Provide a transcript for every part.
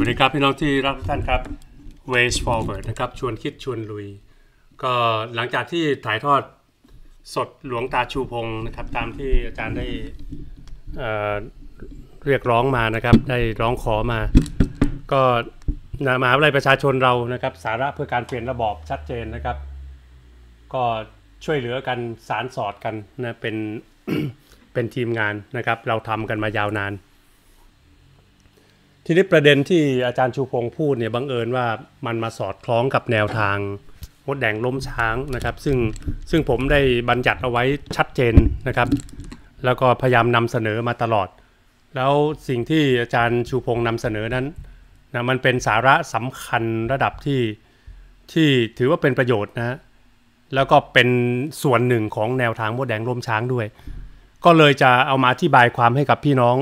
วัสดีครับพี่น้องที่รักทุกท่านครับ Ways Forward นะครับชวนคิดชวนลุยก็หลังจากที่ถ่ายทอดสดหลวงตาชูพงศ์นะครับตามที่อาจารย์ได้เเรียกร้องมานะครับได้ร้องขอมา ก็มหาวิทยาลัยประชาชนเรานะครับสาระเพื่อการเปลี่ยนระบอบชัดเจนนะครับก็ช่วยเหลือกันสารสอดกันนะเป็นเป็นทีมงานนะครับเราทำกันมายาวนานทีนี้ประเด็นที่อาจารย์ชูพงศ์พูดเนี่ยบังเอิญว่ามันมาสอดคล้องกับแนวทางมดแดงล้มช้างนะครับ ซึ่งซึ่งผมได้บัญญัติเอาไว้ชัดเจนนะครับ แล้วก็พยายามนำเสนอมาตลอด แล้วสิ่งที่อาจารย์ชูพงศ์นำเสนอนั้นนะมันเป็นสาระสำคัญระดับที่ที่ถือว่าเป็นประโยชน์นะแล้วก็เป็นส่วนหนึ่งของแนวทางมดแดงล้มช้างด้วย ก็เลยจะเอามาอธิบายความให้กับพี่น้อง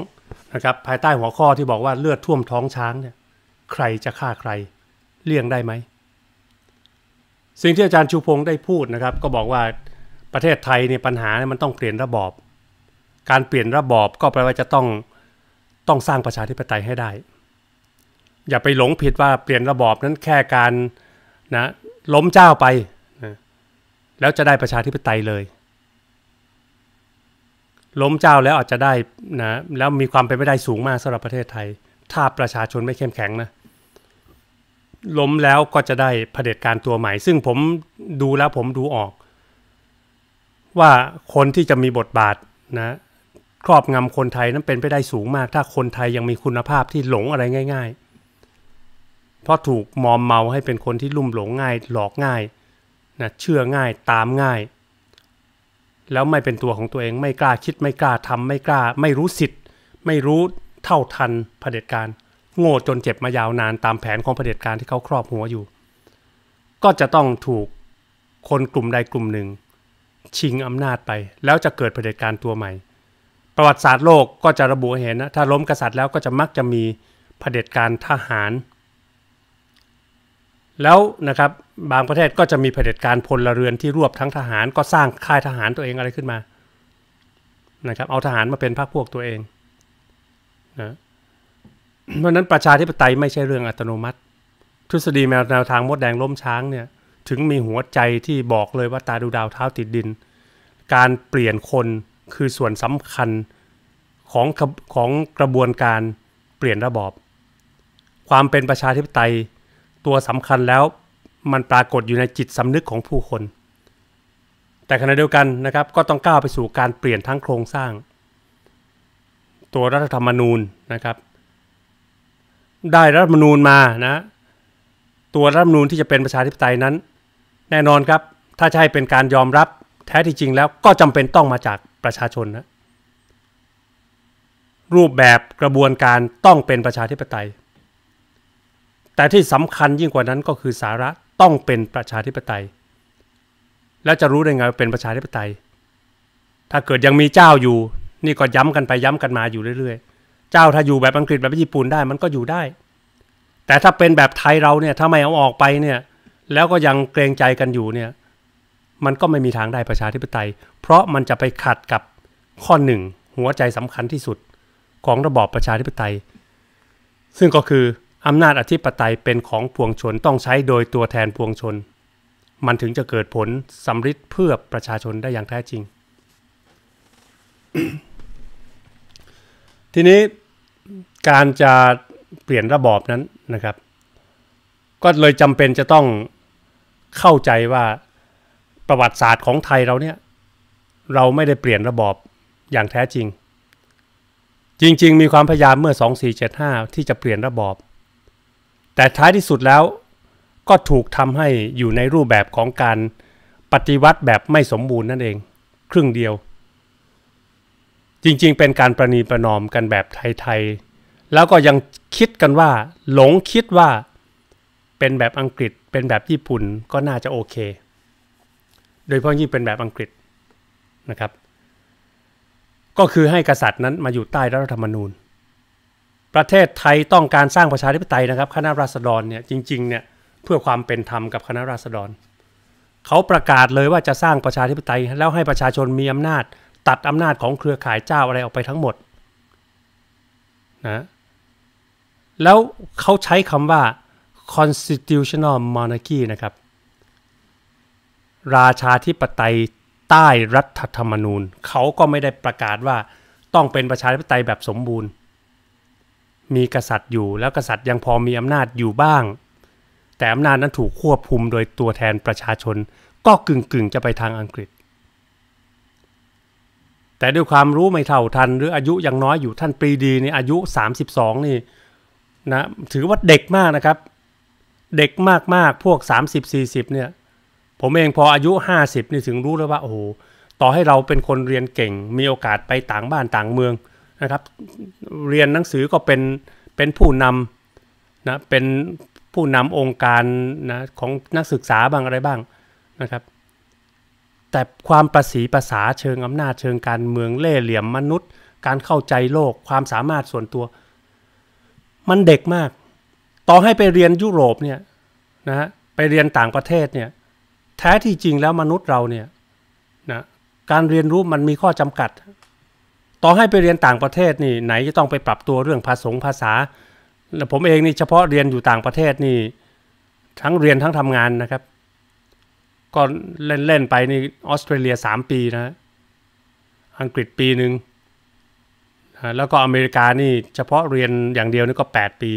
นะครับภายใต้หัวข้อที่บอกว่าเลือดท่วมท้องช้างเนี่ย ใครจะฆ่าใครเลี่ยงได้ไหม สิ่งที่อาจารย์ชูพงศ์ได้พูดนะครับ ก็บอกว่าประเทศไทยเนี่ยปัญหาเนี่ยมันต้องเปลี่ยนระบอบ การเปลี่ยนระบอบก็แปลว่าจะต้องต้องสร้างประชาธิปไตยให้ได้ อย่าไปหลงผิดว่าเปลี่ยนระบอบนั้นแค่การนะล้มเจ้าไปนะแล้วจะได้ประชาธิปไตยเลยล้มเจ้าแล้วอาจจะได้นะแล้วมีความเป็นไปได้สูงมากสำหรับประเทศไทย ถ้าประชาชนไม่เข้มแข็งนะล้มแล้วก็จะได้เผด็จการตัวใหม่ ซึ่งผมดูแล้วผมดูออก ว่าคนที่จะมีบทบาทนะครอบงำคนไทยนั้นเป็นไปได้สูงมากถ้าคนไทยยังมีคุณภาพที่หลงอะไรง่ายๆเพราะถูกมอมเมาให้เป็นคนที่ลุ่มหลงง่ายหลอกง่ายนะเชื่อง่ายตามง่ายแล้วไม่เป็นตัวของตัวเองไม่กล้าคิดไม่กล้าทำไม่กล้า ไม่รู้สิทธิ์ ไม่รู้เท่าทันเผด็จการโง่จนเจ็บมายาวนานตามแผนของเผด็จการที่เขาครอบหัวอยู่ ก็จะต้องถูกคนกลุ่มใดกลุ่มหนึ่ง ชิงอำนาจไป แล้วจะเกิดเผด็จการตัวใหม่ ประวัติศาสตร์โลกก็จะระบุเห็นนะ ถ้าล้มกษัตริย์แล้วก็จะมักจะมีเผด็จการทหาร แล้วนะครับบางประเทศก็จะมีเผด็จการพลเรือนที่รวบทั้งทหาร ก็สร้างค่ายทหารตัวเองอะไรขึ้นมานะครับเอาทหารมาเป็นพรรคพวกตัวเองนะเพราะนั้นประชาธิปไตยไม่ใช่เรื่องอัตโนมัติ ทฤษฎีแนวแนวทางมดแดงล้มช้างเนี่ยถึงมีหัวใจที่บอกเลยว่าตาดูดาวเท้าติดดิน การเปลี่ยนคนคือส่วนสำคัญ ของของกระบวนการเปลี่ยนระบอบ ความเป็นประชาธิปไตยตัวสำคัญแล้วมันปรากฏอยู่ในจิตสำนึกของผู้คน แต่ขณะเดียวกันนะครับก็ต้องก้าวไปสู่การเปลี่ยนทั้งโครงสร้าง ตัวรัฐธรรมนูญนะครับ ได้รัฐธรรมนูญมานะตัวรัฐธรรมนูญที่จะเป็นประชาธิปไตยนั้น แน่นอนครับถ้าใช่เป็นการยอมรับแท้ที่จริงแล้วก็จำเป็นต้องมาจากประชาชนนะรูปแบบกระบวนการต้องเป็นประชาธิปไตย แต่ที่สำคัญยิ่งกว่านั้นก็คือสาระต้องเป็นประชาธิปไตย แล้วจะรู้ได้ไงว่าเป็นประชาธิปไตย ถ้าเกิดยังมีเจ้าอยู่นี่ก็ย้ำกันไปย้ำกันมาอยู่เรื่อย ๆ เจ้าถ้าอยู่แบบอังกฤษแบบญี่ปุ่นได้ มันก็อยู่ได้ แต่ถ้าเป็นแบบไทยเราเนี่ยถ้าไม่เอาออกไปเนี่ยแล้วก็ยังเกรงใจกันอยู่เนี่ยมันก็ไม่มีทางได้ประชาธิปไตย เพราะมันจะไปขัดกับข้อหนึ่งหัวใจสำคัญที่สุดของระบอบประชาธิปไตย ซึ่งก็คืออำนาจอธิปไตยเป็นของพวงชนต้องใช้โดยตัวแทนพวงชนมันถึงจะเกิดผลสำฤทธิ์เพื่อประชาชนได้อย่างแท้จริง ทีนี้การจะเปลี่ยนระบอบนั้นนะครับ ก็เลยจำเป็นจะต้องเข้าใจว่าประวัติศาสตร์ของไทยเราเนี่ยเราไม่ได้เปลี่ยนระบอบอย่างแท้จริง จริง ๆมีความพยายามเมื่อ 2475 ที่จะเปลี่ยนระบอบแต่ท้ายที่สุดแล้วก็ถูกทำให้อยู่ในรูปแบบของการปฏิวัติแบบไม่สมบูรณ์นั่นเอง ครึ่งเดียว จริงๆเป็นการประนีประนอมกันแบบไทยๆ แล้วก็ยังคิดกันว่า หลงคิดว่าเป็นแบบอังกฤษเป็นแบบญี่ปุ่นก็น่าจะโอเค โดยเพพาะยิ่งเป็นแบบอังกฤษนะครับ ก็คือให้กษัตริย์นั้นมาอยู่ใต้รัฐธรรมนูญประเทศไทยต้องการสร้างประชาธิปไตยนะครับ คณะราษฎรเนี่ยจริงๆเนี่ยเพื่อความเป็นธรรมกับคณะราษฎรเขาประกาศเลยว่าจะสร้างประชาธิปไตย แล้วให้ประชาชนมีอำนาจ ตัดอำนาจของเครือข่ายเจ้าอะไรออกไปทั้งหมดนะแล้วเขาใช้คำว่า constitutional monarchy นะครับ ราชาธิปไตยใต้รัฐธรรมนูญเขาก็ไม่ได้ประกาศว่าต้องเป็นประชาธิปไตยแบบสมบูรณ์มีกษัตริย์อยู่แล้วกษัตริย์ยังพอมีอำนาจอยู่บ้าง แต่อำนาจนั้นถูกควบคุมโดยตัวแทนประชาชน ก็กึ่งๆจะไปทางอังกฤษ แต่ด้วยความรู้ไม่เท่าทันหรืออายุยังน้อยอยู่ท่านปรีดีนี่อายุ 32 นี่นะถือว่าเด็กมากนะครับ เด็กมากมากพวก 30-40 เนี่ย ผมเองพออายุ 50 นี่ถึงรู้แล้วว่า โอ้โหต่อให้เราเป็นคนเรียนเก่งมีโอกาสไปต่างบ้านต่างเมืองนะครับเรียนหนังสือก็เป็นเป็นผู้นำนะเป็นผู้นำองค์การนะของนักศึกษาบางอะไรบ้างนะครับ แต่ความประสีภาษาเชิงอำนาจเชิงการเมืองเล่เหลี่ยมมนุษย์การเข้าใจโลก ความสามารถส่วนตัว มันเด็กมาก ต่อให้ไปเรียนยุโรปเนี่ยนะไปเรียนต่างประเทศเนี่ยแท้ที่จริงแล้วมนุษย์เราเนี่ยนะการเรียนรู้มันมีข้อจำกัดต่อให้ไปเรียนต่างประเทศนี่ไหนจะต้องไปปรับตัวเรื่องภาษาภาษาแล้วผมเองนี่เฉพาะเรียนอยู่ต่างประเทศนี่ทั้งเรียนทั้งทำงานนะครับก็เล่นๆไปนี่ออสเตรเลียสามปีนะอังกฤษปีหนึ่งแล้วก็อเมริกานี่เฉพาะเรียนอย่างเดียวนี่ก็ 8 ปี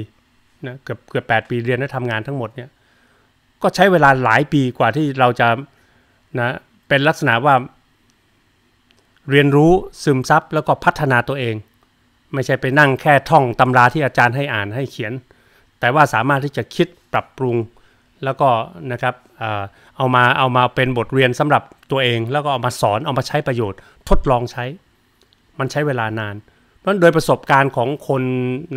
นะเกือบเกือบแปีเรียนและทำงานทั้งหมดเนี่ยก็ใช้เวลาหลายปีกว่าที่เราจะนะเป็นลักษณะว่าเรียนรู้ซึมซับแล้วก็พัฒนาตัวเอง ไม่ใช่ไปนั่งแค่ท่องตำราที่อาจารย์ให้อ่านให้เขียน แต่ว่าสามารถที่จะคิดปรับปรุงแล้วก็นะครับเอามาเอามาเป็นบทเรียนสำหรับตัวเอง แล้วก็เอามาสอนเอามาใช้ประโยชน์ทดลองใช้ มันใช้เวลานาน เพราะโดยประสบการณ์ของคน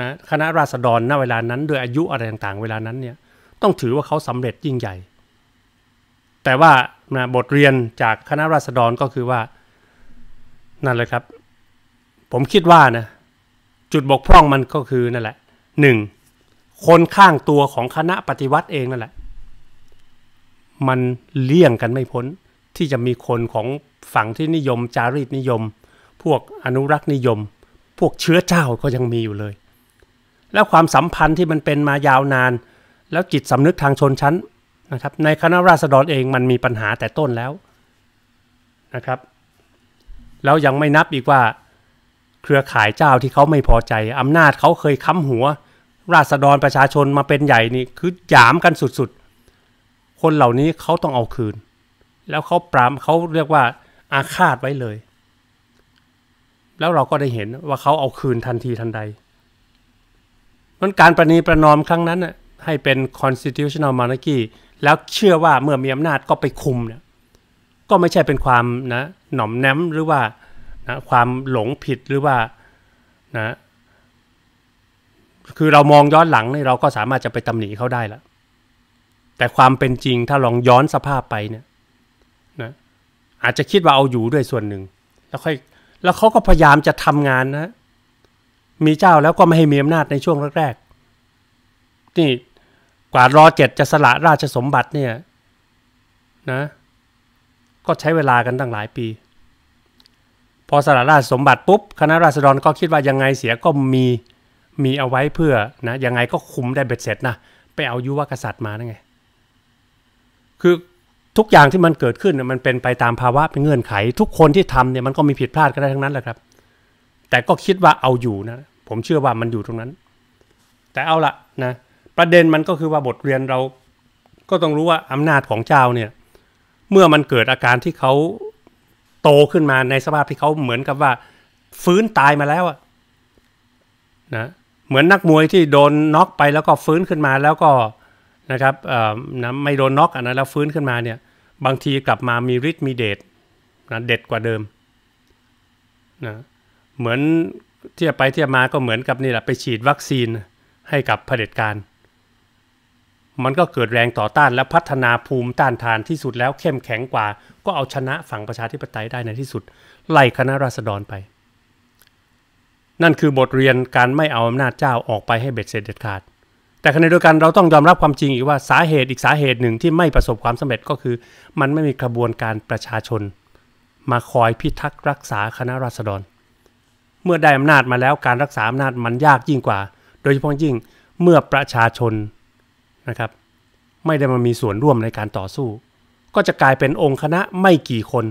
นะคณะราษฎรณเวลานั้น โดยอายุอะไรต่างๆเวลานั้นเนี่ยต้องถือว่าเขาสำเร็จยิ่งใหญ่ แต่ว่านะบทเรียนจากคณะราษฎรก็คือว่านั่นแหละครับ ผมคิดว่านะจุดบกพร่องมันก็คือนั่นแหละหนึ่งคนข้างตัวของคณะปฏิวัติเองนั่นแหละมันเลี่ยงกันไม่พ้น ที่จะมีคนของฝั่งที่นิยม จารีตนิยม พวกอนุรักษ์นิยม พวกเชื้อเจ้าก็ยังมีอยู่เลย แล้วความสัมพันธ์ที่มันเป็นมายาวนาน แล้วจิตสำนึกทางชนชั้นนะครับ ในคณะราษฎรเองมันมีปัญหาแต่ต้นแล้วนะครับแล้วยังไม่นับอีกว่าเครือข่ายเจ้าที่เขาไม่พอใจอำนาจเขาเคยค้ำหัว ราษฎรประชาชนมาเป็นใหญ่นี่คือหยามกันสุดๆ คนเหล่านี้เขาต้องเอาคืน แล้วเขาปรามเขาเรียกว่าอาฆาตไว้เลย แล้วเราก็ได้เห็นว่าเขาเอาคืนทันทีทันใดมันการประนีประนอมครั้งนั้นน่ะให้เป็น constitutional monarchy แล้วเชื่อว่าเมื่อมีอำนาจก็ไปคุมเนี่ย ก็ไม่ใช่เป็นความนะหน่อมแนมหรือว่านะความหลงผิดหรือว่านะคือเรามองย้อนหลังเนี่ยเราก็สามารถจะไปตำหนิเขาได้ละ แต่ความเป็นจริงถ้าลองย้อนสภาพไปเนี่ยนะอาจจะคิดว่าเอาอยู่ด้วยส่วนหนึ่ง แล้วค่อย แล้วเขาก็พยายามจะทำงานนะ มีเจ้าแล้วก็ไม่ให้มีอำนาจในช่วงแรกๆนี่กว่ารอเจ็ดจะสละราชสมบัติเนี่ย นะก็ใช้เวลากันตั้งหลายปี พอสละราชสมบัติปุ๊บคณะราษฎรก็คิดว่ายังไงเสียก็มีมีเอาไว้เพื่อนะยังไงก็คุมได้เบ็ดเสร็จนะไปเอายุวกษัตริย์มานั่ไงคือทุกอย่างที่มันเกิดขึ้นมันเป็นไปตามภาวะเป็นเงื่อนไขทุกคนที่ทำเนี่ยมันก็มีผิดพลาดก็ได้ทั้งนั้นแหละครับ แต่ก็คิดว่าเอาอยู่นะ ผมเชื่อว่ามันอยู่ตรงนั้น แต่เอาละนะประเด็นมันก็คือว่าบทเรียนเราก็ต้องรู้ว่าอำนาจของเจ้าเนี่ยเมื่อ มันเกิดอาการที่เขาโตขึ้นมาใน สภาพ ที่เขา เหมือนกับว่า ฟื้นตาย มาแล้วอะนะเหมือนนักมวยที่โดนน็อกไปแล้วก็ฟื้นขึ้นมา แล้วก็ นะครับนะไม่โดนน็อกอันนั้นแล้ว ฟื้นขึ้นมา เนี่ย บางทีกลับมามีฤทธิ์มีเดชนะ เด็ดกว่าเดิมนะเหมือน เที่ยไป เที่ยมา ก็ เหมือน กับ นี่แหละ ไปฉีดวัคซีน ให้กับเผด็จการมันก็เกิดแรงต่อต้านและพัฒนาภูมิต้านทานที่สุดแล้วเข้มแข็งกว่าก็เอาชนะฝั่งประชาธิปไตยได้ในที่สุด ไล่คณะราษฎรไป นั่นคือบทเรียนการไม่เอาอำนาจเจ้าออกไปให้เบ็ดเสร็จเด็ดขาด แต่ขณะเดียวกันเราต้องยอมรับความจริงอีกว่าสาเหตุอีกสาเหตุหนึ่งที่ไม่ประสบความสำเร็จก็คือ มันไม่มีกระบวนการประชาชน มาคอยพิทักษ์รักษาคณะราษฎร เมื่อได้อำนาจมาแล้วการรักษาอำนาจมันยากยิ่งกว่า โดยเฉพาะยิ่งเมื่อประชาชนนะครับไม่ได้มามีส่วนร่วมในการต่อสู้ ก็จะกลายเป็นองค์คณะไม่กี่คน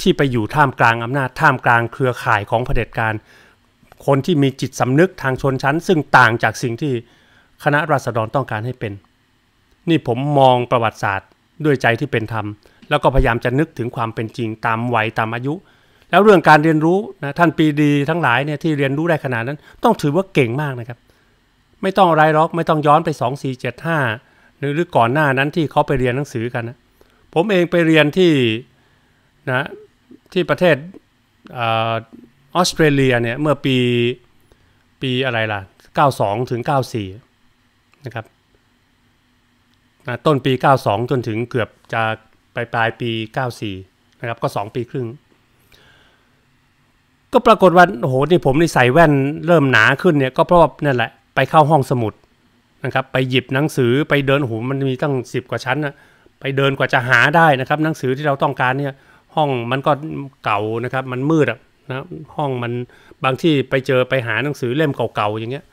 ที่ไปอยู่ท่ามกลางอำนาจท่ามกลางเครือข่ายของเผด็จการ คนที่มีจิตสำนึกทางชนชั้น ซึ่งต่างจากสิ่งที่คณะราษฎรต้องการให้เป็น นี่ผมมองประวัติศาสตร์ด้วยใจที่เป็นธรรม แล้วก็พยายามจะนึกถึงความเป็นจริงตามวัยตามอายุ แล้วเรื่องการเรียนรู้นะท่านปีดีทั้งหลายเนี่ยที่เรียนรู้ได้ขนาดนั้นต้องถือว่าเก่งมากนะครับไม่ต้องไรล็อกไม่ต้องย้อนไป 2475หรือหรือก่อนหน้านั้นที่เขาไปเรียนหนังสือกันนะผมเองไปเรียนที่นะที่ประเทศออสเตรเลียเนี่ยเมื่อปีปีอะไรล่ะ 92ถึง94 นะครับนะต้นปี 92 จนถึงเกือบจะปลายปลายปี 94นะครับก็ 2 ปีครึ่ง ก็ปรากฏว่าโอ้โห นี่ผมนี่ใส่แว่นเริ่มหนาขึ้นเนี่ย ก็เพราะนั่นแหละไปเข้าห้องสมุดนะครับไปหยิบหนังสือไปเดินหูมันมีตั้งสิบกว่าชั้นนะไปเดินกว่าจะหาได้นะครับ หนังสือที่เราต้องการเนี่ยห้องมันก็เก่านะครับมันมืดอะนะห้องมันบางที่ไปเจอไปหาหนังสือเล่มเก่าๆอย่างเงี้ย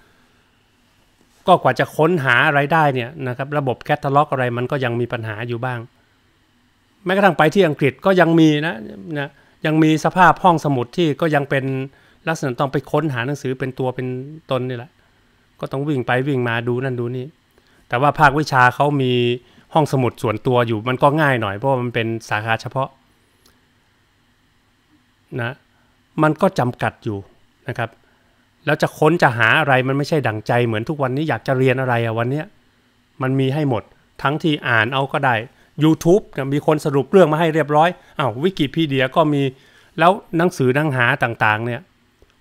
ก็กว่าจะค้นหาอะไรได้เนี่ยนะครับระบบแคตตาล็อกอะไรมันก็ยังมีปัญหาอยู่บ้าง แม้กระทั่งไปที่อังกฤษก็ยังมีนะนะยังมีสภาพห้องสมุดที่ก็ยังเป็นลักษณะต้องไปค้นหาหนังสือเป็นตัวเป็นตนนี่แหละก็ต้องวิ่งไปวิ่งมาดูนั่นดูนี่ แต่ว่าภาควิชาเขามีห้องสมุดส่วนตัวอยู่มันก็ง่ายหน่อยเพราะมันเป็นสาขาเฉพาะนะ มันก็จำกัดอยู่นะครับ แล้วจะค้นจะหาอะไรมันไม่ใช่ดั่งใจ เหมือนทุกวันนี้อยากจะเรียนอะไรอะวันเนี้ยมันมีให้หมดทั้งที่อ่านเอาก็ได้ YouTube มีคนสรุปเรื่องมาให้เรียบร้อยอา้าววิกิพีเดียก็มีแล้วหนังสือหนังหาต่างๆเนี่ย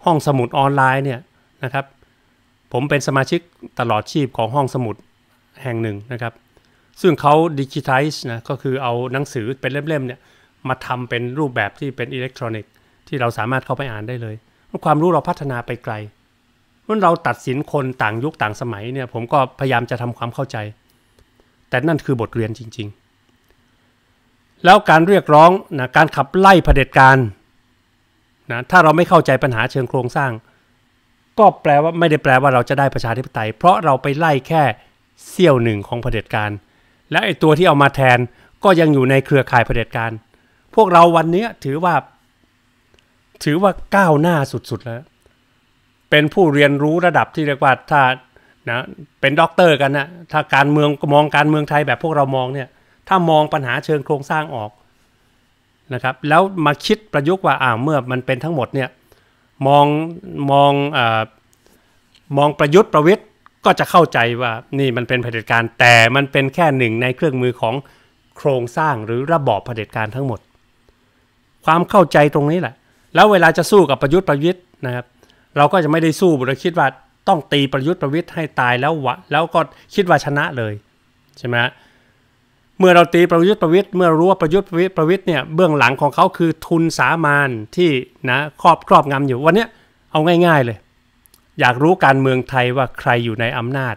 ห้องสมุดออนไลน์เนี่ยนะครับผมเป็นสมาชิกตลอดชีพของห้องสมุดแห่งหนึ่งนะครับ ซึ่งเขาดิจิทัลนะก็คือเอาหนังสือเป็นเล่มๆเนี่ยมาทำเป็นรูปแบบที่เป็นอิเล็กทรอนิกส์ ที่เราสามารถเข้าไปอ่านได้เลย ความรู้เราพัฒนาไปไกล เมื่อเราตัดสินคนต่างยุคต่างสมัยเนี่ยผมก็พยายามจะทำความเข้าใจ แต่นั่นคือบทเรียนจริงๆ แล้วการเรียกร้องนะการขับไล่เผด็จการนะถ้าเราไม่เข้าใจปัญหาเชิงโครงสร้างก็แปลว่าไม่ได้แปลว่าเราจะได้ประชาธิปไตย เพราะเราไปไล่แค่เสี้ยวหนึ่งของเผด็จการและไอ้ตัวที่เอามาแทนก็ยังอยู่ในเครือข่ายเผด็จการ พวกเราวันนี้ถือว่า ถือว่าก้าวหน้าสุดๆ แล้ว เป็นผู้เรียนรู้ระดับที่เรียกว่าถ้านะเป็นด็อกเตอร์กันนะถ้าการเมืองมองการเมืองไทยแบบพวกเรามองเนี่ย ถ้ามองปัญหาเชิงโครงสร้างออกนะครับแล้วมาคิดประยุกต์ว่าอ่าเมื่อมันเป็นทั้งหมดเนี่ยมองมองอมองประยุทธ์ประวิทย์ก็จะเข้าใจว่านี่มันเป็นเผด็จการแต่มันเป็นแค่หนึ่งในเครื่องมือของโครงสร้างหรือระบอบเผด็จการทั้งหมด ความเข้าใจตรงนี้แหละแล้วเวลาจะสู้กับประยุทธ์ประวิทย์นะครับ เราก็จะไม่ได้สู้เราคิดว่าต้องตีประยุทธ์ประวิทย์ให้ตายแล้ววะแล้วก็คิดว่าชนะเลยใช่ไหมเมื่อเราตีประยุทธ์ประวิทย์ เมื่อรู้ว่าประยุทธ์ประวิทย์ประวิทย์เนี่ยเบื้องหลังของเขาคือทุนสามานที่นะครอบครอบงำอยู่วันนี้เอาง่าย ๆเลย อยากรู้การเมืองไทยว่าใครอยู่ในอำนาจ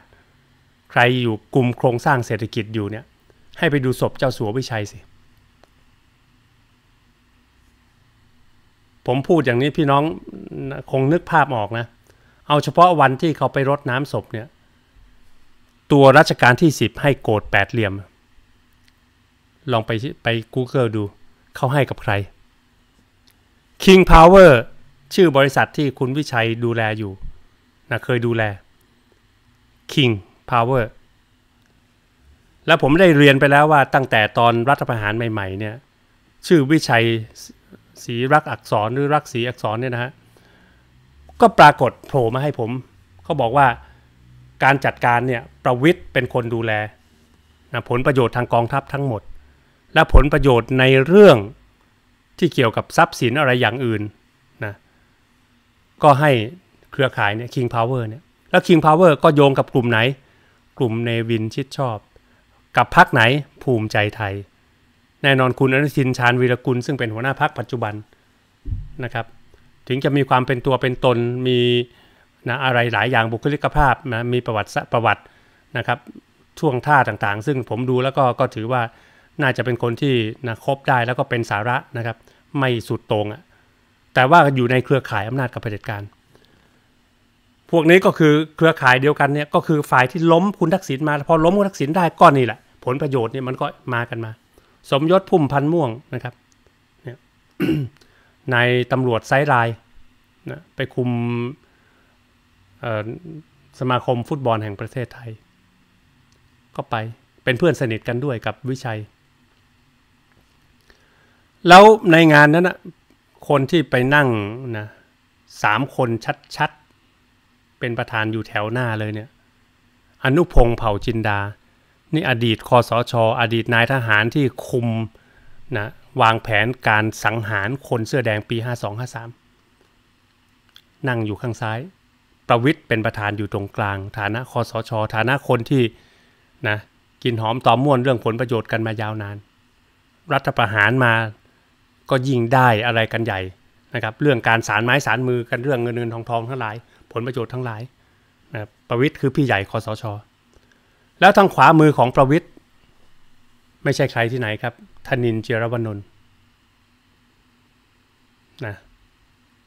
ใครอยู่กลุ่มโครงสร้างเศรษฐกิจอยู่เนี่ย ให้ไปดูศพเจ้าสัววิชัยสิ ผมพูดอย่างนี้พี่น้องคงนึกภาพออกนะ เอาเฉพาะวันที่เขาไปรดน้ำศพเนี่ยตัวรัชการที่สิบให้โกรธแปดเหลี่ยมลองไปไป Google ดู เขาให้กับใคร King Power ชื่อบริษัทที่คุณวิชัยดูแลอยู่นะเคยดูแล King Power และผมได้เรียนไปแล้วว่าตั้งแต่ตอนรัฐประหารใหม่ ๆเนี่ย ชื่อวิชัยสีรักอักษรหรือรักสีอักษรเนี่ยนะฮะ ก็ปรากฏโผล่มาให้ผม เขาบอกว่าการจัดการเนี่ย ประวิทย์เป็นคนดูแลนะผลประโยชน์ทางกองทัพทั้งหมดและผลประโยชน์ในเรื่องที่เกี่ยวกับทรัพย์สินอะไรอย่างอื่นนะก็ให้เครือข่ายเนี่ยคิงพาวเวอร์เนี่ยแล้วคิงพาวเวอร์ก็โยงกับกลุ่มไหนกลุ่มเนวินชิดชอบ กับพักไหนภูมิใจไทย แน่นอนคุณอนุทินชาญวีรกุล ซึ่งเป็นหัวหน้าพักปัจจุบันนะครับถึงจะมีความเป็นตัวเป็นตนมีนะอะไรหลายอย่างบุคลิกภาพนะมีประวัติประวัตินะครับช่วงท่าต่างๆ ซึ่งผมดูแล้วก็ก็ถือว่าน่าจะเป็นคนที่นะคบได้แล้วก็เป็นสาระนะครับ ไม่สุดตรงอะ่ะแต่ว่าอยู่ในเครือข่ายอำนาจกับเผด็จการ พวกนี้ก็คือเครือข่ายเดียวกันเนี่ยก็คือฝ่ายที่ล้มคุณทักษิณมา พอล้มคุณทักษิณได้ก็นี่แหละผลประโยชน์เนี่ยมันก็มากันมา สมยศพุ่มพันม่วงนะครับเนี่ยในตำรวจไซรายนะไปคุมสมาคมฟุตบอลแห่งประเทศไทย ก็ไปเป็นเพื่อนสนิทกันด้วยกับวิชัยแล้วในงานนั้นนะคนที่ไปนั่งนะสามคนชัดๆ เป็นประธานอยู่แถวหน้าเลยเนี่ยอนุพงษ์เผ่าจินดานี่อดีตคอสชออดีตนายทหารที่คุมนะวางแผนการสังหารคนเสื้อแดงปี5253 นั่งอยู่ข้างซ้าย ประวิทย์เป็นประธานอยู่ตรงกลาง ฐานะคอสชอฐานะคนที่นะกินหอมตอมม่วนเรื่องผลประโยชน์กันมายาวนาน รัฐประหารมาก็ยิ่งได้อะไรกันใหญ่นะครับเรื่องการสารไม้สารมือกันเรื่องเงินเงินทองทองทั้งหลายผลประโยชน์ทั้งหลายนะประวิทย์คือพี่ใหญ่คอสชอแล้วทางขวามือของประวิทย์ไม่ใช่ใครที่ไหนครับธนินเจรวนนท์นะ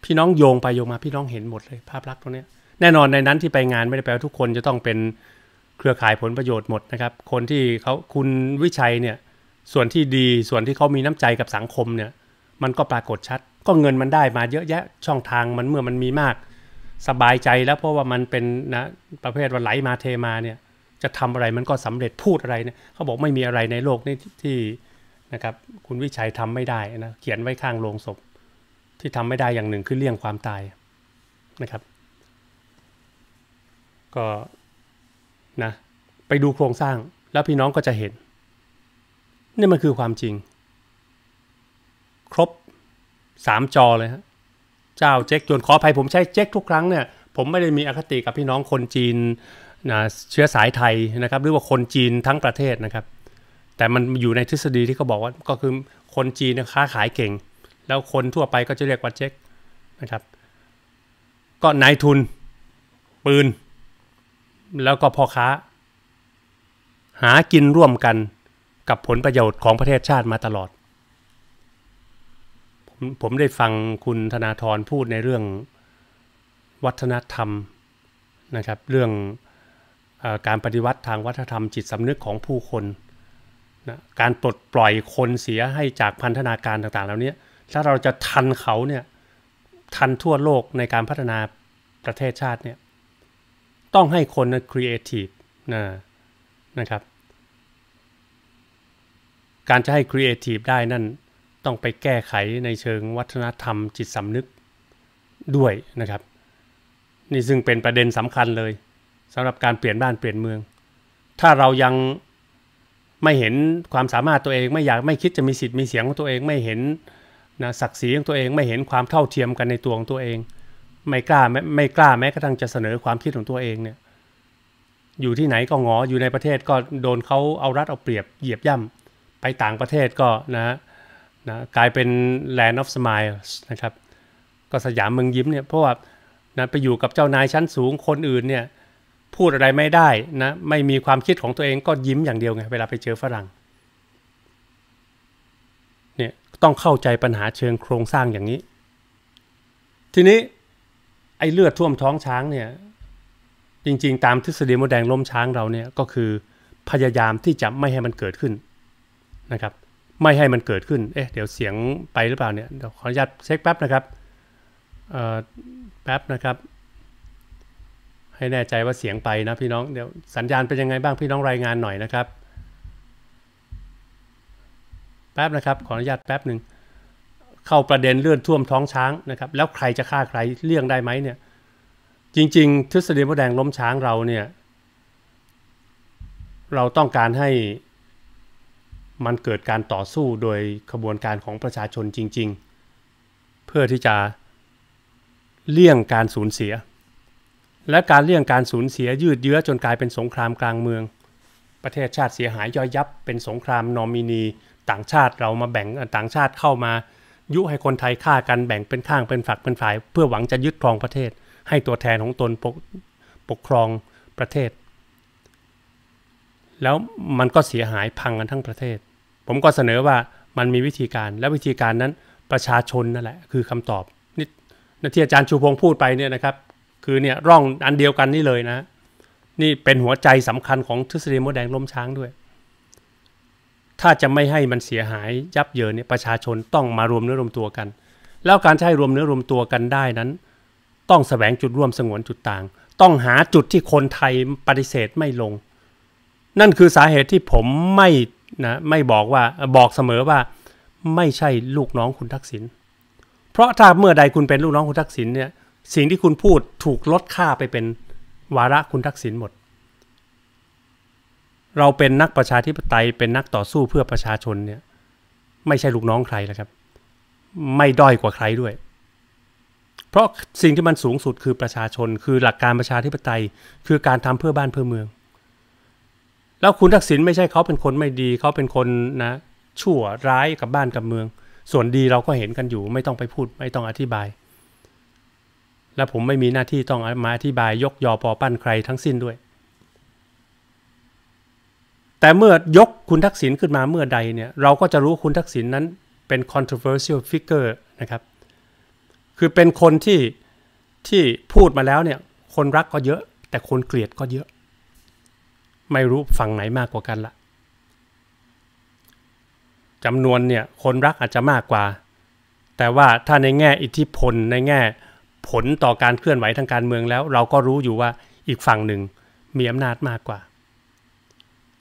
พี่น้องโยงไปโยงมาพี่น้องเห็นหมดเลยภาพลักษณ์ตรงนี้แน่นอนในนั้นที่ไปงานไม่ได้แปลว่าทุกคนจะต้องเป็นเครือข่ายผลประโยชน์หมดนะครับ คนที่เขาคุณวิชัยเนี่ยส่วนที่ดีส่วนที่เขามีน้ำใจกับสังคมเนี่ยมันก็ปรากฏชัดก็เงินมันได้มาเยอะแยะช่องทางมันเมื่อมันมีมากสบายใจแล้วเพราะว่ามันเป็นนะประเภทว่าไหลมาเทมาเนี่ยจะทำอะไรมันก็สำเร็จพูดอะไรเนี่ยเขาบอกไม่มีอะไรในโลกนี้ที่นะครับคุณวิชัยทำไม่ได้นะเขียนไว้ข้างโลงศพที่ทำไม่ได้อย่างหนึ่งคือเลี่ยงความตายนะครับก็นะไปดูโครงสร้างแล้วพี่น้องก็จะเห็นนี่มันคือความจริงครบ 3 จอเลยฮะเจ้าเจ๊กจวนขออภัยผมใช้เจ๊กทุกครั้งเนี่ย ผมไม่ได้มีอคติกับพี่น้องคนจีนนะเชื้อสายไทยนะครับ หรือว่าคนจีนทั้งประเทศนะครับ แต่มันอยู่ในทฤษฎีที่เขาบอกว่าก็คือคนจีนค้าขายเก่ง แล้วคนทั่วไปก็จะเรียกว่าเจ๊กนะครับก็นายทุนปืน แล้วก็พ่อค้า หากินร่วมกันกับผลประโยชน์ของประเทศชาติมาตลอดผมได้ฟังคุณธนาธรพูดในเรื่องวัฒนธรรมนะครับ เรื่องอการปฏิวัติทางวัฒนธรรมจิตสำนึกของผู้คนนะการปลดปล่อยคนเสียให้จากพันธนาการต่างๆเหล่านี้ถ้าเราจะทันเขาเนี่ยทันทั่วโลกในการพัฒนาประเทศชาติเนี่ยต้องให้คนครีเอทีฟนะนะครับการจะให้ครีเอทีฟได้นั่นต้องไปแก้ไขในเชิงวัฒนธรรมจิตสำนึกด้วยนะครับ นี่ซึ่งเป็นประเด็นสำคัญเลยสำหรับการเปลี่ยนบ้านเปลี่ยนเมือง ถ้าเรายังไม่เห็นความสามารถตัวเอง ไม่อยากไม่คิดจะมีสิทธิ์มีเสียงของตัวเอง ไม่เห็นนะศักดิ์ศรีของตัวเอง ไม่เห็นความเท่าเทียมกันในตัวของตัวเอง ไม่กล้าไม่ไม่กล้าแม้กระทั่งจะเสนอความคิดของตัวเองเนี่ยอยู่ที่ไหนก็งออยู่ในประเทศ ก็โดนเขาเอารัดเอาเปรียบเหยียบย่ำไปต่างประเทศก็นะนะกลายเป็น Land of Smiles นะครับ ก็สยามเมืองยิ้มเนี่ยเพราะว่านะไปอยู่กับเจ้านายชั้นสูงคนอื่นเนี่ย พูดอะไรไม่ได้นะ ไม่มีความคิดของตัวเองก็ยิ้มอย่างเดียวไงเวลาไปเจอฝรั่งเนี่ยต้องเข้าใจปัญหาเชิงโครงสร้างอย่างนี้ ทีนี้ไอ้เลือดท่วมท้องช้างเนี่ย จริงๆ ตามทฤษฎีโมแดงล้มช้างเราเนี่ยก็คือพยายามที่จะไม่ให้มันเกิดขึ้นนะครับไม่ให้มันเกิดขึ้น เอ๊ะ เดี๋ยวเสียงไปหรือเปล่าเนี่ยเดี๋ยวขออนุญาตเช็คแป๊บนะครับเอ่อแป๊บนะครับ ให้แน่ใจว่าเสียงไปนะพี่น้อง เดี๋ยวสัญญาณเป็นยังไงบ้างพี่น้องรายงานหน่อยนะครับ แป๊บนะครับ ขออนุญาตแป๊บหนึ่ง เข้าประเด็นเลื่อนท่วมท้องช้างนะครับ แล้วใครจะฆ่าใครเลี่ยงได้ไหมเนี่ย จริงๆทฤษฎีมดแดงล้มช้างเราเนี่ย เราต้องการให้มันเกิดการต่อสู้โดยขบวนการของประชาชนจริง ๆ เพื่อที่จะเลี่ยงการสูญเสีย และการเลี่ยงการสูญเสียยืดเยื้อจนกลายเป็นสงครามกลางเมือง ประเทศชาติเสียหายย่อยยับเป็นสงครามนอมินีต่างชาติเรามาแบ่งต่างชาติเข้ามา ยุให้คนไทยฆ่ากันแบ่งเป็นข้างเป็นฝักเป็นฝ่าย เพื่อหวังจะยึดครองประเทศให้ตัวแทนของตนปกปกครองประเทศ แล้วมันก็เสียหายพังกันทั้งประเทศผมก็เสนอว่ามันมีวิธีการและวิธีการนั้นประชาชนนั่นแหละคือคำตอบนี่ที่อาจารย์ชูพงศ์พูดไปเนี่ยนะครับ คือเนี่ยร่องอันเดียวกันนี่เลยนะ นี่เป็นหัวใจสำคัญของทฤษฎีมดแดงล้มช้างด้วย ถ้าจะไม่ให้มันเสียหายยับเยินเนี่ยประชาชนต้องมารวมเนื้อรวมตัวกัน แล้วการใช้รวมเนื้อรวมตัวกันได้นั้น ต้องสแสวงจุดร่วมสงวนจุดต่างต้องหาจุดที่คนไทยปฏิเสธไม่ลง นั่นคือสาเหตุที่ผมไม่นะไม่บอกว่าบอกเสมอว่า ไม่ใช่ลูกน้องคุณทักษิณเพราะถ้าเมื่อใดคุณเป็นลูกน้องคุณทักษิณเนี่ย สิ่งที่คุณพูดถูกลดค่าไปเป็นวาระคุณทักษิณหมด เราเป็นนักประชาธิปไตยเป็นนักต่อสู้เพื่อประชาชนเนี่ย ไม่ใช่ลูกน้องใครนะครับ ไม่ด้อยกว่าใครด้วย เพราะสิ่งที่มันสูงสุดคือประชาชน คือหลักการประชาธิปไตยคือการทำเพื่อบ้านเพื่อเมืองแล้วคุณทักษิณไม่ใช่เขาเป็นคนไม่ดี เขาเป็นคนนะชั่วร้ายกับบ้านกับเมือง ส่วนดีเราก็เห็นกันอยู่ไม่ต้องไปพูด ไม่ต้องอธิบาย และผมไม่มีหน้าที่ต้องมาอธิบาย ยกยอปอปั้นใครทั้งสิ้นด้วย แต่เมื่อยกคุณทักษิณขึ้นมาเมื่อใดเนี่ยเราก็จะรู้คุณทักษิณนนั้นเป็น controversial figure นะครับคือเป็นคนที่ที่พูดมาแล้วเนี่ยคนรักก็เยอะแต่คนเกลียดก็เยอะไม่รู้ฝั่งไหนมากกว่ากันละจำนวนเนี่ยคนรักอาจจะมากกว่า แต่ว่าถ้าในแง่อิทธิพล ในแง่ผลต่อการเคลื่อนไหวทางการเมืองแล้ว เราก็รู้อยู่ว่าอีกฝั่งหนึ่งมีอำนาจมากกว่า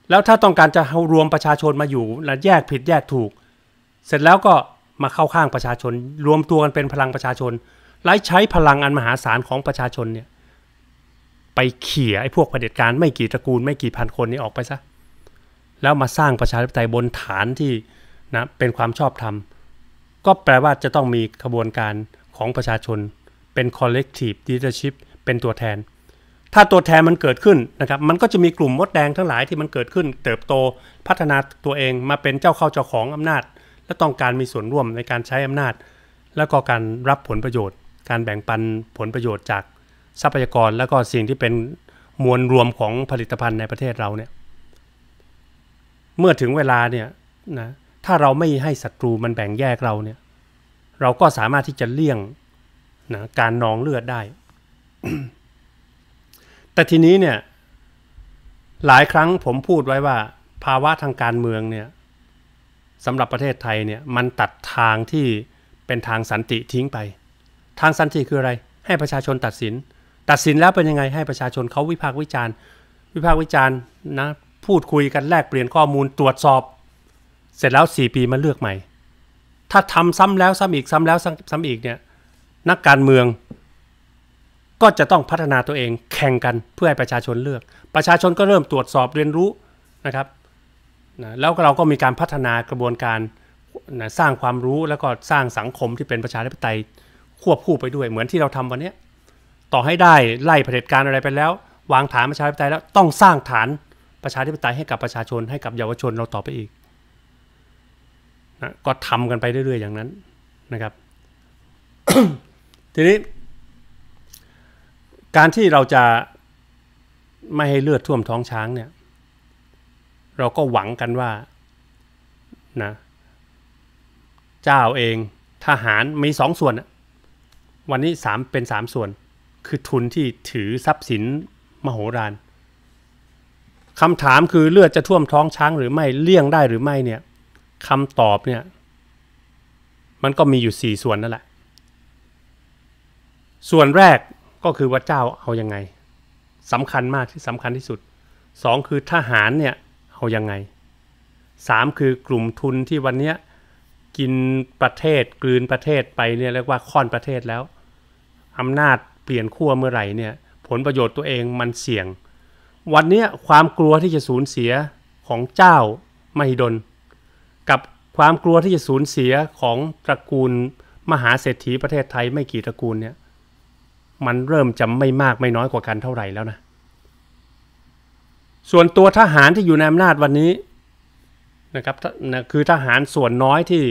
แล้วถ้าต้องการจะเอารวมประชาชนมาอยู่และแยกผิดแยกถูก เสร็จแล้วก็มาเข้าข้างประชาชน รวมตัวกันเป็นพลังประชาชนไล่ใช้พลังอันมหาศาลของประชาชนเนี่ยไปเขี่ยไอ้พวกเผด็จการไม่กี่ตระกูลไม่กี่พันคนนี้ออกไปซะแล้วมาสร้างประชาธิปไตยบนฐานที่นะเป็นความชอบธรรมก็แปลว่าจะต้องมีขบวนการของประชาชน เป็น collective leadership เป็นตัวแทน ถ้าตัวแทนมันเกิดขึ้นนะครับมันก็จะมีกลุ่มมดแดงทั้งหลายที่มันเกิดขึ้น เติบโตพัฒนาตัวเองมาเป็นเจ้าเข้าเจ้าของอำนาจ และต้องการมีส่วนร่วมในการใช้อำนาจ และก็การรับผลประโยชน์ การแบ่งปันผลประโยชน์จากทรัพยากรแล้วก็สิ่งที่เป็นมวลรวมของผลิตภัณฑ์ในประเทศเราเนี่ย เมื่อถึงเวลาเนี่ยนะ ถ้าเราไม่ให้ศัตรูมันแบ่งแยกเราเนี่ย เราก็สามารถที่จะเลี่ยงนะการนองเลือดได้ แต่ทีนี้เนี่ย หลายครั้งผมพูดไว้ว่าภาวะทางการเมืองเนี่ยสำหรับประเทศไทยเนี่ย มันตัดทางที่เป็นทางสันติทิ้งไป ทางสันติคืออะไร ให้ประชาชนตัดสินตัดสินแล้วเป็นยังไงให้ประชาชนเขาวิพากษ์วิจารณ์ วิพากษ์วิจารณ์นะพูดคุยกันแลกเปลี่ยนข้อมูลตรวจสอบ เสร็จแล้ว 4 ปีมาเลือกใหม่ ถ้าทำซ้ำแล้วซ้ำอีกซ้ำแล้วซ้ำอีกเนี่ยนักการเมือง ก็จะต้องพัฒนาตัวเองแข่งกันเพื่อให้ประชาชนเลือก ประชาชนก็เริ่มตรวจสอบเรียนรู้นะครับนะแล้วเราก็มีการพัฒนากระบวนการนะสร้างความรู้แล้วก็สร้างสังคมที่เป็นประชาธิปไตย ควบคู่ไปด้วยเหมือนที่เราทำวันนี้ต่อให้ได้ไล่เผด็จการอะไรไปแล้ว วางฐานประชาธิปไตยแล้วต้องสร้างฐานประชาธิปไตยให้กับประชาชนให้กับเยาวชนเราต่อไปอีกนะก็ทำกันไปเรื่อย ๆ อย่างนั้นนะครับ ทีนี้ การที่เราจะไม่ให้เลือดท่วมท้องช้างเนี่ยเราก็หวังกันว่านะเจ้าเองทหาร มีสองส่วน วันนี้สามเป็นสามส่วนคือทุนที่ถือทรัพย์สินมโหฬารคำถามคือเลือดจะท่วมท้องช้างหรือไม่เลี่ยงได้หรือไม่เนี่ยคำตอบเนี่ยมันก็มีอยู่สี่ส่วนนั่นแหละ ส่วนแรกก็คือว่าเจ้าเอาอยัางไงสำคัญมากที่สำคัญที่สุดสองคือทหารเนี่ยเอาอยัางไงสามคือกลุ่มทุนที่วันนี้กินประเทศกลืนประเทศไปเนี่ยเรียกว่าค่อนประเทศแล้วอำนาจเปลี่ยนขั้วเมื่อไหร่เนี่ยผลประโยชน์ตัวเองมันเสี่ยง วันนี้ความกลัวที่จะสูญเสียของเจ้าไมดล กับความกลัวที่จะสูญเสียของตระกูลมหาเศรษฐีประเทศไทยไม่กี่ตระกูลเนี่ยมันเริ่มจำไม่มากไม่น้อยกว่ากันเท่าไหร่แล้วนะส่วนตัวทหารที่อยู่ในอำนาจวันนี้นะครับคือทหารส่วนน้อยที่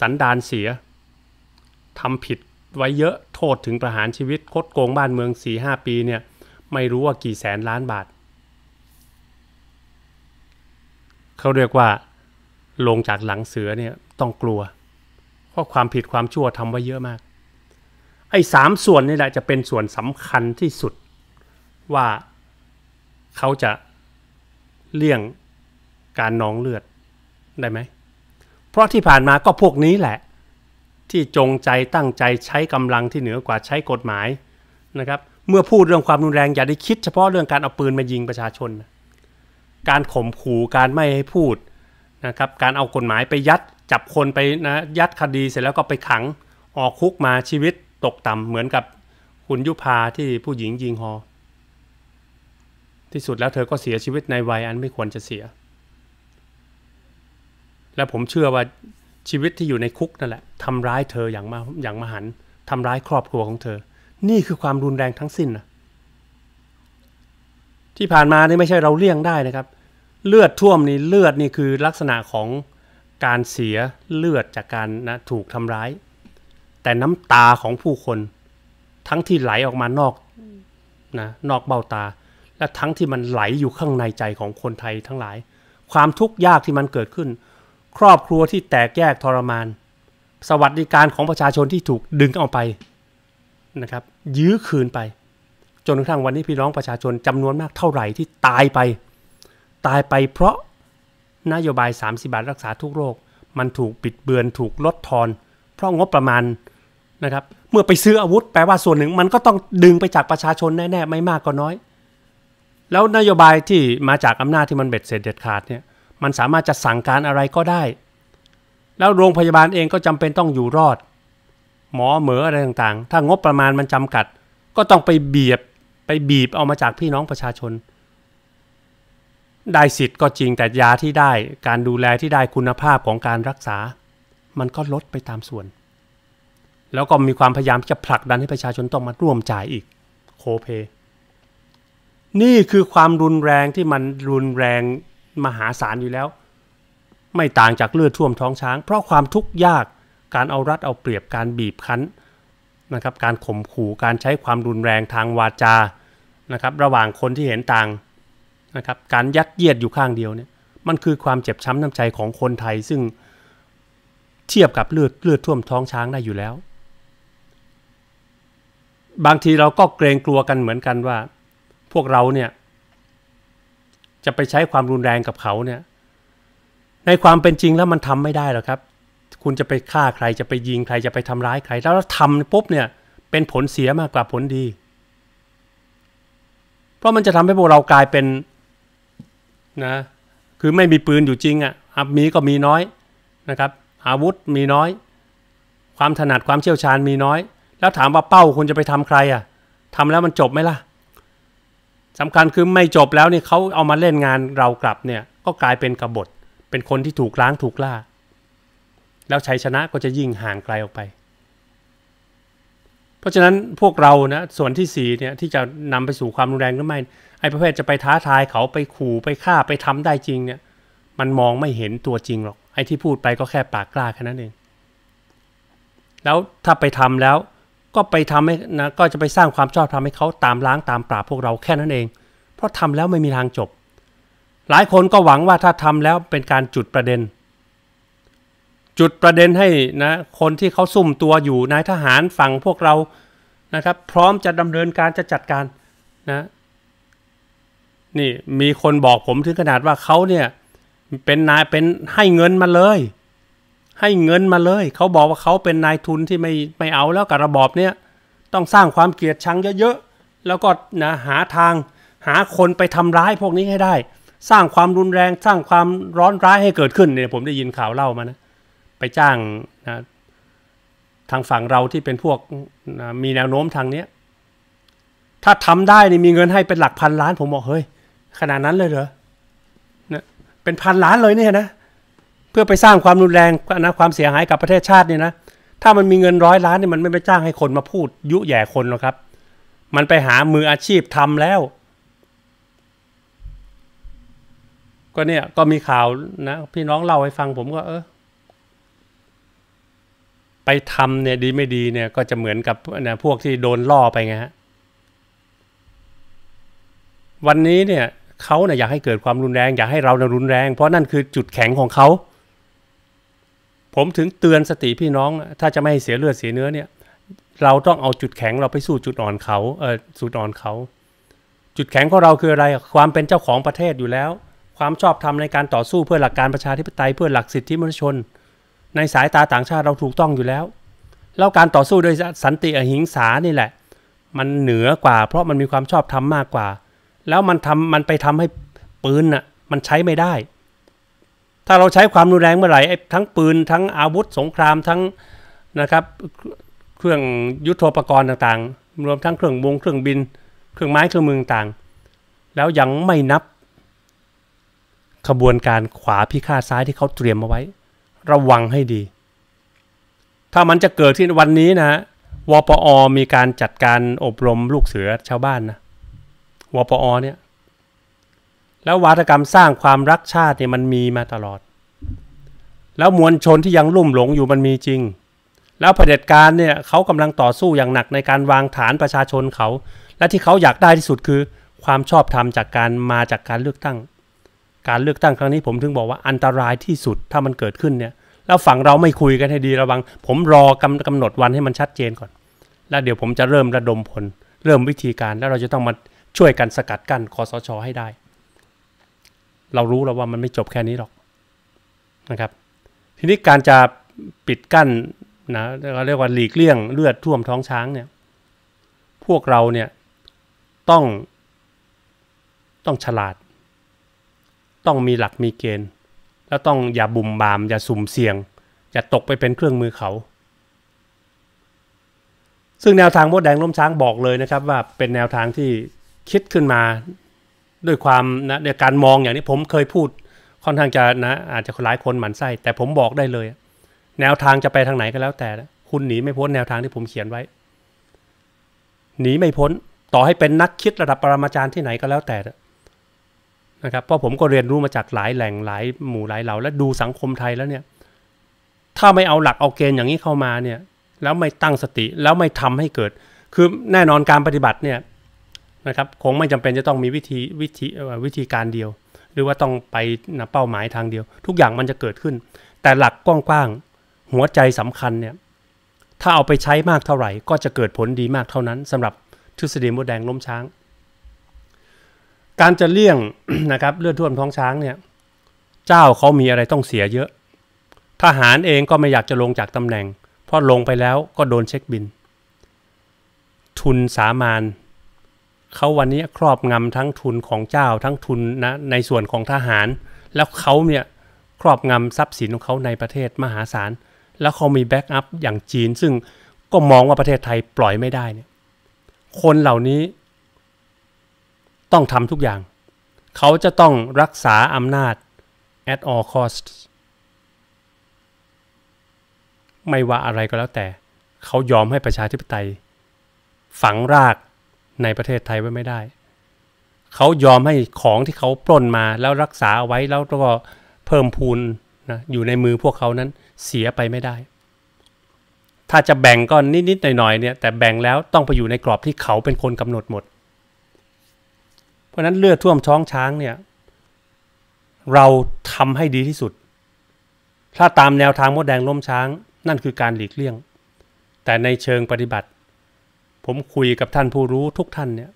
สันดานเสียทำผิดไว้เยอะโทษถึงประหารชีวิตคดโกงบ้านเมือง4ีหปีเนี่ยไม่รู้ว่ากี่แสนล้านบาท เขาเรียกว่าลงจากหลังเสือเนี่ยต้องกลัวเพราะความผิดความชั่วทำไว้เยอะมาก ไอ้สามส่วนนี่แหละ จะเป็นส่วนสำคัญที่สุดว่าเขาจะเลี่ยงการนองเลือดได้ไหมเพราะที่ผ่านมาก็พวกนี้แหละที่จงใจตั้งใจใช้กำลังที่เหนือกว่าใช้กฎหมายนะครับเมื่อพูดเรื่องความรุนแรงอย่าได้คิด เฉพาะเรื่องการเอาปืนมายิงประชาชน การข่มขู่การไม่ให้พูดนะครับการเอากฎหมายไปยัดจับคนไปนะยัดคดีเสร็จแล้วก็ไปขังออกคุกมาชีวิตตกต่ำเหมือนกับคุณยุพาที่ผู้หญิงยิงฮอที่สุดแล้วเธอก็เสียชีวิตในวัยอันไม่ควรจะเสีย และผมเชื่อว่าชีวิตที่อยู่ในคุกนั่นแหละทำร้ายเธออย่างมาอย่างมหันทำร้ายครอบครัวของเธอ นี่คือความรุนแรงทั้งสิ้นนะที่ผ่านมานี่ไม่ใช่เราเลี่ยงได้นะครับ เลือดท่วมนี่เลือดนี่คือลักษณะของการเสียเลือดจากการนะถูกทำร้าย แต่น้ำตาของผู้คน ทั้งที่ไหลออกมานอกนะนอกเบ้าตา และทั้งที่มันไหลอยู่ข้างในใจของคนไทยทั้งหลาย ความทุกข์ยากที่มันเกิดขึ้นครอบครัวที่แตกแยกทรมาน สวัสดิการของประชาชนที่ถูกดึงเอาไปนะครับยื้อคืนไป จนกระทั่งวันนี้พี่น้องประชาชนจำนวนมากเท่าไหร่ที่ตายไป ตายไปเพราะนโยบาย 30 บาทรักษาทุกโรค มันถูกปิดเบือนถูกลดทอน เพราะงบประมาณนะครับเมื่อไปซื้ออาวุธ แปลว่าส่วนหนึ่งมันก็ต้องดึงไปจากประชาชนแน่ๆไม่มากก็น้อย แล้วนโยบายที่มาจากอำนาจที่มันเบ็ดเสร็จเด็ดขาดเนี่ยมันสามารถจะสั่งการอะไรก็ได้ แล้วโรงพยาบาลเองก็จำเป็นต้องอยู่รอด หมอเหมออะไรต่างๆ ถ้างบประมาณมันจำกัด ก็ต้องไปเบียบไปบีบเอามาจากพี่น้องประชาชนได้สิทธิ์ก็จริงแต่ยาที่ได้ การดูแลที่ได้คุณภาพของการรักษา มันก็ลดไปตามส่วน แล้วก็มีความพยายามจะผลักดันให้ประชาชนต้องมาร่วมจ่ายอีก โคเพนี่คือความรุนแรงที่มันรุนแรงมหาศาลอยู่แล้ว ไม่ต่างจากเลือดท่วมท้องช้างเพราะความทุกข์ยากการเอารัดเอาเปรียบการบีบคั้นนะครับ การข่มขู่การใช้ความรุนแรงทางวาจานะครับ ระหว่างคนที่เห็นต่างนะครับการยัดเยียดอยู่ข้างเดียวเนี่ย มันคือความเจ็บช้ำน้ำใจของคนไทยซึ่งเทียบกับเลือดเลือดท่วมท้องช้างได้อยู่แล้ว บางทีเราก็เกรงกลัวกันเหมือนกันว่า พวกเราเนี่ยจะไปใช้ความรุนแรงกับเขาเนี่ย ในความเป็นจริงแล้วมันทำไม่ได้หรอกครับ คุณจะไปฆ่าใครจะไปยิงใครจะไปทำร้ายใคร แล้วทำปุ๊บเนี่ยเป็นผลเสียมากกว่าผลดี เพราะมันจะทำให้พวกเรากลายเป็นนะคือไม่มีปืนอยู่จริงอะ่ะมีก็มีน้อยนะครับ อาวุธมีน้อย ความถนัดความเชี่ยวชาญมีน้อย แล้วถามว่าเป้าคุณจะไปทำใครอะ่ะ ทำแล้วมันจบไหมล่ะสำคัญคือไม่จบแล้วเนี่ยเขาเอามาเล่นงานเรากลับเนี่ยก็กลายเป็นกบฏ เป็นคนที่ถูกล้างถูกล่าแล้วชัยชนะก็จะยิ่งห่างไกลออกไป เพราะฉะนั้นพวกเรานะส่วนที่สีเนี่ยที่จะนำไปสู่ความรุนแรงหรือไม่ ไอ้ประเภทจะไปท้าทายเขาไปขู่ไปฆ่าไปทำได้จริงเนี่ยมันมองไม่เห็นตัวจริงหรอก ไอ้ที่พูดไปก็แค่ปากกล้าแค่นั้นเอง แล้วถ้าไปทำแล้วก็ไปทำให้นะก็จะไปสร้างความชอบทำให้เขาตามล้างตามปราบพวกเราแค่นั้นเอง เพราะทำแล้วไม่มีทางจบ หลายคนก็หวังว่าถ้าทำแล้วเป็นการจุดประเด็น จุดประเด็นให้นะคนที่เขาซุ่มตัวอยู่นายทหารฝั่งพวกเรานะครับ พร้อมจะดำเนินการจะจัดการนะนี่มีคนบอกผมถึงขนาดว่าเขาเนี่ยเป็นนายเป็นให้เงินมาเลยให้เงินมาเลย เขาบอกว่าเขาเป็นนายทุนที่ไม่ไม่เอาแล้วกับระบอบเนี้ยต้องสร้างความเกลียดชังเยอะๆแล้วก็นะหาทางหาคนไปทำร้ายพวกนี้ให้ได้ สร้างความรุนแรงสร้างความร้อนร้ายให้เกิดขึ้นเนี่ย ผมได้ยินข่าวเล่ามานะ ไปจ้างนะทางฝั่งเราที่เป็นพวกนะมีแนวโน้มทางเนี้ย ถ้าทำได้นี่มีเงินให้เป็นหลักพันล้านผมบอกเฮ้ยขนาดนั้นเลยเหรอนะเป็นพันล้านเลยเนี่ยนะเพื่อไปสร้างความรุนแรงนะความเสียหายกับประเทศชาตินี่นะ ถ้ามันมีเงินร้อยล้านเนี่ยมันไม่ไปจ้างให้คนมาพูดยุแย่คนหรอกครับ มันไปหามืออาชีพทำแล้ว ก็เนี่ยก็มีข่าวนะ พี่น้องเล่าให้ฟังผมก็เออไปทำเนี่ยดีไม่ดีเนี่ย ก็จะเหมือนกับนะพวกที่โดนล่อไปไงฮะวันนี้เนี่ยเขาเนี่ยอยากให้เกิดความรุนแรง อยากให้เรานรุนแรงเพราะนั่นคือจุดแข็งของเขาผมถึงเตือนสติ พี่น้องถ้าจะไม่ให้เสียเลือดเสียเนื้อเนี่ย เราต้องเอาจุดแข็งเราไปสู้จุดอ่อนเขาเออสู่อ่อนเขา จุดแข็งของเราคืออะไรความเป็นเจ้าของประเทศอยู่แล้ว ความชอบธรรมในการต่อสู้เพื่อหลักการประชาธิปไตยเพื่อหลักสิทธิมนุษยชน ในสายตาต่างชาติเราถูกต้องอยู่แล้ว แล้วการต่อสู้โดยสันติอหิงสานี่แหละ มันเหนือกว่า เพราะมันมีความชอบธรรมมากกว่า แล้วมันทำมันไปทำให้ปืนน่ะมันใช้ไม่ได้ถ้าเราใช้ความรุนแรงเมื่อไหร่ทั้งปืนทั้งอาวุธสงครามทั้งนะครับเครื่องยุโทโธปกรณ์ต่าง ๆ รวม ทั้งเครื่องวงเครื่องบิน เครื่องไม้เครื่องมือต่างๆแล้วยังไม่นับ ขบวนการขวาพิฆาตซ้ายที่เขาเตรียมมาไว้ ระวังให้ดี ถ้ามันจะเกิดที่วันนี้นะวปอมีการจัดการอบรมลูกเสือชาวบ้านนะวปอเนี่ยแล้ววาทกรรมสร้างความรักชาติเนี่ยมันมีมาตลอด แล้วมวลชนที่ยังลุ่มหลงอยู่มันมีจริง แล้วเผด็จการเนี่ยเขากำลังต่อสู้อย่างหนักในการวางฐานประชาชนเขา และที่เขาอยากได้ที่สุดคือความชอบธรรมจากการมาจากการเลือกตั้ง การเลือกตั้งครั้งนี้ผมถึงบอกว่าอันตรายที่สุดถ้ามันเกิดขึ้นเนี่ย แล้วฝั่งเราไม่คุยกันให้ดีระวัง ผมรอกำกำหนดวันให้มันชัดเจนก่อน แล้วเดี๋ยวผมจะเริ่มระดมพลเริ่มวิธีการแล้วเราจะต้องมาช่วยกันสกัดกั้นคอสชอให้ได้เรารู้แล้วว่ามันไม่จบแค่นี้หรอกนะครับ ทีนี้การจะปิดกั้น นะเราเรียกว่าหลีกเลี่ยง เลือดท่วมท้องช้างเนี่ย พวกเราเนี่ยต้องต้องฉลาด ต้องมีหลักมีเกณฑ์ แล้วต้องอย่าบุ่มบาม อย่าสุ่มเสี่ยงอย่าตกไปเป็นเครื่องมือเขา ซึ่งแนวทางมดแดงล้มช้างบอกเลยนะครับว่าเป็นแนวทางที่คิดขึ้นมาด้วยความนะในการมองอย่างนี้ผมเคยพูดค่อนข้างจะนะอาจจะหลายคนหมันไส้แต่ผมบอกได้เลยแนวทางจะไปทางไหนก็แล้วแต่คุณหนีไม่พ้นแนวทางที่ผมเขียนไว้หนีไม่พ้นต่อให้เป็นนักคิดระดับปรมาจารย์ที่ไหนก็แล้วแต่นะครับเพราะผมก็เรียนรู้มาจากหลายแหล่งหลายหมู่หลายเหล่าและดูสังคมไทยแล้วเนี่ย ถ้าไม่เอาหลักเอาเกณฑ์อย่างนี้เข้ามาเนี่ย แล้วไม่ตั้งสติแล้วไม่ทำให้เกิด คือแน่นอนการปฏิบัติเนี่ยนะครับคงไม่จำเป็นจะต้องมีวิธีวิธีวิธีการเดียว หรือว่าต้องไปนะเป้าหมายทางเดียว ทุกอย่างมันจะเกิดขึ้น แต่หลักกว้างๆ หัวใจสำคัญเนี่ยถ้าเอาไปใช้มากเท่าไหร่ก็จะเกิดผลดีมากเท่านั้น สำหรับทฤษฎีมดแดงล้มช้าง การจะเลี่ยงนะครับเลือดท่วมท้องช้างเนี่ยเจ้าเขามีอะไรต้องเสียเยอะทหารเองก็ไม่อยากจะลงจากตำแหน่ง เพราะลงไปแล้วก็โดนเช็คบินทุนสามานเขาวันนี้ครอบงำทั้งทุนของเจ้าทั้งทุนนะในส่วนของทหาร แล้วเขาเนี่ยครอบงำทรัพย์สินของเขาในประเทศมหาศาลแล้วเขามีแบ็กอัพอย่างจีน ซึ่งก็มองว่าประเทศไทยปล่อยไม่ได้เนี่ยคนเหล่านี้ต้องทำทุกอย่าง เขาจะต้องรักษาอำนาจ at all costs ไม่ว่าอะไรก็แล้วแต่ เขายอมให้ประชาธิปไตย ฝังรากในประเทศไทยไว้ไม่ได้ เขายอมให้ของที่เขาปล้นมา แล้วรักษาเอาไว้แล้วก็เพิ่มพูนนะอยู่ในมือพวกเขานั้นเสียไปไม่ได้ ถ้าจะแบ่งก็นิดๆหน่อยๆเนี่ย แต่แบ่งแล้วต้องไปอยู่ในกรอบที่เขาเป็นคนกำหนดหมด เพราะนั้นเลือดท่วมช้องช้างเนี่ยเราทำให้ดีที่สุด ถ้าตามแนวทางมดแดงล้มช้าง นั่นคือการหลีกเลี่ยง แต่ในเชิงปฏิบัติผมคุยกับท่านผู้รู้ทุกท่านเนี่ย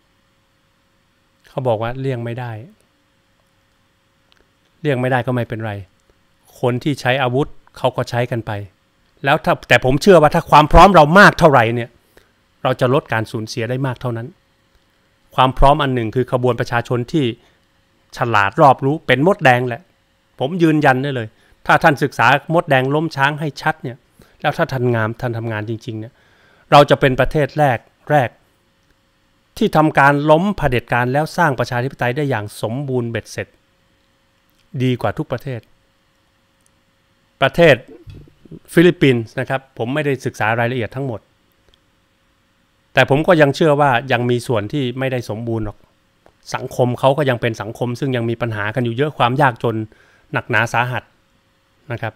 เขาบอกว่าเลี่ยงไม่ได้ เลี่ยงไม่ได้ก็ไม่เป็นไร คนที่ใช้อาวุธเขาก็ใช้กันไป แล้วถ้าแต่ผมเชื่อว่าถ้าความพร้อมเรามากเท่าไหร่เนี่ยเราจะลดการสูญเสียได้มากเท่านั้น ความพร้อมอันหนึ่งคือขบวนประชาชนที่ฉลาดรอบรู้เป็นมดแดงแหละ ผมยืนยันได้เลย ถ้าท่านศึกษามดแดงล้มช้างให้ชัดเนี่ย แล้วถ้าท่านงามท่านทำงานจริง ๆเนี่ยเราจะเป็นประเทศแรกแรกที่ทำการล้มเผด็จการแล้วสร้างประชาธิปไตยได้อย่างสมบูรณ์เบ็ดเสร็จ ดีกว่าทุกประเทศ ประเทศฟิลิปปินส์นะครับผมไม่ได้ศึกษารายละเอียดทั้งหมด แต่ผมก็ยังเชื่อว่ายังมีส่วนที่ไม่ได้สมบูรณ์หรอกสังคมเขาก็ยังเป็นสังคม ซึ่งยังมีปัญหากันอยู่เยอะความยากจนหนักหนาสาหัสนะครับ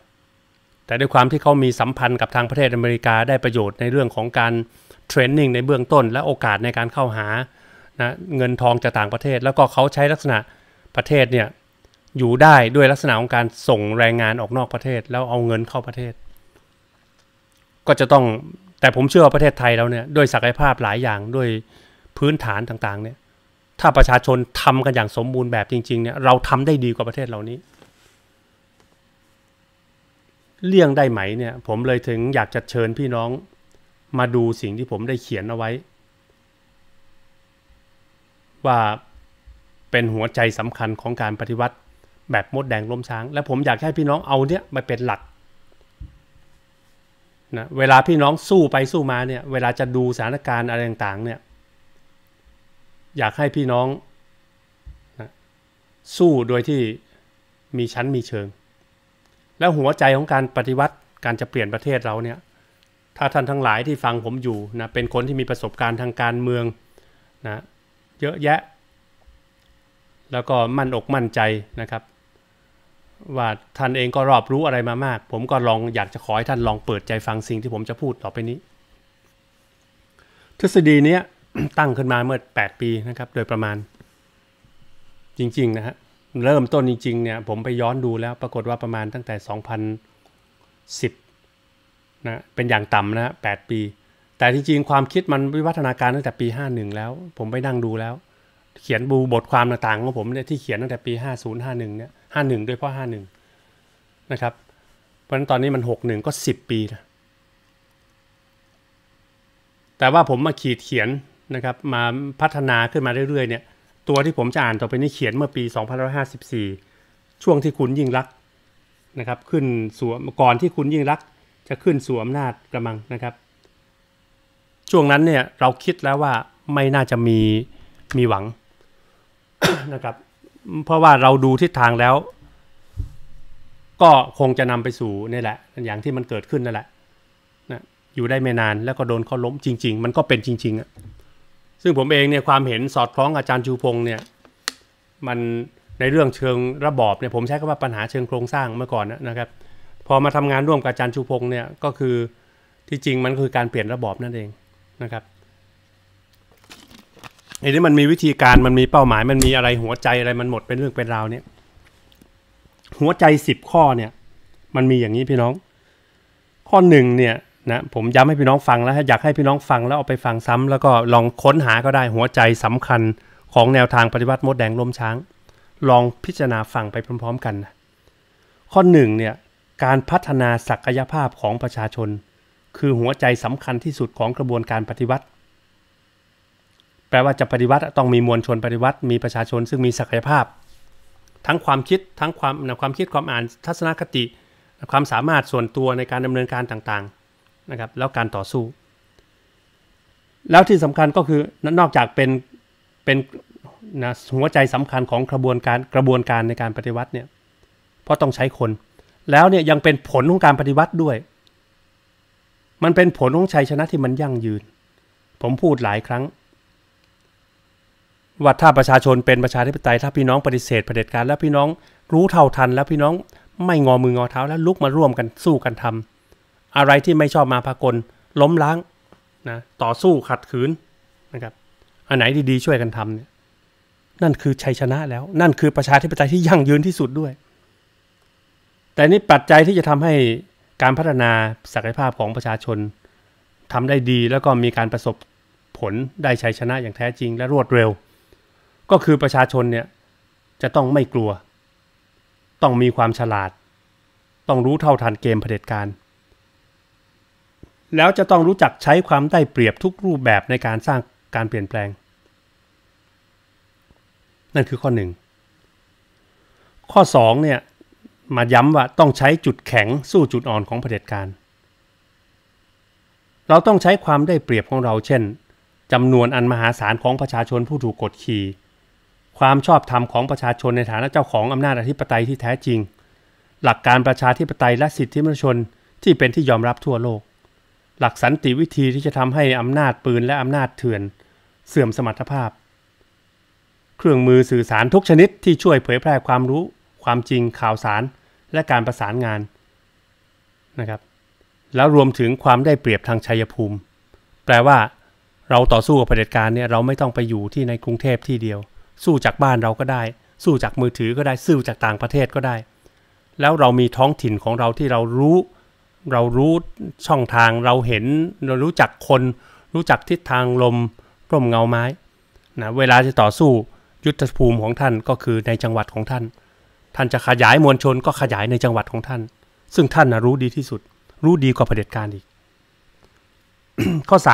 แต่ด้วยความที่เขามีสัมพันธ์กับทางประเทศอเมริกาได้ประโยชน์ในเรื่องของการเทรนนิ่งในเบื้องต้นและโอกาสในการเข้าหานะเงินทองจากต่างประเทศ แล้วก็เขาใช้ลักษณะประเทศเนี่ยอยู่ได้ด้วยลักษณะของการส่งแรงงานออกนอกประเทศ แล้วเอาเงินเข้าประเทศ ก็จะต้องแต่ผมเชื่อว่าประเทศไทยเราเนี่ยด้วยศักยภาพหลายอย่างด้วยพื้นฐานต่างๆเนี่ยถ้าประชาชนทำกันอย่างสมบูรณ์แบบจริง ๆเนี่ยเราทำได้ดีกว่าประเทศเหล่านี้เลี่ยงได้ไหมเนี่ยผมเลยถึงอยากจะเชิญพี่น้องมาดูสิ่งที่ผมได้เขียนเอาไว้ ว่าเป็นหัวใจสำคัญของการปฏิวัติแบบมดแดงล้มช้างและผมอยากให้พี่น้องเอาเนี่ยมาเป็นหลักนะเวลาพี่น้องสู้ไปสู้มาเนี่ย เวลาจะดูสถานการณ์อะไรต่างๆเนี่ยอยากให้พี่น้องนะสู้โดยที่มีชั้นมีเชิง และหัวใจของการปฏิวัติการจะเปลี่ยนประเทศเราเนี่ยถ้าท่านทั้งหลายที่ฟังผมอยู่นะเป็นคนที่มีประสบการณ์ทางการเมืองนะเยอะแยะ แล้วก็มั่นอกมั่นใจนะครับว่าท่านเองก็รอบรู้อะไรมามาก ผมก็ลองอยากจะขอให้ท่านลองเปิดใจฟังสิ่งที่ผมจะพูดต่อไปนี้ ทฤษฎีนี้ตั้งขึ้นมาเมื่อ 8 ปีนะครับโดยประมาณจริงๆนะฮะเริ่มต้นจริงๆเนี่ยผมไปย้อนดูแล้วปรากฏว่าประมาณตั้งแต่ 2010นะเป็นอย่างต่ำนะแปดปี แต่จริงๆความคิดมันวิวัฒนาการตั้งแต่ปี 51 แล้ว ผมไปนั่งดูแล้ว เขียนบูบทความต่างๆของผมเนี่ยที่เขียนตั้งแต่ปี50 51เนี่ย51 ด้วยเพราะ51นะครับ เพราะฉะนั้นตอนนี้มัน 61 ก็ 10 ปีนะแต่ว่าผมมาขีดเขียนนะครับมาพัฒนาขึ้นมาเรื่อยๆเนี่ยตัวที่ผมจะอ่านต่อไปนี้เขียนเมื่อปี2554 ช่วงที่คุณยิ่งรักนะครับขึ้นสู่ก่อนที่คุณยิ่งรักจะขึ้นสู่อำนาจกระมังนะครับ ช่วงนั้นเนี่ยเราคิดแล้วว่าไม่น่าจะมีมีหวังนะครับ เพราะว่าเราดูทิศทางแล้ว ก็คงจะนำไปสู่นี่แหละ อย่างที่มันเกิดขึ้นนั่นแหละ นะ อยู่ได้ไม่นานแล้วก็โดนเขาล้มจริงๆ มันก็เป็นจริงๆอะซึ่งผมเองเนี่ยความเห็นสอดคล้องอาจารย์ชูพงษ์เนี่ย มันในเรื่องเชิงระบอบเนี่ยผมใช้คำว่าปัญหาเชิงโครงสร้างเมื่อก่อนนะครับพอมาทำงานร่วมกับอาจารย์ชูพงศ์เนี่ยก็คือที่จริงมันคือการเปลี่ยนระบอบนั่นเองนะครับไอ้นี่มันมีวิธีการมันมีเป้าหมายมันมีอะไรหัวใจอะไรมันหมดเป็นเรื่องเป็นราวเนี่ย หัวใจสิบข้อเนี่ย มันมีอย่างนี้พี่น้อง ข้อหนึ่งเนี่ยนะผมย้ำให้พี่น้องฟังแล้ว อยากให้พี่น้องฟังแล้วเอาไปฟังซ้ำ แล้วก็ลองค้นหาก็ได้หัวใจสำคัญของแนวทางปฏิบัติมดแดงลมช้าง ลองพิจารณาฟังไปพร้อมๆกันนะข้อหนึ่งเนี่ยการพัฒนาศักยภาพของประชาชน คือหัวใจสำคัญที่สุดของกระบวนการปฏิวัติ แปลว่าจะปฏิวัติต้องมีมวลชนปฏิวัติ มีประชาชนซึ่งมีศักยภาพ ทั้งความคิดทั้งความความคิดความอ่านทัศนคติ ความสามารถส่วนตัวในการดำเนินการต่างๆนะครับแล้วการต่อสู้ แล้วที่สำคัญก็คือนอกจากเป็นเป็นนะหัวใจสำคัญของกระบวนการกระบวนการในการปฏิวัติเนี่ยเพราะต้องใช้คนแล้วเนี่ยยังเป็นผลของการปฏิวัติด้วย มันเป็นผลของชัยชนะที่มันยั่งยืน ผมพูดหลายครั้งว่าถ้าประชาชนเป็นประชาธิปไตยถ้าพี่น้องปฏิเสธเผด็จการแล้วพี่น้องรู้เท่าทัน แล้วพี่น้องไม่งอมืองอเท้าแล้วลุกมาร่วมกันสู้กันทำ อะไรที่ไม่ชอบมาพากลล้มล้างนะต่อสู้ขัดขืนนะครับอันไหนดีๆช่วยกันทำเนี่ยนั่นคือชัยชนะแล้วนั่นคือประชาธิปไตยที่ยั่งยืนที่สุดด้วยแต่นี่ปัจจัยที่จะทำให้การพัฒนาศักยภาพของประชาชน ทำได้ดีแล้วก็มีการประสบผลได้ชัยชนะอย่างแท้จริงและรวดเร็ว ก็คือประชาชนเนี่ย จะต้องไม่กลัว ต้องมีความฉลาด ต้องรู้เท่าทันเกมเผด็จการ แล้วจะต้องรู้จักใช้ความได้เปรียบทุกรูปแบบในการสร้างการเปลี่ยนแปลง นั่นคือข้อหนึ่งข้อสองเนี่ยมาย้ำว่าต้องใช้จุดแข็งสู้จุดอ่อนของเผด็จการ เราต้องใช้ความได้เปรียบของเราเช่นจำนวนอันมหาศาลของประชาชนผู้ถูกกดขี่ความชอบธรรมของประชาชนในฐานะเจ้าของอำนาจอธิปไตยที่แท้จริง หลักการประชาธิปไตยและสิทธิมนุษยชนที่เป็นที่ยอมรับทั่วโลก หลักสันติวิธีที่จะทำให้อำนาจปืนและอำนาจเถื่อน เสื่อมสมรรถภาพ เครื่องมือสื่อสารทุกชนิดที่ช่วยเผยแพร่ความรู้ความจริงข่าวสารและการประสานงานนะครับแล้วรวมถึงความได้เปรียบทางชัยภูมิ แปลว่าเราต่อสู้กับเผด็จการเนี่ยเราไม่ต้องไปอยู่ที่ในกรุงเทพที่เดียว สู้จากบ้านเราก็ได้ สู้จากมือถือก็ได้สู้จากต่างประเทศก็ได้ แล้วเรามีท้องถิ่นของเราที่เรารู้ เรารู้ช่องทางเราเห็นเรารู้จักคน รู้จักทิศทางลมร่มเงาไม้นะเวลาจะต่อสู้ยุทธภูมิของท่านก็คือในจังหวัดของท่านท่านจะขยายมวลชนก็ขยายในจังหวัดของท่าน ซึ่งท่านนะรู้ดีที่สุด รู้ดีกว่าเผด็จการอีก ข้อ 3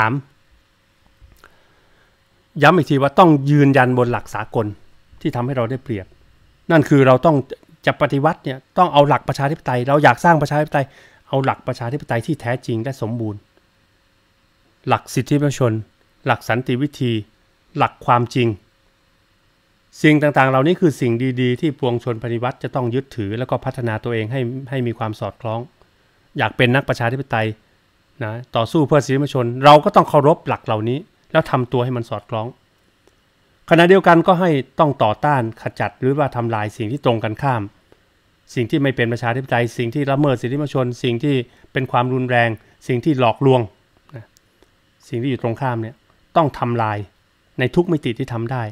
ย้ำอีกทีว่าต้องยืนยันบนหลักสากลที่ทำให้เราได้เปรียบ นั่นคือเราต้องจะปฏิวัติเนี่ยต้องเอาหลักประชาธิปไตย เราอยากสร้างประชาธิปไตยเอาหลักประชาธิปไตยที่แท้จริงและสมบูรณ์ หลักสิทธิประชาชน หลักสันติวิธี หลักความจริงสิ่งต่างๆ เหล่านี้คือสิ่งดีๆ ที่ปวงชนปฏิวัติจะต้องยึดถือแล้วก็พัฒนาตัวเองให้ให้มีความสอดคล้อง อยากเป็นนักประชาธิปไตยนะต่อสู้เพื่อสิทธิมชนเราก็ต้องเคารพหลักเหล่านี้ แล้วทำตัวให้มันสอดคล้อง ขณะเดียวกันก็ให้ต้องต่อต้านขจัดหรือว่าทำลายสิ่งที่ตรงกันข้าม สิ่งที่ไม่เป็นประชาธิปไตยสิ่งที่ละเมิดสิทธิมชน สิ่งที่เป็นความรุนแรง สิ่งที่หลอกลวงสิ่งที่อยู่ตรงข้ามเนี่ยต้องทำลายในทุกมิติที่ทำได้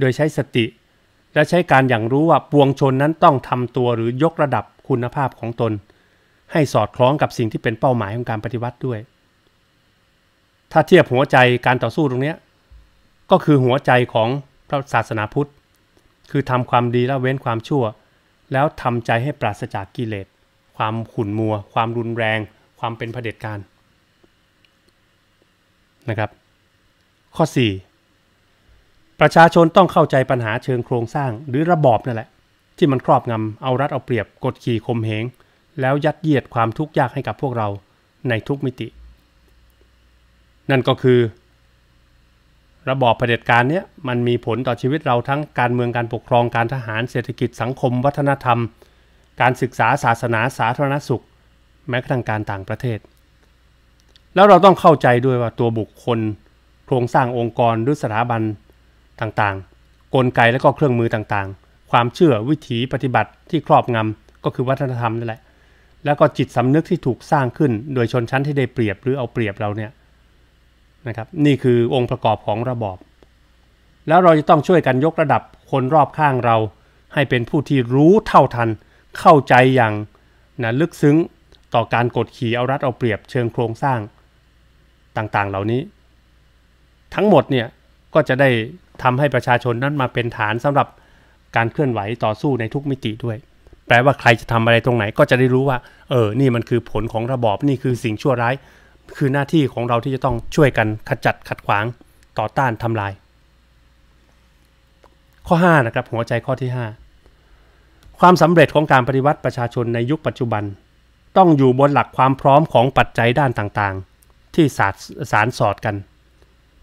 โดยใช้สติ และใช้การอย่างรู้ว่า ปวงชนนั้นต้องทำตัวหรือยกระดับคุณภาพของตน ให้สอดคล้องกับสิ่งที่เป็นเป้าหมายของการปฏิวัติด้วย ถ้าเทียบหัวใจการต่อสู้ตรงนี้ ก็คือหัวใจของพระศาสนาพุทธคือทำความดีและเว้นความชั่ว แล้วทำใจให้ปราศจากกิเลสความขุ่นมัว ความรุนแรง ความเป็นเผด็จการนะครับ ข้อ4ประชาชนต้องเข้าใจปัญหาเชิงโครงสร้างหรือระบอบนั่นแหละ ที่มันครอบงำเอารัดเอาเปรียบกดขี่ข่มเหงแล้วยัดเยียดความทุกข์ยากให้กับพวกเราในทุกมิติ นั่นก็คือ ระบอบเผด็จการเนี้ยมันมีผลต่อชีวิตเราทั้งการเมืองการปกครองการทหารเศรษฐกิจสังคมวัฒนธรรม การศึกษาศาสนาสาธารณสุข แม้กระทั่งการต่างประเทศ แล้วเราต้องเข้าใจด้วยว่าตัวบุคคล โครงสร้างองค์กรหรือสถาบันต่างๆ กลไกและก็เครื่องมือต่างๆ ความเชื่อวิถีปฏิบัติที่ครอบงำก็คือวัฒนธรรมนั่นแหละ แล้วก็จิตสำนึกที่ถูกสร้างขึ้น โดยชนชั้นที่ได้เปรียบหรือเอาเปรียบเราเนี่ยนะครับ นี่คือองค์ประกอบของระบอบ แล้วเราจะต้องช่วยกันยกระดับ คน รอบข้างเรา ให้เป็นผู้ที่รู้เท่าทัน เข้าใจอย่างนะลึกซึ้งต่อการกดขี่เอารัดเอาเปรียบเชิงโครงสร้างต่างๆ เหล่านี้ ทั้งหมดเนี่ยก็จะได้ทำให้ประชาชนนั้นมาเป็นฐานสำหรับการเคลื่อนไหวต่อสู้ในทุกมิติด้วย แปลว่าใครจะทำอะไรตรงไหนก็จะได้รู้ว่าเออนี่มันคือผลของระบอบนี่คือสิ่งชั่วร้าย คือหน้าที่ของเราที่จะต้องช่วยกันขจัดขัดขวางต่อต้านทำลาย ข้อ 5 นะครับหัวใจข้อที่ 5 ความสำเร็จของการปฏิวัติประชาชนในยุคปัจจุบัน ต้องอยู่บนหลักความพร้อมของปัจจัยด้านต่างๆ ที่สารสอดกัน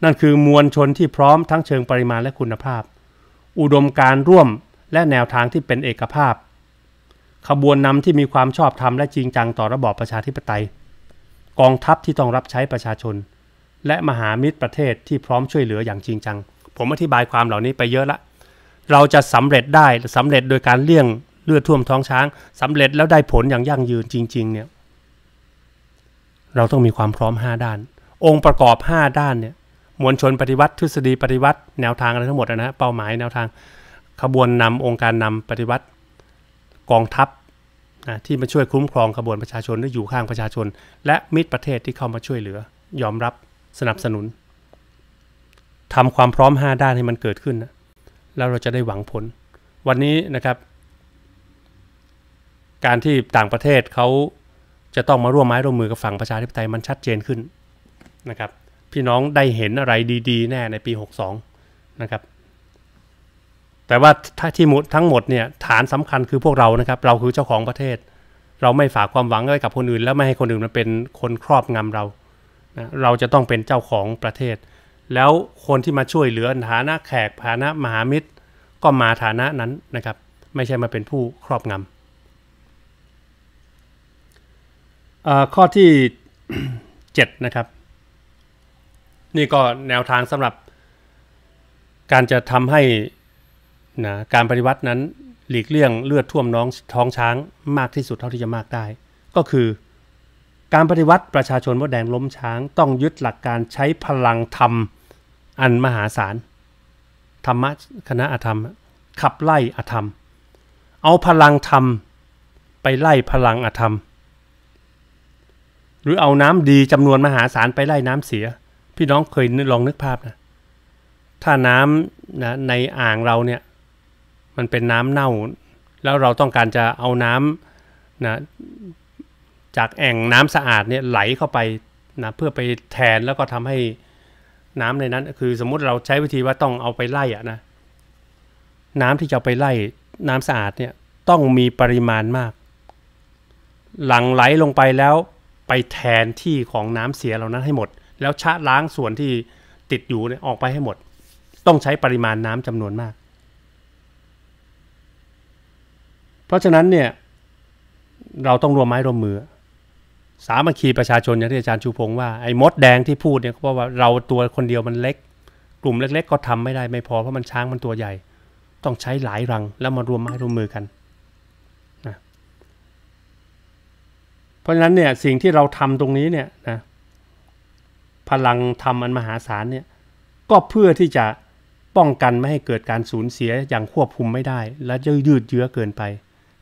นั่นคือมวลชนที่พร้อมทั้งเชิงปริมาณและคุณภาพ อุดมการร่วมและแนวทางที่เป็นเอกภาพ ขบวนนำที่มีความชอบธรรมและจริงจัง ต่อระบอบประชาธิปไตย กองทัพที่ต้องรับใช้ประชาชน และมหามิตรประเทศที่พร้อมช่วยเหลืออย่างจริงจัง ผมอธิบายความเหล่านี้ไปเยอะละ เราจะสำเร็จได้สำเร็จโดยการเลี่ยงเลือดท่วมท้องช้างสำเร็จแล้วได้ผลอย่างยั่งยืนจริงๆเนี่ย เราต้องมีความพร้อม 5 ด้าน องค์ประกอบ 5 ด้านเนี่ยมวลชนปฏิวัติทฤษฎีปฏิวัติแนวทางอะไรทั้งหมดนะฮะเป้าหมายแนวทางขบวนนำองค์การนำปฏิวัติกองทัพนะที่มาช่วยคุ้มครองขบวนประชาชนและอยู่ข้างประชาชน และมิตรประเทศที่เข้ามาช่วยเหลือ ยอมรับสนับสนุน ทำความพร้อม 5 ด้านให้มันเกิดขึ้นนะแล้วเราจะได้หวังผล วันนี้นะครับ การที่ต่างประเทศเขาจะต้องมาร่วมไม้ร่วมมือกับฝั่งประชาธิปไตยมันชัดเจนขึ้นนะครับพี่น้องได้เห็นอะไรดี ๆแน่ในปี62นะครับแต่ว่าถ้าที่หมดทั้งหมดเนี่ยฐานสำคัญคือพวกเรานะครับ เราคือเจ้าของประเทศ เราไม่ฝากความหวังไว้กับคนอื่น แล้วไม่ให้คนอื่นมันเป็นคนครอบงำเรานะเราจะต้องเป็นเจ้าของประเทศ แล้วคนที่มาช่วยเหลือฐานะแขกฐานะมหามิตรก็มาฐานะนั้นนะครับ ไม่ใช่มาเป็นผู้ครอบงำข้อที่ 7 นะครับนี่ก็แนวทางสำหรับการจะทำให้นะการปฏิวัตินั้นหลีกเลี่ยงเลือดท่วมน้องท้องช้างมากที่สุดเท่าที่จะมากได้ ก็คือการปฏิวัติประชาชนมดแดงล้มช้างต้องยึดหลักการใช้พลังธรรม อันมหาศาลธรรมะคณะอธรรม ขับไล่อธรรม เอาพลังธรรม ไปไล่พลังอธรรม หรือเอาน้ำดีจำนวนมหาศาลไปไล่น้ำเสียพี่น้องเคยลองนึกภาพนะ ถ้าน้ำนะในอ่างเราเนี่ยมันเป็นน้ำเน่า แล้วเราต้องการจะเอาน้ำนะจากแอ่งน้ำสะอาดเนี่ยไหลเข้าไปนะเพื่อไปแทนแล้วก็ทำให้น้ำในนั้นคือสมมติเราใช้วิธีว่าต้องเอาไปไล่อะนะน้ำที่จะไปไล่น้ำสะอาดเนี่ยต้องมีปริมาณมาก หลังไหลลงไปแล้วไปแทนที่ของน้ำเสียเหล่านั้นให้หมดแล้วชะล้างส่วนที่ติดอยู่เนี่ยออกไปให้หมด ต้องใช้ปริมาณน้ำจำนวนมาก เพราะฉะนั้นเนี่ย เราต้องรวมไม้รวมมือ สามัคคีประชาชนอย่างที่อาจารย์ชูพงศ์ว่าไอ้มดแดงที่พูดเนี่ยเพราะว่าเราตัวคนเดียวมันเล็ก กลุ่มเล็กๆก็ทำไม่ได้ ไม่พอเพราะมันช้างมันตัวใหญ่ ต้องใช้หลายรังแล้วมารวมไม้รวมมือกันนะเพราะฉะนั้นเนี่ยสิ่งที่เราทำตรงนี้เนี่ยนะพลังธรรม อันมหาศาลเนี่ยก็เพื่อที่จะป้องกันไม่ให้เกิดการสูญเสียอย่างควบคุมไม่ได้ และจะยืดเยื้อเกินไป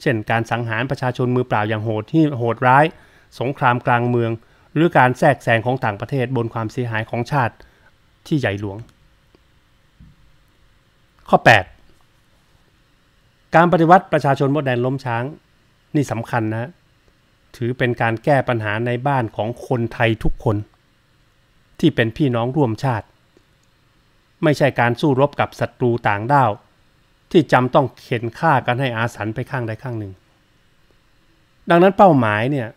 เช่นการสังหารประชาชนมือเปล่าอย่างโหดที่โหดร้าย สงครามกลางเมือง หรือการแทรกแซงของต่างประเทศบนความเสียหายของชาติที่ใหญ่หลวง ข้อ 8 การปฏิวัติประชาชนบดแดนล้มช้างนี่สำคัญนะถือเป็นการแก้ปัญหาในบ้านของคนไทยทุกคนที่เป็นพี่น้องร่วมชาติ ไม่ใช่การสู้รบกับศัตรูต่างด้าว ที่จำต้องเข็นฆ่ากันให้อาสันไปข้างใดข้างหนึ่ง ดังนั้นเป้าหมายเนี่ย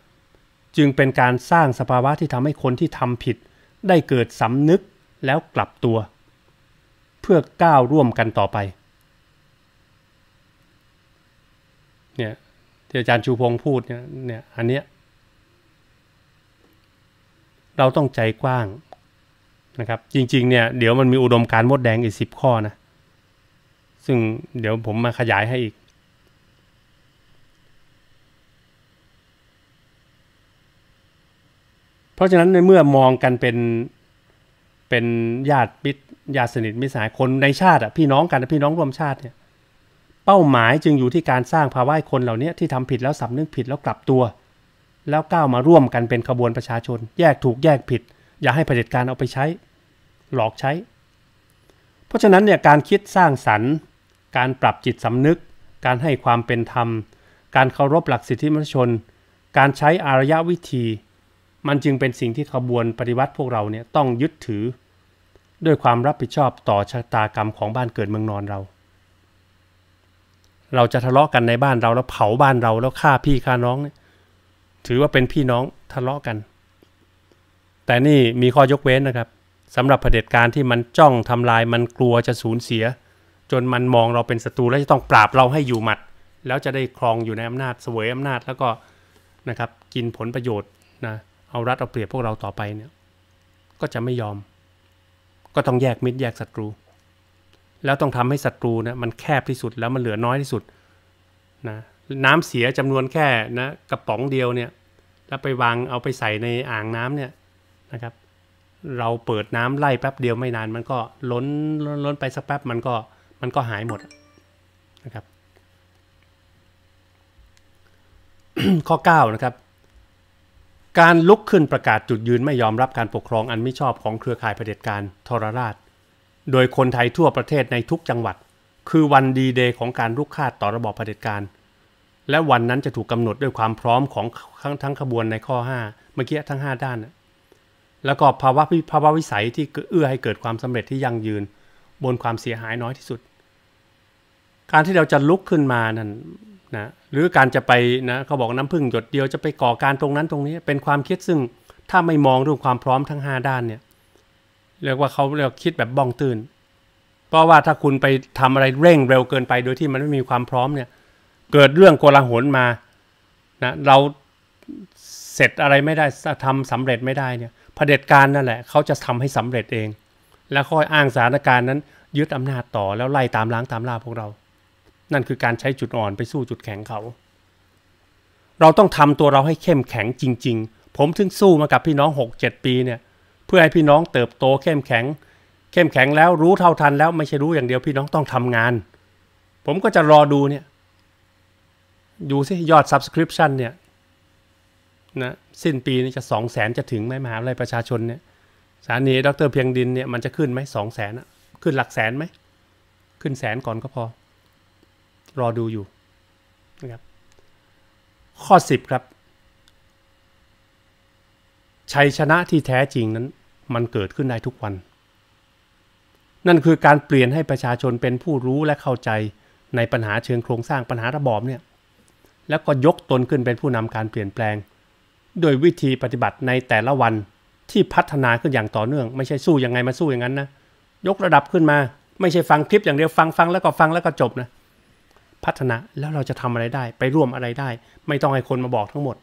จึงเป็นการสร้างสภาวะที่ทำให้คนที่ทำผิด ได้เกิดสำนึกแล้วกลับตัว เพื่อก้าวร่วมกันต่อไปเนี่ยที่อาจารย์ชูพงพูดเนี่ยเนี่ยอันเนี้ยเราต้องใจกว้างนะครับ จริงๆเนี่ยเดี๋ยวมันมีอุดมการมดแดงอีกสิบข้อนะ ซึ่งเดี๋ยวผมมาขยายให้อีก เพราะฉะนั้นในเมื่อมองกันเป็น เป็นญาติปิดญาติสนิทมิสายคนในชาติอ่ะ พี่น้องกันพี่น้องร่วมชาติเนี่ยเป้าหมายจึงอยู่ที่การสร้างภาวะคนเหล่านี้ที่ทำผิดแล้วสำนึกผิดแล้วกลับตัว แล้วก้าวมาร่วมกันเป็นขบวนประชาชนแยกถูกแยกผิด อย่าให้เผด็จการเอาไปใช้หลอกใช้ เพราะฉะนั้นเนี่ยการคิดสร้างสรรค์ การปรับจิตสำนึก การให้ความเป็นธรรม การเคารพหลักสิทธิมนุษยชน การใช้อารยวิธี มันจึงเป็นสิ่งที่ขบวนปฏิวัติพวกเราเนี่ยต้องยึดถือ ด้วยความรับผิดชอบต่อชะตากรรมของบ้านเกิดเมืองนอนเรา เราจะทะเลาะกันในบ้านเราแล้วเผาบ้านเราแล้วฆ่าพี่ฆ่าน้อง ถือว่าเป็นพี่น้องทะเลาะกัน แต่นี่มีข้อยกเว้นนะครับสำหรับเผด็จการที่มันจ้องทำลายมันกลัวจะสูญเสีย จนมันมองเราเป็นศัตรู และจะต้องปราบเราให้อยู่หมัด แล้วจะได้ครองอยู่ในอำนาจเสวยอำนาจแล้วก็นะครับกินผลประโยชน์นะ เอารัดเอาเปรียบพวกเราต่อไปเนี่ย ก็จะไม่ยอม ก็ต้องแยกมิตรแยกศัตรู แล้วต้องทำให้ศัตรูนะมันแคบที่สุดแล้วมันเหลือน้อยที่สุดนะน้ำเสียจำนวนแค่นะกระป๋องเดียวเนี่ย แล้วไปวางเอาไปใส่ในอ่างน้ำเนี่ยนะครับเราเปิดน้ำไล่แป๊บเดียวไม่นาน มันก็ล้นล้นลนไปสักแป๊บมันก็มันก็หายหมดนะครับข้อ9นะครับ การลุกขึ้นประกาศจุดยืนไม่ยอมรับการปกครองอันไม่ชอบของเครือข่ายเผด็จการทรราช โดยคนไทยทั่วประเทศในทุกจังหวัด คือวันดีเดย์ของการลุกคาดต่อระบอบเผด็จการและวันนั้นจะถูกกาหนดด้วยความพร้อมของทั้งทั้งขบวนในข้อ 5 เมื่อกี้ทั้ง 5 ด้านแล้วก็ภาวะภาวะวิสัยที่เอื้อให้เกิดความสำเร็จที่ยั่งยืน บนความเสียหายน้อยที่สุด การที่เราจะลุกขึ้นมานั่นนะหรือการจะไปนะเขาบอกน้ำพึ่งหยดเดียวจะไปก่อการตรงนั้นตรงนี้เป็นความคิดซึ่ง ถ้าไม่มองเรื่องความพร้อมทั้ง 5 ด้านเนี่ยเรียกว่าเขาเรียกคิดแบบบ้องตื่น เพราะว่าถ้าคุณไปทำอะไรเร่งเร็วเกินไปโดยที่มันไม่มีความพร้อมเนี่ย เกิดเรื่องโกลาหลมานะเราเสร็จอะไรไม่ได้ทำสำเร็จไม่ได้เนี่ยผด็จการนั่นแหละเขาจะทำให้สำเร็จเอง แล้วค่อยอ้างสถานการณ์นั้น ยึดอำนาจต่อแล้วไล่ตามล้างตามล่าพวกเรา นั่นคือการใช้จุดอ่อนไปสู้จุดแข็งเขา เราต้องทำตัวเราให้เข้มแข็งจริง ๆ ผมถึงสู้มากับพี่น้อง 6-7 ปีเนี่ยเพื่อให้พี่น้องเติบโตเข้มแข็ง เข้มแข็งแล้วรู้เท่าทัน แล้วไม่ใช่รู้อย่างเดียวพี่น้องต้องทำงาน ผมก็จะรอดูเนี่ยดูสิยอด subscription เนี่ยนะสิ้นปีนี้จะสองแสนจะถึงไหมมหาวิทยาลัยประชาชนเนี่ยสถานีดร เพียงดินเนี่ยมันจะขึ้นไหมสองแสน ขึ้นหลักแสนไหม ขึ้นแสนก่อนก็พอ รอดูอยู่นะครับข้อ 10 ครับ ชัยชนะที่แท้จริงนั้น มันเกิดขึ้นได้ทุกวัน นั่นคือการเปลี่ยนให้ประชาชนเป็นผู้รู้และเข้าใจในปัญหาเชิงโครงสร้างปัญหาระบอบเนี่ยแล้วก็ยกตนขึ้นเป็นผู้นำการเปลี่ยนแปลงโดยวิธีปฏิบัติในแต่ละวันที่พัฒนาขึ้นอย่างต่อเนื่องไม่ใช่สู้ยังไงมาสู้อย่างนั้นนะยกระดับขึ้นมา ไม่ใช่ฟังคลิปอย่างเดียวฟังฟังแล้วก็ฟังแล้วก็จบนะ พัฒนาแล้วเราจะทำอะไรได้ไปร่วมอะไรได้ ไม่ต้องให้คนมาบอกทั้งหมด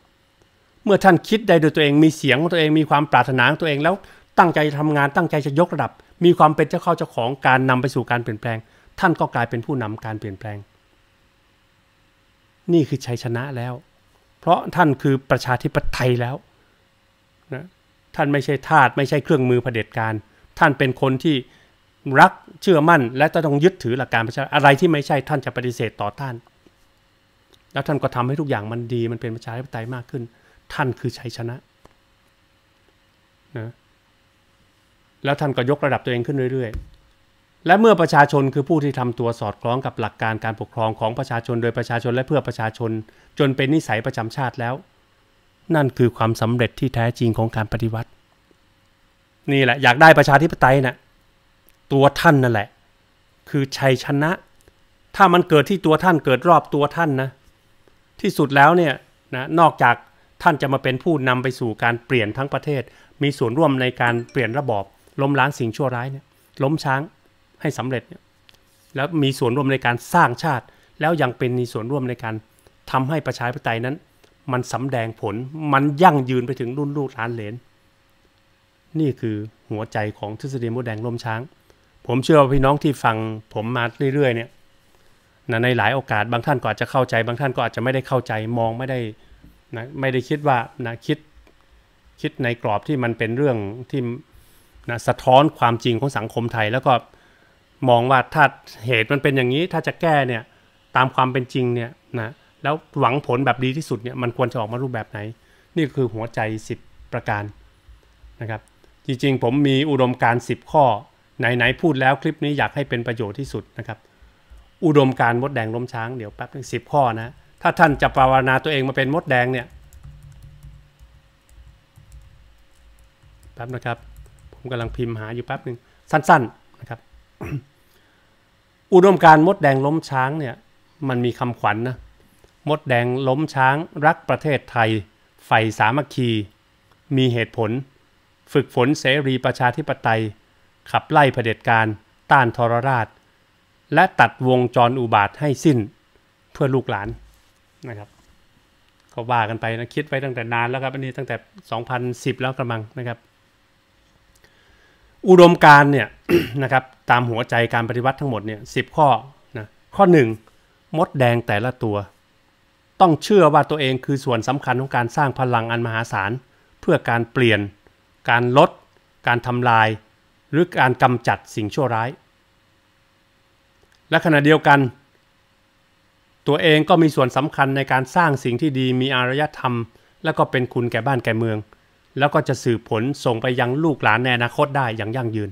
เมื่อท่านคิดได้โดยตัวเองมีเสียงของตัวเองมีความปรารถนาของตัวเองแล้วตั้งใจทำงานตั้งใจจะยกระดับ มีความเป็นเจ้าเข้าเจ้าของการนำไปสู่การเปลี่ยนแปลง ท่านก็กลายเป็นผู้นำการเปลี่ยนแปลง นี่คือชัยชนะแล้วเพราะท่านคือประชาธิปไตยแล้วนะท่านไม่ใช่ทาสไม่ใช่เครื่องมือเผด็จการ ท่านเป็นคนที่รักเชื่อมั่น และจะต้องยึดถือหลักการประชาอะไรที่ไม่ใช่ท่านจะปฏิเสธต่อท่าน แล้วท่านก็ทำให้ทุกอย่างมันดีมันเป็นประชาธิปไตยมากขึ้น ท่านคือชัยชนะนะ แล้วท่านก็ยกระดับตัวเองขึ้นเรื่อย ๆและเมื่อประชาชนคือผู้ที่ทำตัวสอดคล้องกับหลักการการปกครองของประชาชนโดยประชาชนและเพื่อประชาชนจนเป็นนิสัยประจำชาติแล้ว นั่นคือความสำเร็จที่แท้จริงของการปฏิวัติ นี่แหละอยากได้ประชาธิปไตยนะ่ะตัวท่านนั่นแหละ คือชัยชนะ ถ้ามันเกิดที่ตัวท่านเกิดรอบตัวท่านนะที่สุดแล้วเนี่ยนะนอกจากท่านจะมาเป็นผู้นำไปสู่การเปลี่ยนทั้งประเทศ มีส่วนร่วมในการเปลี่ยนระบอบ ล้มล้างสิ่งชั่วร้ายเนี่ยล้มช้างให้สำเร็จ แล้วมีส่วนร่วมในการสร้างชาติ แล้วยังเป็นมีส่วนร่วมในการทำให้ประชาธิปไตยนั้น มันสำแดงผลมันยั่งยืนไปถึงรุ่นลูกหลานเหลน นี่คือหัวใจของทฤษฎีมดแดงลมช้าง ผมเชื่อว่าพี่น้องที่ฟังผมมาเรื่อยๆเนี่ยนะในหลายโอกาสบางท่านก็อาจจะเข้าใจบางท่านก็อาจจะไม่ได้เข้าใจมองไม่ได้นะไม่ได้คิดว่านะคิดคิดในกรอบที่มันเป็นเรื่องที่นะสะท้อนความจริงของสังคมไทยแล้วก็มองว่าถ้าเหตุมันเป็นอย่างนี้ถ้าจะแก้เนี่ยตามความเป็นจริงเนี่ยนะแล้วหวังผลแบบดีที่สุดเนี่ยมันควรจะออกมารูปแบบไหน นี่คือหัวใจ 10 ประการนะครับ จริงๆผมมีอุดมการ10 ข้อไหนๆพูดแล้วคลิปนี้อยากให้เป็นประโยชน์ที่สุดนะครับ อุดมการมดแดงล้มช้างเดี๋ยวแป๊บนึงสิบข้อนะถ้าท่านจะภาวนาตัวเองมาเป็นมดแดงเนี่ยแป๊บนะครับ ผมกำลังพิมพ์หาอยู่แป๊บหนึ่งสั้น ๆ นะครับอุดมการมดแดงล้มช้างเนี่ยมันมีคำขวัญนนะ มดแดงล้มช้างรักประเทศไทย ไฟสามัคคี มีเหตุผล ฝึกฝนเสรีประชาธิปไตย ขับไล่เผด็จการ ต้านทรราช และตัดวงจรอุบาทให้สิ้นเพื่อลูกหลานนะครับก็ว่ากันไปนะ คิดไว้ตั้งแต่นานแล้วครับ อันนี้ตั้งแต่ 2010 แล้วกระมังนะครับอุดมการเนี่ยนะครับตามหัวใจการปฏิวัติทั้งหมดเนี่ยสิบข้อนะข้อหนึ่งมดแดงแต่ละตัว ต้องเชื่อว่าตัวเองคือส่วนสำคัญของการสร้างพลังอันมหาศาล เพื่อการเปลี่ยนการลดการทำลายหรือการกำจัดสิ่งชั่วร้าย และขณะเดียวกัน ตัวเองก็มีส่วนสำคัญในการสร้างสิ่งที่ดีมีอารยธรรม และก็เป็นคุณแก่บ้านแก่เมืองแล้วก็จะสืบผลส่งไปยังลูกหลานในอนาคตได้อย่างยั่งยืน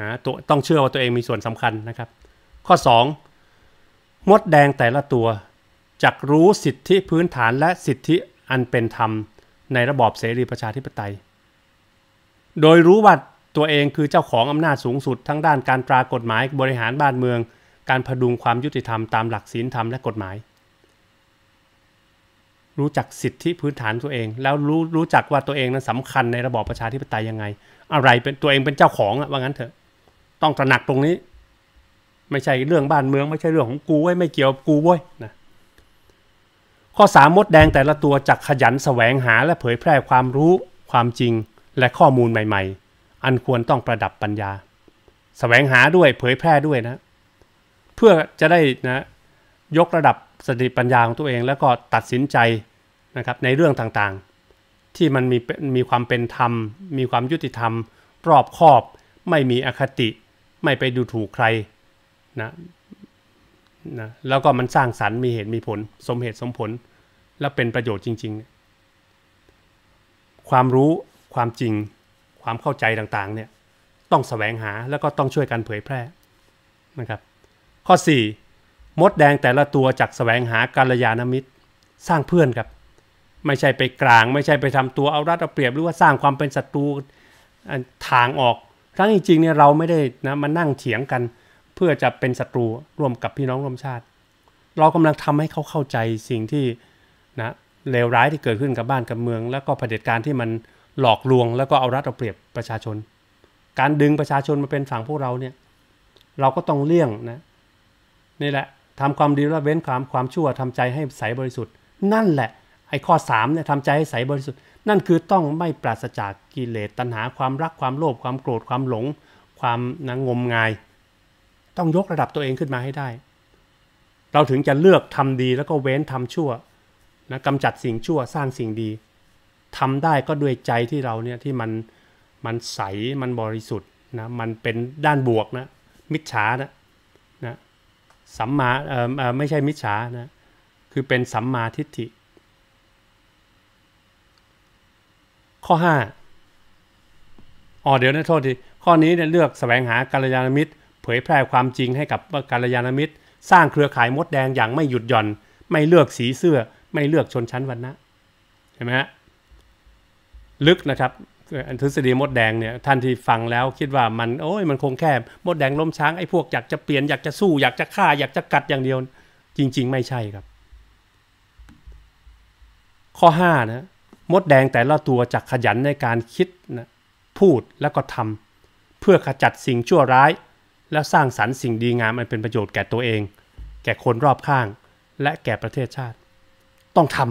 นะตัวต้องเชื่อว่าตัวเองมีส่วนสำคัญนะครับ ข้อ 2มดแดงแต่ละตัวจักรู้สิทธิพื้นฐานและสิทธิอันเป็นธรรมในระบอบเสรีประชาธิปไตย โดยรู้ว่าตัวเองคือเจ้าของอำนาจสูงสุด ทั้งด้านการตรากฎหมายบริหารบ้านเมือง การพดุงความยุติธรรมตามหลักศีลธรรมและกฎหมายรู้จักสิทธิพื้นฐานตัวเอง แล้วรู้รู้จักว่าตัวเองนั้นสำคัญในระบอบประชาธิปไตยยังไง อะไรเป็นตัวเองเป็นเจ้าของอะว่างั้นเถอะ ต้องตระหนักตรงนี้ ไม่ใช่เรื่องบ้านเมือง ไม่ใช่เรื่องของกู ไว้ไม่เกี่ยวกูเว้ยนะข้อสามมดแดงแต่ละตัวจักขยันแสวงหา และเผยแพร่ความรู้ความจริงและข้อมูลใหม่ ๆ อันควรต้องประดับปัญญาสแสวงหาด้วยเผยแพร่ด้วยนะ เพื่อจะได้นะยกระดับสติปัญญาของตัวเอง แล้วก็ตัดสินใจะครับในเรื่องต่างๆที่มันมีมีความเป็นธรรม มีความยุติธรรมรอบคอบ ไม่มีอคติ ไม่ไปดูถูกใครนะนะแล้วก็มันสร้างสรรค์มีเหตุมีผลสมเหตุสมผล และเป็นประโยชน์จริง ๆ ความรู้ความจริง ความเข้าใจต่างๆเนี่ยต้องสแสวงหาแล้วก็ต้องช่วยกันเผยแพร่นะครับข้อ4มดแดงแต่ละตัวจักสแสวงหาการยานมิตรสร้างเพื่อนครับไม่ใช่ไปกลาง ไม่ใช่ไปทำตัวเอารัดเอาเปรียบหรือว่าสร้างความเป็นศัตรูทางออกทั้งจริง ๆเนี่ยเราไม่ได้นะมานั่งเถียงกัน เพื่อจะเป็นศัตรูร่วมกับพี่น้องร่วมชาติ เรากำลังทำให้เขาเข้าใจสิ่งที่นะเลวร้ายที่เกิดขึ้นกับบ้านกับเมือง แล้วก็เผด็จการที่มันหลอกลวงแล้วก็เอารัดเอาเปรียบประชาชน การดึงประชาชนมาเป็นฝั่งพวกเราเนี่ย เราก็ต้องเลี่ยงนะ นี่แหละทำความดีละเว้นความความชั่วทำใจให้ใสบริสุทธิ์ นั่นแหละไอ้ข้อ3เนี่ยทำใจให้ใสบริสุทธิ์นั่นคือต้องไม่ปราศจากกิเลสตัณหาความรักความโลภความโกรธความหลง ความนังงมงาย ต้องยกระดับตัวเองขึ้นมาให้ได้ เราถึงจะเลือกทำดีแล้วก็เว้นทำชั่วนะกำจัดสิ่งชั่วสร้างสิ่งดี ทำได้ก็ด้วยใจที่เราเนี่ยที่ มันมันใสมันบริสุทธิ์นะมันเป็นด้านบวกนะมิจฉานะนะสัมมาเออไม่ใช่มิจฉานะคือเป็นสัมมาทิฏฐิข้อ5อ๋อเดี๋ยวนะโทษทีข้อนี้เนี่ยเลือกสแสวงหาการยานมิตรเผยแพร่ความจริงให้กับการยานมิตรสร้างเครือข่ายมดแดงอย่างไม่หยุดหย่อน ไม่เลือกสีเสื้อไม่เลือกชนชั้นวรรณะเห็นไหมฮะลึกนะครับอันทฤษฎีมดแดงเนี่ยท่านที่ฟังแล้ว คิดว่ามันโอ้ยมันคงแค่มดแดงล้มช้างไอ้พวกอยากจะเปลี่ยนอยากจะสู้อยากจะฆ่า อยากจะกัดอย่างเดียวจริง ๆ ไม่ใช่ครับ ข้อ5นะมดแดงแต่ละตัวจะขยันในการคิดนะพูดและก็ทำเพื่อขจัดสิ่งชั่วร้าย และสร้างสรรค์สิ่งดีงามมันเป็นประโยชน์แก่ตัวเอง แก่คนรอบข้างและแก่ประเทศชาติ ต้องทำ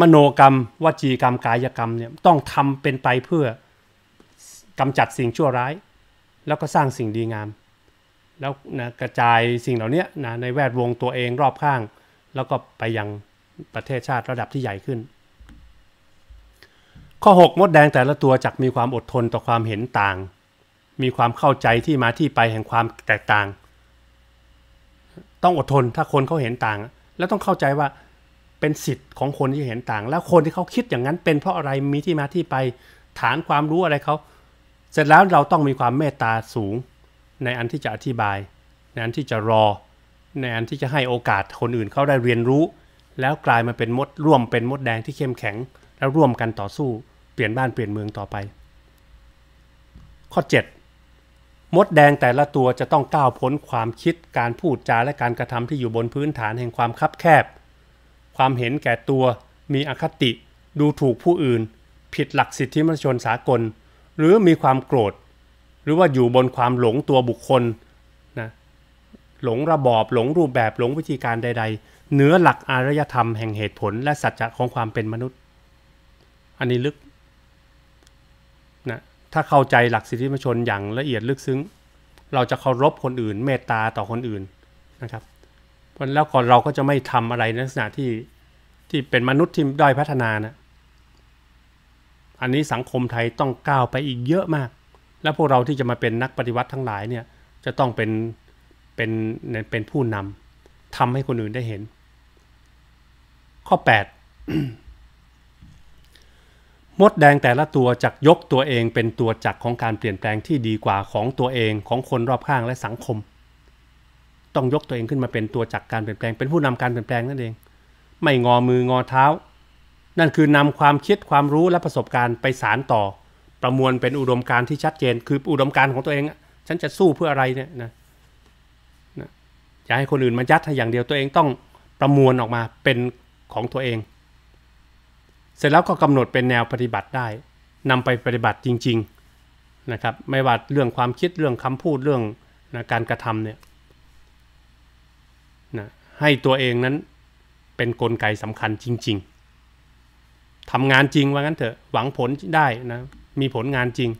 มโนกรรม วจีกรรมกายกรรมเนี่ยต้องทำเป็นไปเพื่อกำจัดสิ่งชั่วร้าย แล้วก็สร้างสิ่งดีงาม แล้วนะกระจายสิ่งเหล่านี้นะในแวดวงตัวเองรอบข้าง แล้วก็ไปยังประเทศชาติระดับที่ใหญ่ขึ้น ข้อ6มดแดงแต่ละตัวจักมีความอดทนต่อความเห็นต่าง มีความเข้าใจที่มาที่ไปแห่งความแตกต่าง ต้องอดทนถ้าคนเขาเห็นต่าง แล้วต้องเข้าใจว่าเป็นสิทธิ์ของคนที่เห็นต่าง แล้วคนที่เขาคิดอย่างนั้นเป็นเพราะอะไร มีที่มาที่ไปฐานความรู้อะไรเขา เสร็จแล้วเราต้องมีความเมตตาสูงในอันที่จะอธิบายในอันที่จะรอในอันที่จะให้โอกาสคนอื่นเขาได้เรียนรู้แล้วกลายมาเป็นมดร่วมเป็นมดแดงที่เข้มแข็ง แล้วร่วมกันต่อสู้เปลี่ยนบ้านเปลี่ยนเมืองต่อไป ข้อ 7 มดแดงแต่ละตัวจะต้องก้าวพ้นความคิดการพูดจาและการกระทำที่อยู่บนพื้นฐานแห่งความคับแคบ ความเห็นแก่ตัว มีอคติ ดูถูกผู้อื่น ผิดหลักสิทธิมนุษยชนสากล หรือมีความโกรธ หรือว่าอยู่บนความหลงตัวบุคคลนะหลงระบอบหลงรูปแบบหลงวิธีการใดๆเหนือหลักอารยธรรมแห่งเหตุผลและสัจจะของความเป็นมนุษย์ อันนี้ลึกนะ ถ้าเข้าใจหลักสิทธิมนุษยชนอย่างละเอียดลึกซึ้ง เราจะเคารพคนอื่นเมตตาต่อคนอื่นนะครับ เพราะแล้วก่อนเราก็จะไม่ทำอะไรในลักษณะที่ที่เป็นมนุษย์ที่ด้อยพัฒนานะ อันนี้สังคมไทยต้องก้าวไปอีกเยอะมาก และพวกเราที่จะมาเป็นนักปฏิวัติทั้งหลายเนี่ย จะต้องเป็นเป็นเป็นผู้นำทำให้คนอื่นได้เห็นข้อ8มดแดงแต่ละตัวจักยกตัวเองเป็นตัวจักของการเปลี่ยนแปลงที่ดีกว่าของตัวเองของคนรอบข้างและสังคม ต้องยกตัวเองขึ้นมาเป็นตัวจักการเปลี่ยนแปลงเป็นผู้นำการเปลี่ยนแปลงนั่นเอง ไม่งอมืองอเท้า นั่นคือนำความคิดความรู้และประสบการณ์ไปสารต่อ ประมวลเป็นอุดมการที่ชัดเจน คืออุดมการของตัวเอง ฉันจะสู้เพื่ออะไรเนี่ยนะอย่าให้คนอื่นมายัดให้อย่างเดียวตัวเองต้องประมวลออกมาเป็นของตัวเอง เสร็จแล้วก็กำหนดเป็นแนวปฏิบัติได้นำไปปฏิบัติจริง ๆ นะครับ ไม่ว่าเรื่องความคิดเรื่องคำพูดเรื่องนะการกระทำเนี่ยนะให้ตัวเองนั้นเป็นนกลไกสำคัญจริง ๆทำงานจริงว่างั้นเถอะ หวังผลได้นะ มีผลงานจริง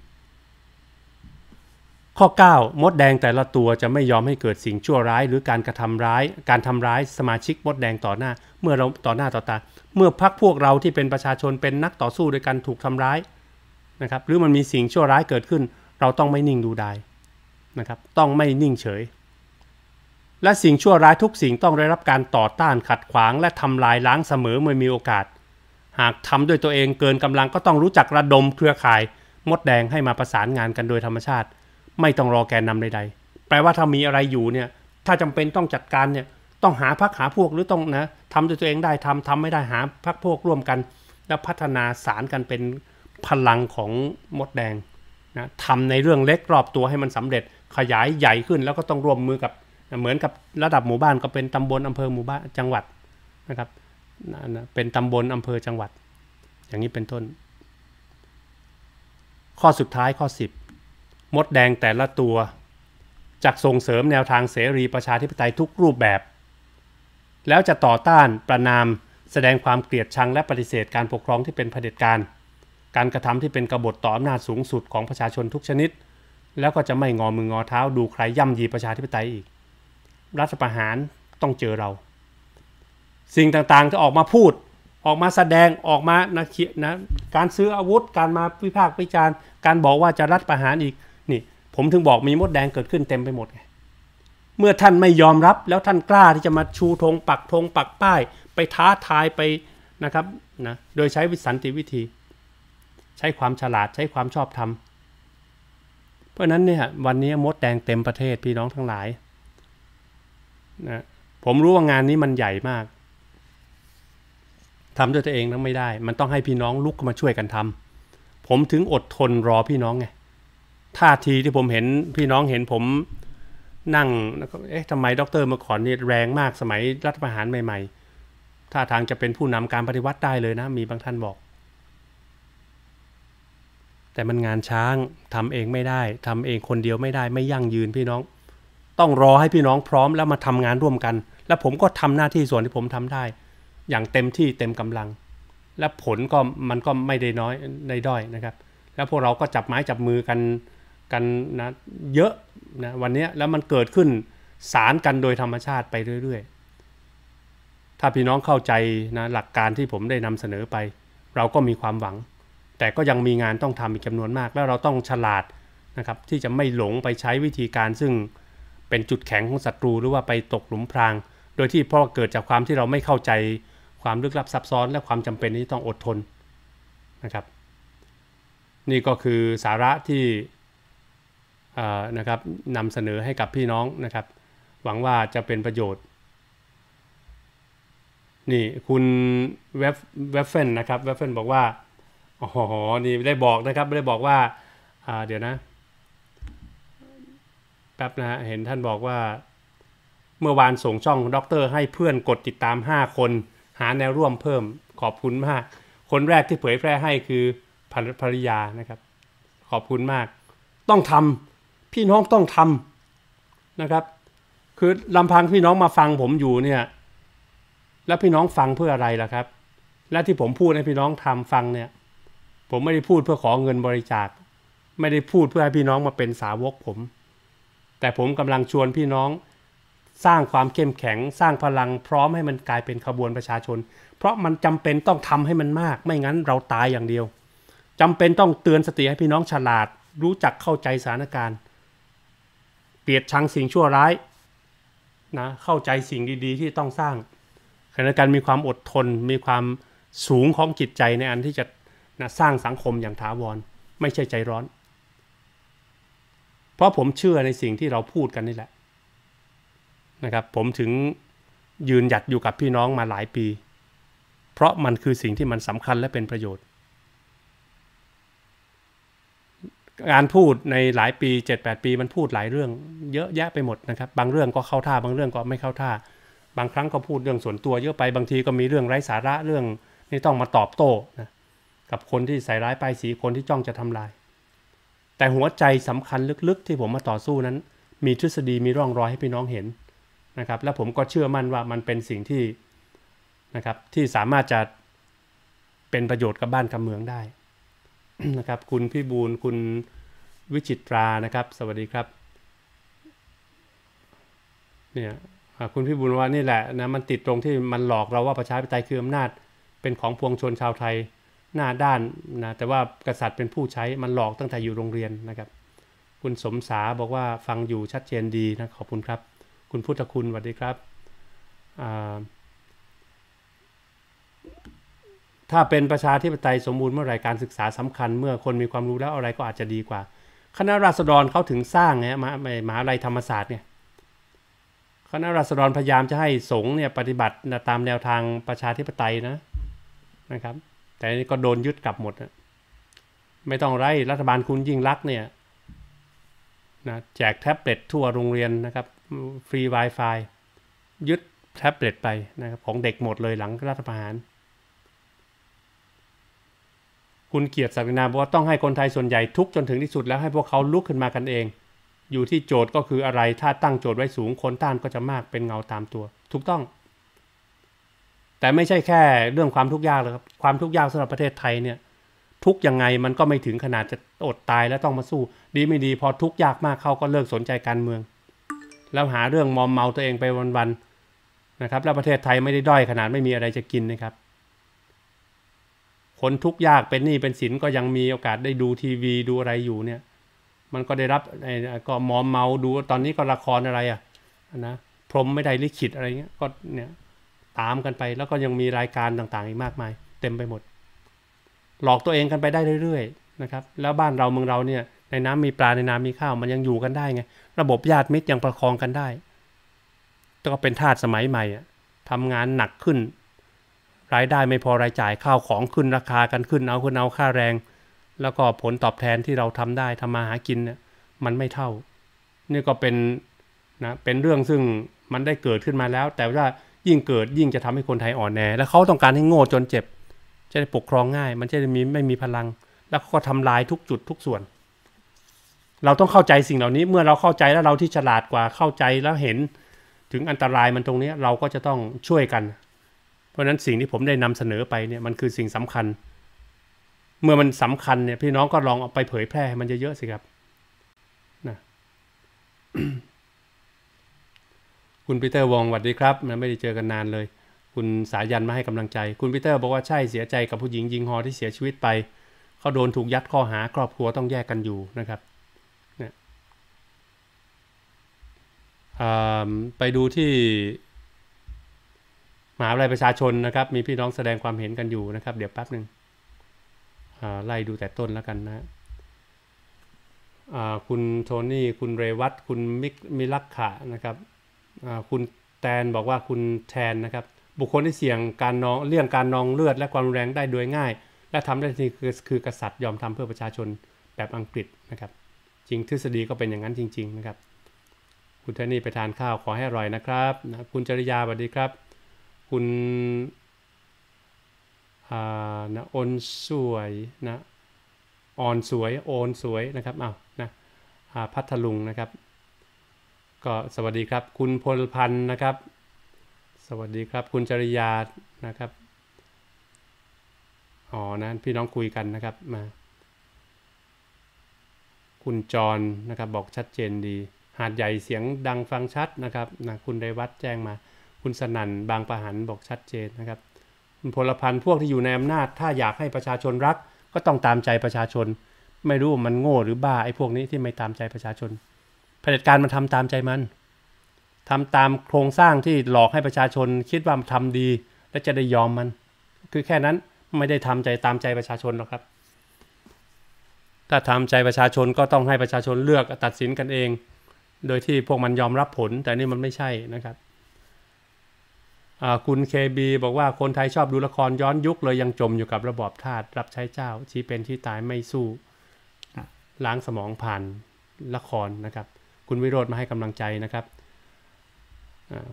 ข้อ9มดแดงแต่ละตัวจะไม่ยอมให้เกิดสิ่งชั่วร้าย หรือการกระทำร้าย การทำร้ายสมาชิกมดแดงต่อหน้า เมื่อเราต่อหน้าต่อตา เมื่อพักพวกเราที่เป็นประชาชนเป็นนักต่อสู้ด้วยกันถูกทำร้ายนะครับ หรือมันมีสิ่งชั่วร้ายเกิดขึ้น เราต้องไม่นิ่งดูดายนะครับ ต้องไม่นิ่งเฉย และสิ่งชั่วร้ายทุกสิ่งต้องได้รับการต่อต้านขัดขวางและทำลายล้างเสมอเมื่อมีโอกาส หากทำด้วยตัวเองเกินกำลังก็ต้องรู้จักระดมเครือข่าย มดแดงให้มาประสานงานกันโดยธรรมชาติไม่ต้องรอแกนนำใดๆ แปลว่าถ้ามีอะไรอยู่เนี่ย ถ้าจำเป็นต้องจัดการเนี่ย ต้องหาพักหาพวกหรือต้องนะทำด้วยตัวเองได้ทำทำไม่ได้หาพักพวก ร่วมกัน แล้วพัฒนาสารกันเป็นพลังของมดแดงนะทำในเรื่องเล็กรอบตัวให้มันสำเร็จขยายใหญ่ขึ้น แล้วก็ต้องร่วมมือกับเหมือนกับระดับหมู่บ้านก็เป็นตำบลอำเภอหมู่บ้านจังหวัดนะครับนนะเป็นตำบลอำเภอจังหวัด อย่างนี้เป็นต้นข้อสุดท้ายข้อ 10มดแดงแต่ละตัวจากส่งเสริมแนวทางเสรีประชาธิปไตยทุกรูปแบบ แล้วจะต่อต้านประนามแสดงความเกลียดชังและปฏิเสธการปกครองที่เป็นเผด็จการ การกระทำที่เป็นกบฏต่ออำนาจสูงสุดของประชาชนทุกชนิด แล้วก็จะไม่งอมืองอเท้าดูใครย่ำยีประชาธิปไตยอีก รัฐประหารต้องเจอเรา สิ่งต่างๆจะออกมาพูดออกมาแสดงออกมานะนะการซื้ออาวุธ การมาวิพากษ์วิจารณ์การบอกว่าจะรัฐประหารอีกผมถึงบอกมี มดแดงเกิดขึ้นเต็มไปหมดไง เมื่อท่านไม่ยอมรับแล้วท่านกล้าที่จะมาชูธงปักธงปักป้าย ไปท้าทายไปนะครับนะ โดยใช้วิสันติวิธี ใช้ความฉลาดใช้ความชอบธรรม เพราะนั้นเนี่ยวันนี้ มดแดงเต็มประเทศพี่น้องทั้งหลายนะผมรู้ว่า งานนี้มันใหญ่มากทำด้วยตัวเองนั้นไม่ได้ มันต้องให้พี่น้องลุกมาช่วยกันทำผมถึงอดทนรอพี่น้องไงท่าทีที่ผมเห็นพี่น้องเห็นผมนั่งเอ๊ะทำไมดรมาขอนี่แรงมากสมัยรัฐประหารใหม่ๆท่าทางจะเป็นผู้นำการปฏิวัติได้เลยนะ มีบางท่านบอก แต่มันงานช้างทำเองไม่ได้ทำเองคนเดียวไม่ได้ ไม่ยั่งยืนพี่น้องต้องรอให้พี่น้องพร้อม แล้วมาทำงานร่วมกัน แล้วผมก็ทำหน้าที่ส่วนที่ผมทำได้ อย่างเต็มที่เต็มกำลัง และผลก็มันก็ไม่ได้น้อยได้ด้อยนะครับ แล้วพวกเรา ก็จับไม้จับมือกันกันนะเยอะนะวันนี้แล้วมันเกิดขึ้นสารกันโดยธรรมชาติไปเรื่อยๆ ถ้าพี่น้องเข้าใจนะหลักการที่ผมได้นำเสนอไป เราก็มีความหวัง แต่ก็ยังมีงานต้องทำอีกจำนวนมาก แล้วเราต้องฉลาดนะครับที่จะไม่หลงไปใช้วิธีการ ซึ่งเป็นจุดแข็งของศัตรูหรือว่าไปตกหลุมพรางโดยที่เพราะเกิดจากความที่เราไม่เข้าใจความลึกลับซับซ้อน และความจำเป็นที่ต้องอดทนนะครับ นี่ก็คือสาระที่นะครับนำเสนอให้กับพี่น้องนะครับหวังว่าจะเป็นประโยชน์นี่คุณเวฟเวฟเฟนนะครับเวฟเฟนบอกว่าอ๋อนี่ได้บอกนะครับไม่ได้บอกว่าเดี๋ยวนะแป๊บนะะเห็นท่านบอกว่าเมื่อวานส่งช่องด็อกเตอร์ให้เพื่อนกดติดตาม 5 คนหาแนวร่วมเพิ่ม ขอบคุณมากคนแรกที่เผยแพร่ให้คือภรรยานะครับขอบคุณมากต้องทำพี่น้องต้องทำนะครับ คือลำพังพี่น้องมาฟังผมอยู่เนี่ย แล้วพี่น้องฟังเพื่ออะไรล่ะครับ และที่ผมพูดให้พี่น้องทำฟังเนี่ย ผมไม่ได้พูดเพื่อขอเงินบริจาค ไม่ได้พูดเพื่อให้พี่น้องมาเป็นสาวกผม แต่ผมกำลังชวนพี่น้องสร้างความเข้มแข็ง สร้างพลังพร้อมให้มันกลายเป็นขบวนประชาชน เพราะมันจำเป็นต้องทำให้มันมาก ไม่งั้นเราตายอย่างเดียว จำเป็นต้องเตือนสติให้พี่น้องฉลาด รู้จักเข้าใจสถานการณ์เกลียดชังสิ่งชั่วร้ายนะเข้าใจสิ่งดีๆ ที่ต้องสร้างขณะการมีความอดทน มีความสูงของจิตใจในอันที่จะนะสร้างสังคมอย่างถาวร ไม่ใช่ใจร้อน เพราะผมเชื่อในสิ่งที่เราพูดกันนี่แหละนะครับผมถึงยืนหยัดอยู่กับพี่น้องมาหลายปี เพราะมันคือสิ่งที่มันสำคัญและเป็นประโยชน์การพูดในหลายปี7-8ปีมันพูดหลายเรื่องเยอะแยะไปหมดนะครับ บางเรื่องก็เข้าท่า บางเรื่องก็ไม่เข้าท่า บางครั้งก็พูดเรื่องส่วนตัวเยอะไป บางทีก็มีเรื่องไร้สาระเรื่องนี่ต้องมาตอบโต้นะกับคนที่ใส่ร้ายป้ายสีคนที่จ้องจะทำลาย แต่หัวใจสำคัญลึกๆ ที่ผมมาต่อสู้นั้น มีทฤษฎีมีร่องรอยให้พี่น้องเห็นนะครับ และผมก็เชื่อมั่นว่ามันเป็นสิ่งที่นะครับ ที่สามารถจะเป็นประโยชน์กับบ้านกับเมืองได้นะครับ คุณพี่บูลคุณวิจิตรานะครับ สวัสดีครับเนี่ยคุณพี่บุญว่านี่แหละนะ มันติดตรงที่มันหลอกเราว่าประชาธิปไตยคืออำนาจเป็นของพวงชนชาวไทยหน้าด้านนะแต่ว่ากษัตริย์เป็นผู้ใช้มันหลอกตั้งแต่อยู่โรงเรียนนะครับ คุณสมสาบอกว่าฟังอยู่ชัดเจนดีนะขอบคุณครับ คุณพุทธคุณสวัสดีครับอ่าถ้าเป็นประชาธิปไตยสมบูรณ์เมื่อไรการศึกษาสำคัญเมื่อคนมีความรู้แล้วอะไรก็อาจจะดีกว่าคณะราษฎรเขาถึงสร้างเนี่ยมามหาลัยธรรมศาสตร์เนี่ยคณะราษฎรพยายามจะให้สงฆ์เนี่ยปฏิบัติตามแนวทางประชาธิปไตยนะนะครับแต่นี่ก็โดนยึดกลับหมดนะไม่ต้องไร่รัฐบาลคุณยิ่งรักเนี่ยนะแจกแท็บเล็ตทั่วโรงเรียนนะครับฟรี Wi-Fi ยึดแท็บเล็ตไปนะครับของเด็กหมดเลยหลังรัฐประหารคุณเกียรติศักดินาบอกว่าต้องให้คนไทยส่วนใหญ่ทุกจนถึงที่สุดแล้วให้พวกเขาลุกขึ้นมากันเอง อยู่ที่โจทย์ก็คืออะไรถ้าตั้งโจทย์ไว้สูงคนต้านก็จะมากเป็นเงาตามตัวถูกต้อง แต่ไม่ใช่แค่เรื่องความทุกข์ยากเลยครับความทุกข์ยากสำหรับประเทศไทยเนี่ย ทุกยังไงมันก็ไม่ถึงขนาดจะอดตายแล้วต้องมาสู้ ดีไม่ดีพอทุกยากมากเขาก็เลิกสนใจการเมืองแล้วหาเรื่องมอมเมาตัวเองไปวันๆนะครับแล้วประเทศไทยไม่ได้ด้อยขนาดไม่มีอะไรจะกินนะครับคนทุกข์ยากเป็นหนี้เป็นสินก็ยังมีโอกาสได้ดูทีวีดูอะไรอยู่เนี่ย มันก็ได้รับก็มอมเมาดูตอนนี้ก็ละครอะไรอ่ะนะพรมไม่ได้ลิขิตอะไรเงี้ยก็เนี่ยตามกันไปแล้วก็ยังมีรายการต่างๆอีกมากมาย เต็มไปหมด หลอกตัวเองกันไปได้เรื่อยๆนะครับ แล้วบ้านเราเมืองเราเนี่ย ในน้ำมีปลาในน้ำมีข้าว มันยังอยู่กันได้ไงระบบญาติมิตรยังประคองกันได้ ก็เป็นทาสสมัยใหม่อะทำงานหนักขึ้นรายได้ไม่พอรายจ่ายข้าวของขึ้นราคากันขึ้นเอาขึ้นเอาค่าแรง แล้วก็ผลตอบแทนที่เราทำได้ ทำมาหากินเนี่ยมันไม่เท่านี่ก็เป็นนะเป็นเรื่องซึ่งมันได้เกิดขึ้นมาแล้ว แต่ว่ายิ่งเกิดยิ่งจะทำให้คนไทยอ่อนแอและเขาต้องการให้โง่จนเจ็บ จะได้ปกครองง่าย มันจะมีไม่มีพลัง แล้วก็ทำลายทุกจุดทุกส่วน เราต้องเข้าใจสิ่งเหล่านี้เมื่อเราเข้าใจแล้วเราที่ฉลาดกว่าเข้าใจแล้วเห็นถึงอันตรายมันตรงนี้เราก็จะต้องช่วยกันเพราะนั้นสิ่งที่ผมได้นำเสนอไปเนี่ยมันคือสิ่งสำคัญ เมื่อมันสำคัญเนี่ยพี่น้องก็ลองเอาไปเผยแพร่มันเยอะๆสิครับนะคุณปีเตอร์วองสวัสดีครับ ไม่ได้เจอกันนานเลย คุณสายันมาให้กำลังใจคุณปีเตอร์บอกว่าใช่เสียใจกับผู้หญิงยิงฮอที่เสียชีวิตไป เขาโดนถูกยัดข้อหาครอบครัวต้องแยกกันอยู่นะครับไปดูที่มหาวิทยาลัยประชาชนนะครับ มีพี่น้องแสดงความเห็นกันอยู่นะครับ เดี๋ยวแป๊บหนึ่ง ไล่ดูแต่ต้นแล้วกันนะคุณโทนี่ คุณเรวัตคุณมิกมิลักขะนะครับ คุณแตนบอกว่าคุณแทนนะครับ บุคคลที่เสี่ยงการนอง เรื่องการนองเลือดและความแรงได้โดยง่าย และทำได้ทีิงคือกษัตริย์ยอมทำเพื่อประชาชนแบบอังกฤษนะครับ จริงทฤษฎีก็เป็นอย่างนั้นจริง ๆ นะครับ คุณเทนี่ไปทานข้าวขอให้อร่อยนะครับนะคุณจริยาสวัสดีครับคุณนะอนสวยนะออนสวยโอนสวยนะครับอ้าวนะพัทลุงนะครับก็สวัสดีครับคุณพลพันธ์นะครับ สวัสดีครับคุณจริยานะครับอ๋อนะพี่น้องคุยกันนะครับมาคุณจรนะครับบอกชัดเจนดี หาดใหญ่เสียงดังฟังชัดนะครับนะคุณไดวัดแจ้งมาคุณสนันบางประหันบอกชัดเจนนะครับคุณพลพันธ์พวกที่อยู่ในอำนาจ ถ้าอยากให้ประชาชนรักก็ต้องตามใจประชาชน ไม่รู้มันโง่หรือบ้าไอ้พวกนี้ที่ไม่ตามใจประชาชนเผด็จการมันทำตามใจมัน ทำตามโครงสร้างที่หลอกให้ประชาชนคิดว่าทำดีและจะได้ยอมมัน คือแค่นั้นไม่ได้ทำใจตามใจประชาชนหรอกครับถ้าทำใจประชาชนก็ต้องให้ประชาชนเลือกตัดสินกันเอง โดยที่พวกมันยอมรับผลแต่นี่มันไม่ใช่นะครับคุณเคบีบอกว่าคนไทยชอบดูละครย้อนยุคเลยยังจมอยู่กับระบอบทาสรับใช้เจ้าชี้เป็นที่ตายไม่สู้ ล้างสมองผ่านละครนะครับ คุณวิโรธมาให้กำลังใจนะครับ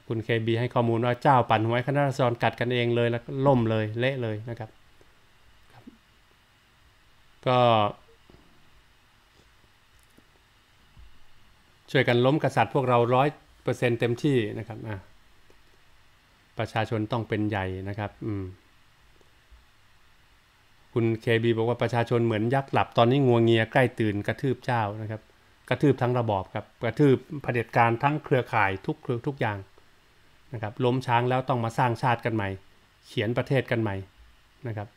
คุณเคบีให้ข้อมูลว่าเจ้าปั่นหวยคณะรันฎรกัดกันเองเลยแล้วล่มเลยเละเลยนะครับ ก็ ช่วยกันล้มกษัตริย์ พวกเราร้อยเปอร์เซ็นตเต็มที่นะครับอ่าประชาชนต้องเป็นใหญ่นะครับ อืมคุณเคบีบอกว่าประชาชนเหมือนยักษ์หลับ ตอนนี้งวงเงียใกล้ตื่นกระทืบเจ้านะครับ กระทืบทั้งระบอบครับกระทืบเผด็จการทั้งเครือข่าย ทุกเครือทุกอย่างนะครับ ล้มช้างแล้วต้องมาสร้างชาติกันใหม่ เขียนประเทศกันใหม่นะครับ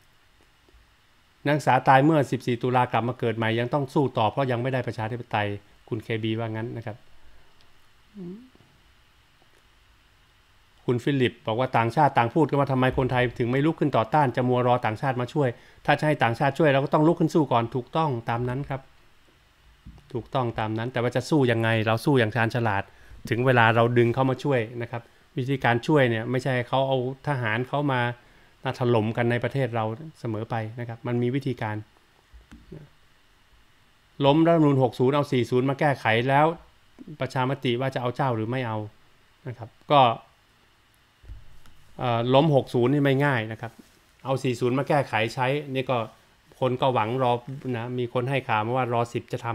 นักศึกษาตายเมื่อ 14 ตุลากลับมาเกิดใหม่ยังต้องสู้ต่อ เพราะยังไม่ได้ประชาธิปไตย คุณเคบีว่างั้นนะครับคุณฟิลิปบอกว่าต่างชาติต่างพูดกันว่าทำไมคนไทยถึงไม่ลุกขึ้นต่อต้าน จะมัวรอต่างชาติมาช่วย ถ้าจะให้ต่างชาติช่วย เราก็ต้องลุกขึ้นสู้ก่อนถูกต้องตามนั้นครับ ถูกต้องตามนั้น แต่ว่าจะสู้ยังไงเราสู้อย่างชาญฉลาด ถึงเวลาเราดึงเข้ามาช่วยนะครับ วิธีการช่วยเนี่ย ไม่ใช่เขาเอาทหารเขามาถล่มกันในประเทศเราเสมอไปนะครับมันมีวิธีการล้มรัฐธรหมนูน60เอา40 มาแก้ไขแล้วประชามติว่าจะเอาเจ้าหรือไม่เอานะครับ ก็ล้ม 60นี่ไม่ง่ายนะครับ เอา 40 มาแก้ไขใช้ นี่ก็คนก็หวังรอนะ มีคนให้ข่าวมาว่ารอ10จะท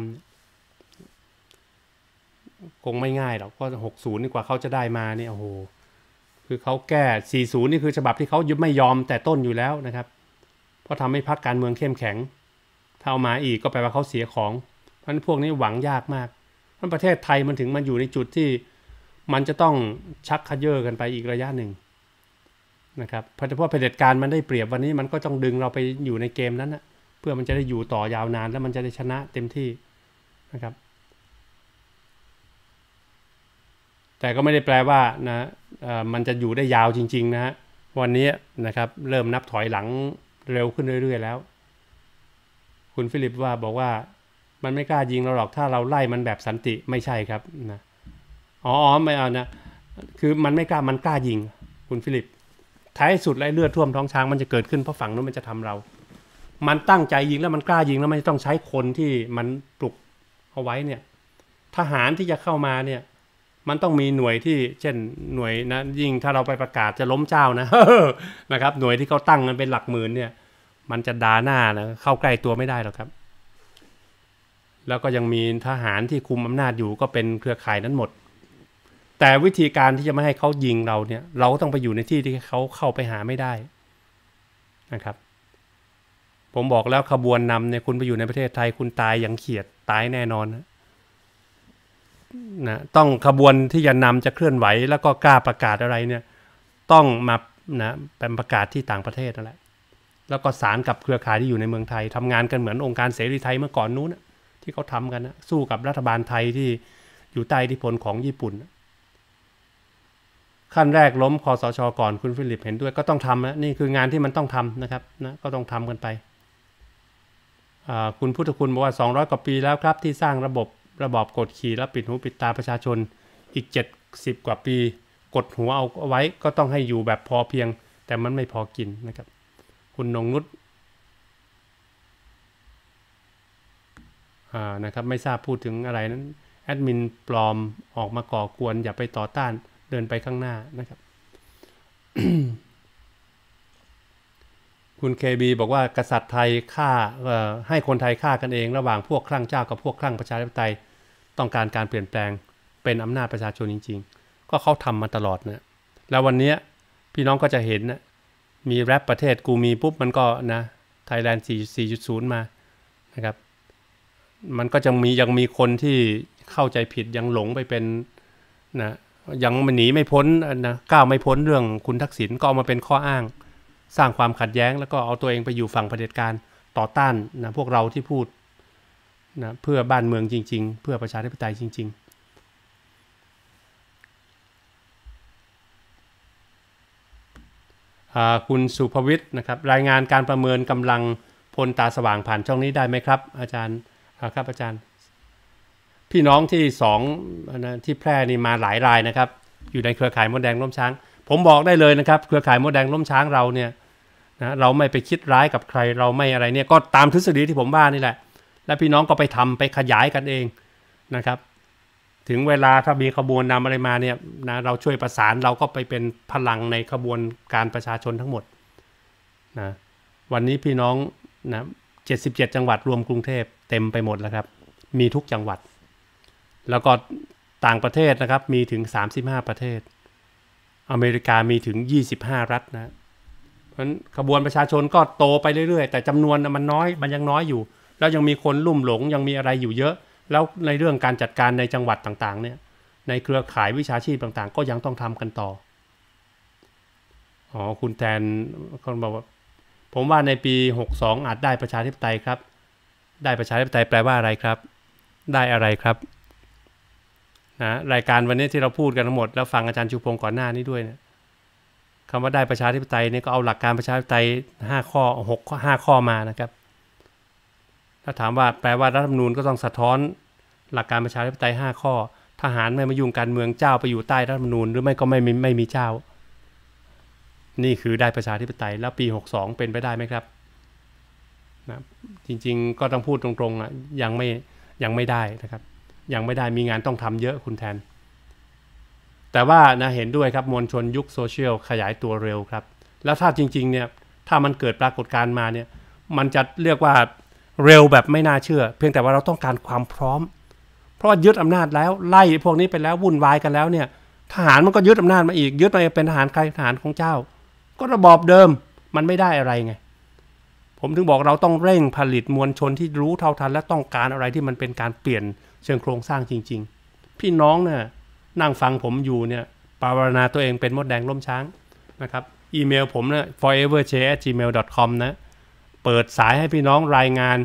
ำคงไม่ง่ายหรอกก็60นี่กว่าเขาจะได้มาเนี่ยโอ้โห คือเขาแก้40นี่คือฉบับที่เขายึดไม่ยอมแต่ต้นอยู่แล้วนะครับ เพราะทำให้พรรคการเมืองเข้มแข็ง ถ้าเอามาอีกก็แปลว่าเขาเสียของ เพราะนั้นพวกนี้หวังยากมากเพราะประเทศไทยมันถึงมันอยู่ในจุดที่มันจะต้องชักคัดเยอะกันไปอีกระยะหนึ่งนะครับเพราะเพาะเผด็จการมันได้เปรียบ วันนี้มันก็ต้องดึงเราไปอยู่ในเกมนั้นนะเพื่อมันจะได้อยู่ต่อยาวนาน แล้วมันจะได้ชนะเต็มที่นะครับ แต่ก็ไม่ได้แปลว่านะมันจะอยู่ได้ยาวจริง ๆ นะฮะวันนี้นะครับ เริ่มนับถอยหลังเร็วขึ้นเรื่อย ๆ แล้ว คุณฟิลิปว่าบอกว่ามันไม่กล้ายิงเราหรอกถ้าเราไล่มันแบบสันติไม่ใช่ครับนะ อ๋อไม่เอานะ คือมันไม่กล้ามันกล้ายิง คุณฟิลิปท้ายสุดไรเลือดท่วมท้องช้างมันจะเกิดขึ้นเพราะฝั่งนู้นมันจะทำเรา มันตั้งใจยิงแล้วมันกล้ายิงแล้วมันจะต้องใช้คนที่มันปลุกเอาไว้เนี่ย ทหารที่จะเข้ามาเนี่ย มันต้องมีหน่วยที่ เช่นหน่วยนะยิ่งถ้าเราไปประกาศจะล้มเจ้านะนะครับ หน่วยที่เขาตั้งมันเป็นหลักหมื่นเนี่ย มันจะดาหน้านะเข้าใกล้ตัวไม่ได้หรอกครับ แล้วก็ยังมีทหารที่คุมอำนาจอยู่ก็เป็นเครือข่ายนั้นหมดแต่วิธีการที่จะไม่ให้เขายิงเราเนี่ย เราก็ต้องไปอยู่ในที่ที่เขาเข้าไปหาไม่ได้นะครับ ผมบอกแล้วขบวนนำเนี่ยคุณไปอยู่ในประเทศไทยคุณตายอย่างเขียดตายแน่นอนนะต้องขบวนที่จะนำจะเคลื่อนไหวแล้วก็กล้าประกาศอะไรเนี่ยต้องมานะเป็นประกาศที่ต่างประเทศนั่นแหละ แล้วก็สารกับเครือข่ายที่อยู่ในเมืองไทย ทำงานกันเหมือนองค์การเสรีไทยเมื่อก่อนนู้นที่เขาทำกันนะสู้กับรัฐบาลไทยที่อยู่ใต้อิทธิพลของญี่ปุ่นขั้นแรกล้มคอสชก่อนคุณฟิลิปเห็นด้วยก็ต้องทำนะนี่คืองานที่มันต้องทำนะครับนะก็ต้องทำกันไปคุณพุทธคุณบอกว่า 200 กว่าปีแล้วครับที่สร้างระบบระบอบกดขี่และปิดหูปิดตาประชาชนอีก 70 กว่าปี กดหัวเอาไว้ก็ต้องให้อยู่แบบพอเพียงแต่มันไม่พอกินนะครับคุณนงนุษนะครับไม่ทราบพูดถึงอะไรนั้นแอดมินปลอมออกมาก่อกวนอย่าไปต่อต้านเดินไปข้างหน้านะครับ คุณเคบีบอกว่า กษัตริย์ไทยฆ่าให้คนไทยฆ่ากันเองระหว่างพวกคลั่งเจ้ากับพวกคลั่งประชาธิปไตย ต้องการการเปลี่ยนแปลงเป็นอำนาจประชาชนจริง ๆ ก็เขาทำมาตลอดนะ แล้ววันนี้พี่น้องก็จะเห็นนะมีแรปประเทศกูมีปุ๊บมันก็นะไทยแลนด์4.0 มานะครับ มันก็จะมียังมีคนที่เข้าใจผิดยังหลงไปเป็นนะยังมันหนีไม่พ้นนะก้าวไม่พ้นเรื่องคุณทักษิณก็เอามาเป็นข้ออ้าง สร้างความขัดแย้ง แล้วก็เอาตัวเองไปอยู่ฝั่งเผด็จการ ต่อต้านนะพวกเราที่พูดนะเพื่อบ้านเมืองจริงๆ เพื่อประชาธิปไตยจริงๆคุณสุภวิทย์นะครับ รายงานการประเมินกำลังพลตาสว่างผ่านช่องนี้ได้ไหมครับ อาจารย์ครับอาจารย์พี่น้องที่สองนะที่แพร่นี่มาหลายรายนะครับ อยู่ในเครือข่ายมดแดงล้มช้าง ผมบอกได้เลยนะครับ เครือข่ายมดแดงล้มช้างเราเนี่ยนะเราไม่ไปคิดร้ายกับใครเราไม่อะไรเนี่ยก็ตามทฤษฎีที่ผมว่า นี่แหละ และพี่น้องก็ไปทำไปขยายกันเองนะครับถึงเวลาถ้ามีขบวนนำอะไรมาเนี่ยนะเราช่วยประสานเราก็ไปเป็นพลังในขบวนการประชาชนทั้งหมดนะวันนี้พี่น้องนะ77 จังหวัดรวมกรุงเทพเต็มไปหมดแล้วครับมีทุกจังหวัดแล้วก็ต่างประเทศนะครับมีถึง 35 ประเทศ อเมริกามีถึง 25 รัฐนะ เพราะฉะนั้นขบวนประชาชนก็โตไปเรื่อยๆ แต่จำนวนมันน้อย มันยังน้อยอยู่ แล้วยังมีคนลุ่มหลง ยังมีอะไรอยู่เยอะ แล้วในเรื่องการจัดการในจังหวัดต่างๆ เนี่ย ในเครือข่ายวิชาชีพต่างๆ ก็ยังต้องทำกันต่อ อ๋อคุณแทนคนบอกว่า ผมว่าในปี 62 อาจได้ประชาธิปไตยครับ ได้ประชาธิปไตยแปลว่าอะไรครับ ได้อะไรครับนะรายการวันนี้ที่เราพูดกันทั้งหมดแล้วฟังอาจารย์ชูพงศ์ก่อนหน้านี้ด้วยเนะี่ยคำว่าได้ประชาธิปไตยเนี่ยก็เอาหลักการประชาธิปไตยห้าข้อหกข้อห้าข้อมานะครับ ถ้าถามว่าแปลว่ารัฐธรรมนูญก็ต้องสะท้อน หลักการประชาธิปไตยห้าข้อทหารไม่มายุ่งการเมืองเจ้าไปอยู่ใต้รัฐธรรมนูญหรือไม่ก็ไม่มีไม่มีเจ้า นี่คือได้ประชาธิปไตยแล้วปีหกสองเป็นไปได้ไหมครับนะจริงๆก็ต้องพูดตรงๆอ่ะยังไม่ยังไม่ได้นะครับยังไม่ได้มีงานต้องทำเยอะคุณแทน แต่ว่านะเห็นด้วยครับมวลชนยุคโซเชียลขยายตัวเร็วครับ แล้วถ้าจริงๆเนี่ยถ้ามันเกิดปรากฏการณ์มาเนี่ย มันจะเรียกว่าเร็วแบบไม่น่าเชื่อ เพียงแต่ว่าเราต้องการความพร้อม เพราะว่ายึดอำนาจแล้วไล่พวกนี้ไปแล้ววุ่นวายกันแล้วเนี่ยทหารมันก็ยึดอำนาจมาอีก ยึดมาเป็นทหารใครทหารของเจ้า ก็ระบอบเดิมมันไม่ได้อะไรไงผมถึงบอกเราต้องเร่งผลิตมวลชนที่รู้เท่าทันและต้องการอะไรที่มันเป็นการเปลี่ยนเชิงโครงสร้างจริง ๆ พี่น้องเนี่ยนั่งฟังผมอยู่เนี่ยปารณาตัวเองเป็นมดแดงล้มช้างนะครับอีเมลผมนะ foreverj@gmail.com นะเปิดสายให้พี่น้องรายงาน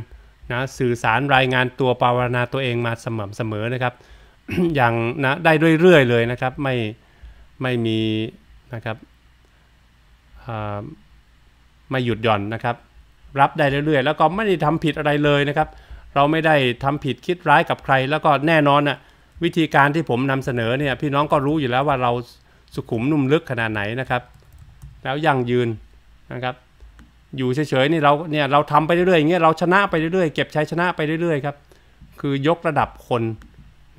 นะสื่อสารรายงานตัวปารณาตัวเองมาสม่ำเสมอนะครับ อย่างนะได้เรื่อยๆเลยนะครับไม่ไม่มีนะครับไม่หยุดหย่อนนะครับ รับได้เรื่อยๆ แล้วก็ไม่ได้ทำผิดอะไรเลยนะครับเราไม่ได้ทำผิดคิดร้ายกับใคร แล้วก็แน่นอนน่ะวิธีการที่ผมนำเสนอเนี่ยพี่น้องก็รู้อยู่แล้วว่าเราสุขุมนุ่มลึกขนาดไหนนะครับ แล้วยั่งยืนนะครับ อยู่เฉยๆนี่เราเนี่ยเราทำไปเรื่อยๆอย่างเงี้ยเราชนะไปเรื่อยๆ เก็บชัยชนะไปเรื่อย ๆ ครับ คือยกระดับคน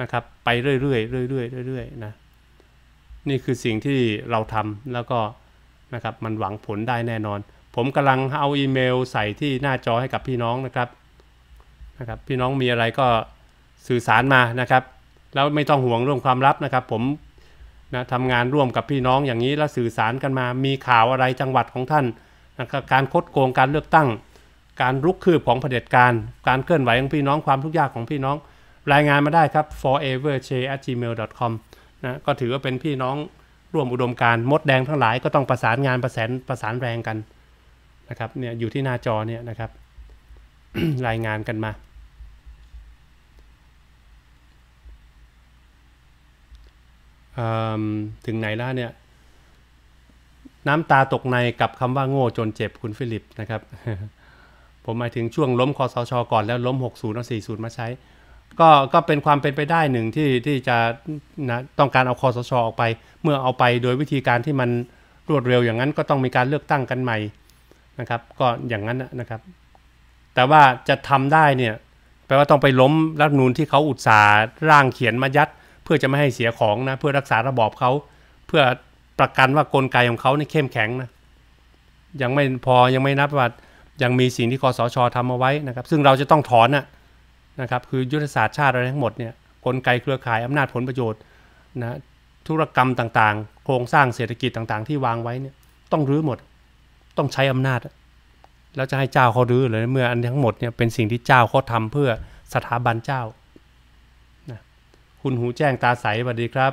นะครับ ไปเรื่อยๆเรื่อยๆเรื่อยๆนะนี่คือสิ่งที่เราทำแล้วก็นะครับมันหวังผลได้แน่นอน ผมกำลังเอาอีเมลใส่ที่หน้าจอให้กับพี่น้องนะครับนะครับพี่น้องมีอะไรก็สื่อสารมานะครับแล้วไม่ต้องห่วงเรื่องความลับนะครับ ผมนะทำงานร่วมกับพี่น้องอย่างนี้แล้วสื่อสารกันมา มีข่าวอะไรจังหวัดของท่านนะครับการคดโกงการเลือกตั้ง การรุกคืบของเผด็จการการเคลื่อนไหวของพี่น้องความทุกข์ยากของพี่น้องรายงานมาได้ครับ foreverche@gmail.com นะก็ถือว่าเป็นพี่น้องร่วมอุดมการมดแดงทั้งหลายก็ต้องประสานงานประสานประสานแรงกันนะครับเนี่ยอยู่ที่หน้าจอเนี่ยนะครับ รายงานกันมาถึงไหนแล้วเนี่ย น้ำตาตกในกับคำว่าโง่จนเจ็บ คุณฟิลิป นะครับ ผมหมายถึงช่วงล้มคอสชอก่อนแล้วล้ม 60ล้ว40 มาใช้ก็ก็เป็นความเป็นไปได้หนึ่งที่ที่จะนะต้องการเอาคอสชอออกไป เมื่อเอาไปโดยวิธีการที่มันรวดเร็วอย่างนั้นก็ต้องมีการเลือกตั้งกันใหม่นะครับก็อย่างนั้นนะครับ แต่ว่าจะทำได้เนี่ยแปลว่าต้องไปล้มรัฐนูนที่เขาอุตส่าห์ร่างเขียนมายัดพื่อจะไม่ให้เสียของนะเพื่อรักษาระบอบเขาเพื่อประกันว่ากลไกของเขาเนี่เข้มแข็งนะยังไม่พอยังไม่นับว่า ยังมีสิ่งที่คอสชทำเอาไว้นะครับ ซึ่งเราจะต้องถอนนะครับคือยุทธศาสตร์ชาติอะไรทั้งหมดเนี่ยกลไกเครือข่ายอำนาจผลประโยชน์นะธุรกรรมต่างๆ โครงสร้างเศรษฐกิจต่างๆ ที่วางไว้เนี่ย ต้องรื้อหมดต้องใช้อำนาจแล้วจะให้เจ้าเขารื้อเลยเมื่ออันทั้งหมดเนี่ยเป็นสิ่งที่เจ้าเขาทาเพื่อสถาบันเจ้าคุณหูแจ้งตาใสสวัสดีครับ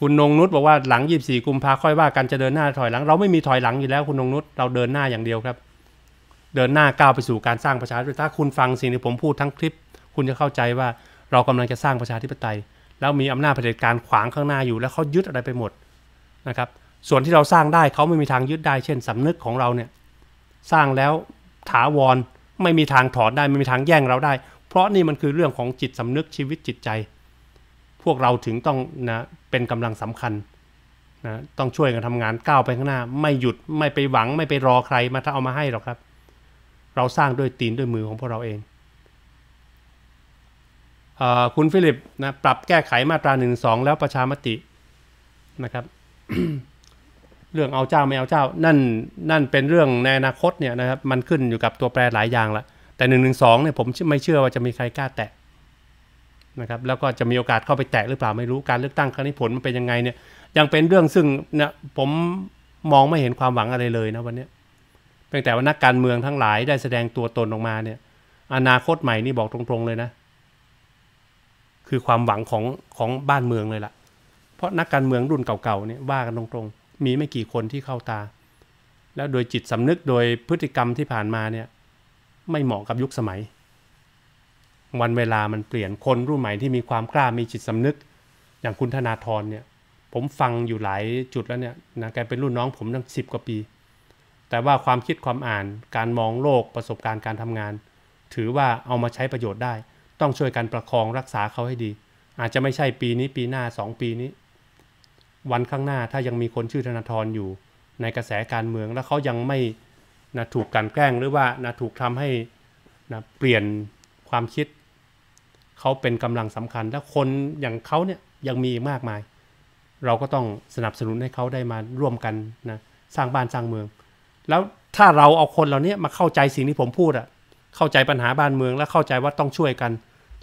คุณนงนุชบอกว่าหลังยี่สี่กุมภาค่อยว่ากันจะเดินหน้าถอยหลัง เราไม่มีถอยหลังอยู่แล้วคุณนงนุชเราเดินหน้าอย่างเดียวครับ เดินหน้าก้าวไปสู่การสร้างประชาธิปไตยถ้าคุณฟังสิ่งที่ผมพูดทั้งคลิป คุณจะเข้าใจว่าเรากำลังจะสร้างประชาธิปไตย แล้วมีอำนาจเผด็จการขวางข้างหน้าอยู่แล้วเขายึดอะไรไปหมดนะครับส่วนที่เราสร้างได้เขาไม่มีทางยึดได้ เช่นสำนึกของเราเนี่ยสร้างแล้วถาวรไม่มีทางถอดได้ไม่มีทางแย่งเราได้เพราะนี่มันคือเรื่องของจิตสำนึกชีวิตจิตใจ พวกเราถึงต้องนะเป็นกำลังสำคัญนะต้องช่วยกันทำงานก้าวไปข้างหน้า ไม่หยุดไม่ไปหวังไม่ไปรอใครมาถ้าเอามาให้หรอกครับ เราสร้างด้วยตีนด้วยมือของพวกเราเองอคุณฟิลิปนะปรับแก้ไขมาตราหนึ่งสองแล้วประชามตินะครับ เรื่องเอาเจ้าไม่เอาเจ้า นั่น นั่นเป็นเรื่องในอนาคตเนี่ยนะครับมันขึ้นอยู่กับตัวแปรหลายอย่างละแต่หนึ่่งงงหนึสอเนี่ยผมไม่เชื่อว่าจะมีใครกล้าแตะนะครับ แล้วก็จะมีโอกาสเข้าไปแตะหรือเปล่าไม่รู้ การเลือกตั้งครั้งนี้ผลมันเป็นยังไงเนี่ยยังเป็นเรื่องซึ่งเนี่ยผมมองไม่เห็นความหวังอะไรเลยนะวันนี้เพียงแต่ว่านักการเมืองทั้งหลายได้แสดงตัวตนออกมาเนี่ย อนาคตใหม่นี่บอกตรงๆเลยนะ คือความหวังของของบ้านเมืองเลยละ่ะ เพราะนักการเมืองรุ่นเก่าๆเนี่ยว่ากันตรงๆมีไม่กี่คนที่เข้าตา แล้วโดยจิตสำนึกโดยพฤติกรรมที่ผ่านมาเนี่ยไม่เหมาะกับยุคสมัย วันเวลามันเปลี่ยนคนรุ่นใหม่ที่มีความกล้ามีจิตสำนึก อย่างคุณธนาธรเนี่ย ผมฟังอยู่หลายจุดแล้วเนี่ยนะแกเป็นรุ่นน้องผมตั้งสิบกว่าปี แต่ว่าความคิดความอ่านการมองโลกประสบการณ์การทำงาน ถือว่าเอามาใช้ประโยชน์ได้ ต้องช่วยกันประคองรักษาเขาให้ดี อาจจะไม่ใช่ปีนี้ปีหน้า 2 ปีนี้ วันข้างหน้าถ้ายังมีคนชื่อธนาธรอยู่ ในกระแสการเมืองแล้วเขายังไม่นะถูกกันแกล้งหรือว่านะถูกทำให้นะเปลี่ยนความคิด เขาเป็นกำลังสำคัญ และคนอย่างเขาเนี่ยยังมีมากมาย เราก็ต้องสนับสนุนให้เขาได้มาร่วมกันนะสร้างบ้านสร้างเมือง แล้วถ้าเราเอาคนเหล่านี้มาเข้าใจสิ่งที่ผมพูดอะเข้าใจปัญหาบ้านเมืองและเข้าใจว่าต้องช่วยกัน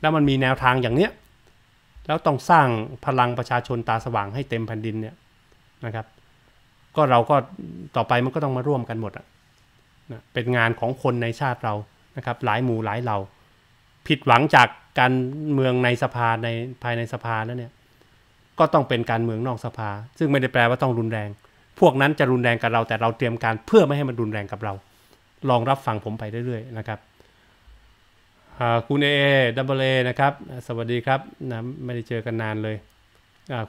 แล้วมันมีแนวทางอย่างเนี้ย แล้วต้องสร้างพลังประชาชนตาสว่างให้เต็มแผ่นดินเนี่ยนะครับ ก็เราก็ต่อไปมันก็ต้องมาร่วมกันหมดอะนะเป็นงานของคนในชาติเรา นะครับ หลายหมู่หลายเหล่า ผิดหวังจากการเมืองในสภาในภายในสภาแล้วเนี่ย ก็ต้องเป็นการเมืองนอกสภา ซึ่งไม่ได้แปลว่าต้องรุนแรง พวกนั้นจะรุนแรงกับเราแต่เราเตรียมการเพื่อไม่ให้มันรุนแรงกับเรา ลองรับฟังผมไปเรื่อยๆนะครับคุณเอดับเบิลเอนะครับ สวัสดีครับ นะ ไม่ได้เจอกันนานเลย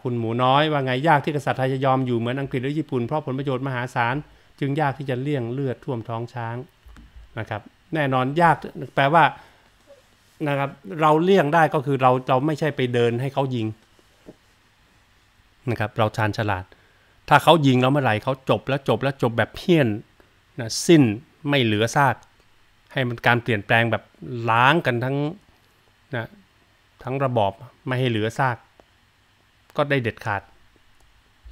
คุณหมูน้อย ว่าไง ยากที่กษัตริย์ไทยจะยอมอยู่เหมือนอังกฤษหรือญี่ปุ่นเพราะผลประโยชน์มหาศาลจึงยากที่จะเลี่ยงเลือดท่วมท้องช้างนะครับแน่นอนยากแปลว่านะครับเราเลี่ยงได้ก็คือเราเราไม่ใช่ไปเดินให้เขายิงนะครับเราชาญฉลาด ถ้าเขายิงแล้วเมื่อไหร่เขาจบแล้วจบแล้วจบแบบเพี้ยนนะสิ้นไม่เหลือซาก ให้มันการเปลี่ยนแปลงแบบล้างกันทั้งนะทั้งระบอบไม่ให้เหลือซาก ก็ได้เด็ดขาด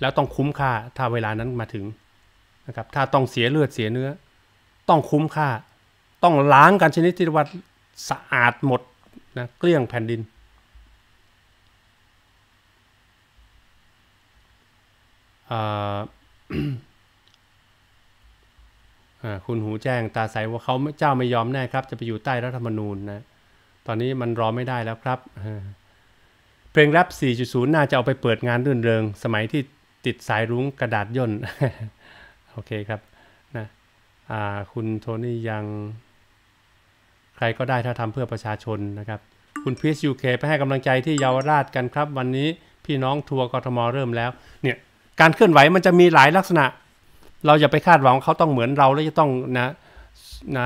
แล้วต้องคุ้มค่าถ้าเวลานั้นมาถึงนะครับ ถ้าต้องเสียเลือดเสียเนื้อ ต้องคุ้มค่า ต้องล้างกันชนิดที่ว่าสะอาดหมดนะ เกลี้ยงแผ่นดินคุณหูแจ้ง ตาใสว่าเขาเจ้าไม่ยอมแน่ครับ จะไปอยู่ใต้รัฐธรรมนูญนะ ตอนนี้มันรอไม่ได้แล้วครับ เพลงแรป4.0 น่าจะเอาไปเปิดงานรื่นเริง สมัยที่ติดสายรุ้งกระดาษย่นโอเคครับนะคุณโทนี่ยังใครก็ได้ถ้าทำเพื่อประชาชนนะครับ คุณพีชยูเคไปให้กำลังใจที่เยาวราชกันครับ วันนี้พี่น้องทัวร์กทม เริ่มแล้ว เนี่ย การเคลื่อนไหวมันจะมีหลายลักษณะ เราอย่าไปคาดหวังเขาต้องเหมือนเราแล้วจะต้อง นะนะ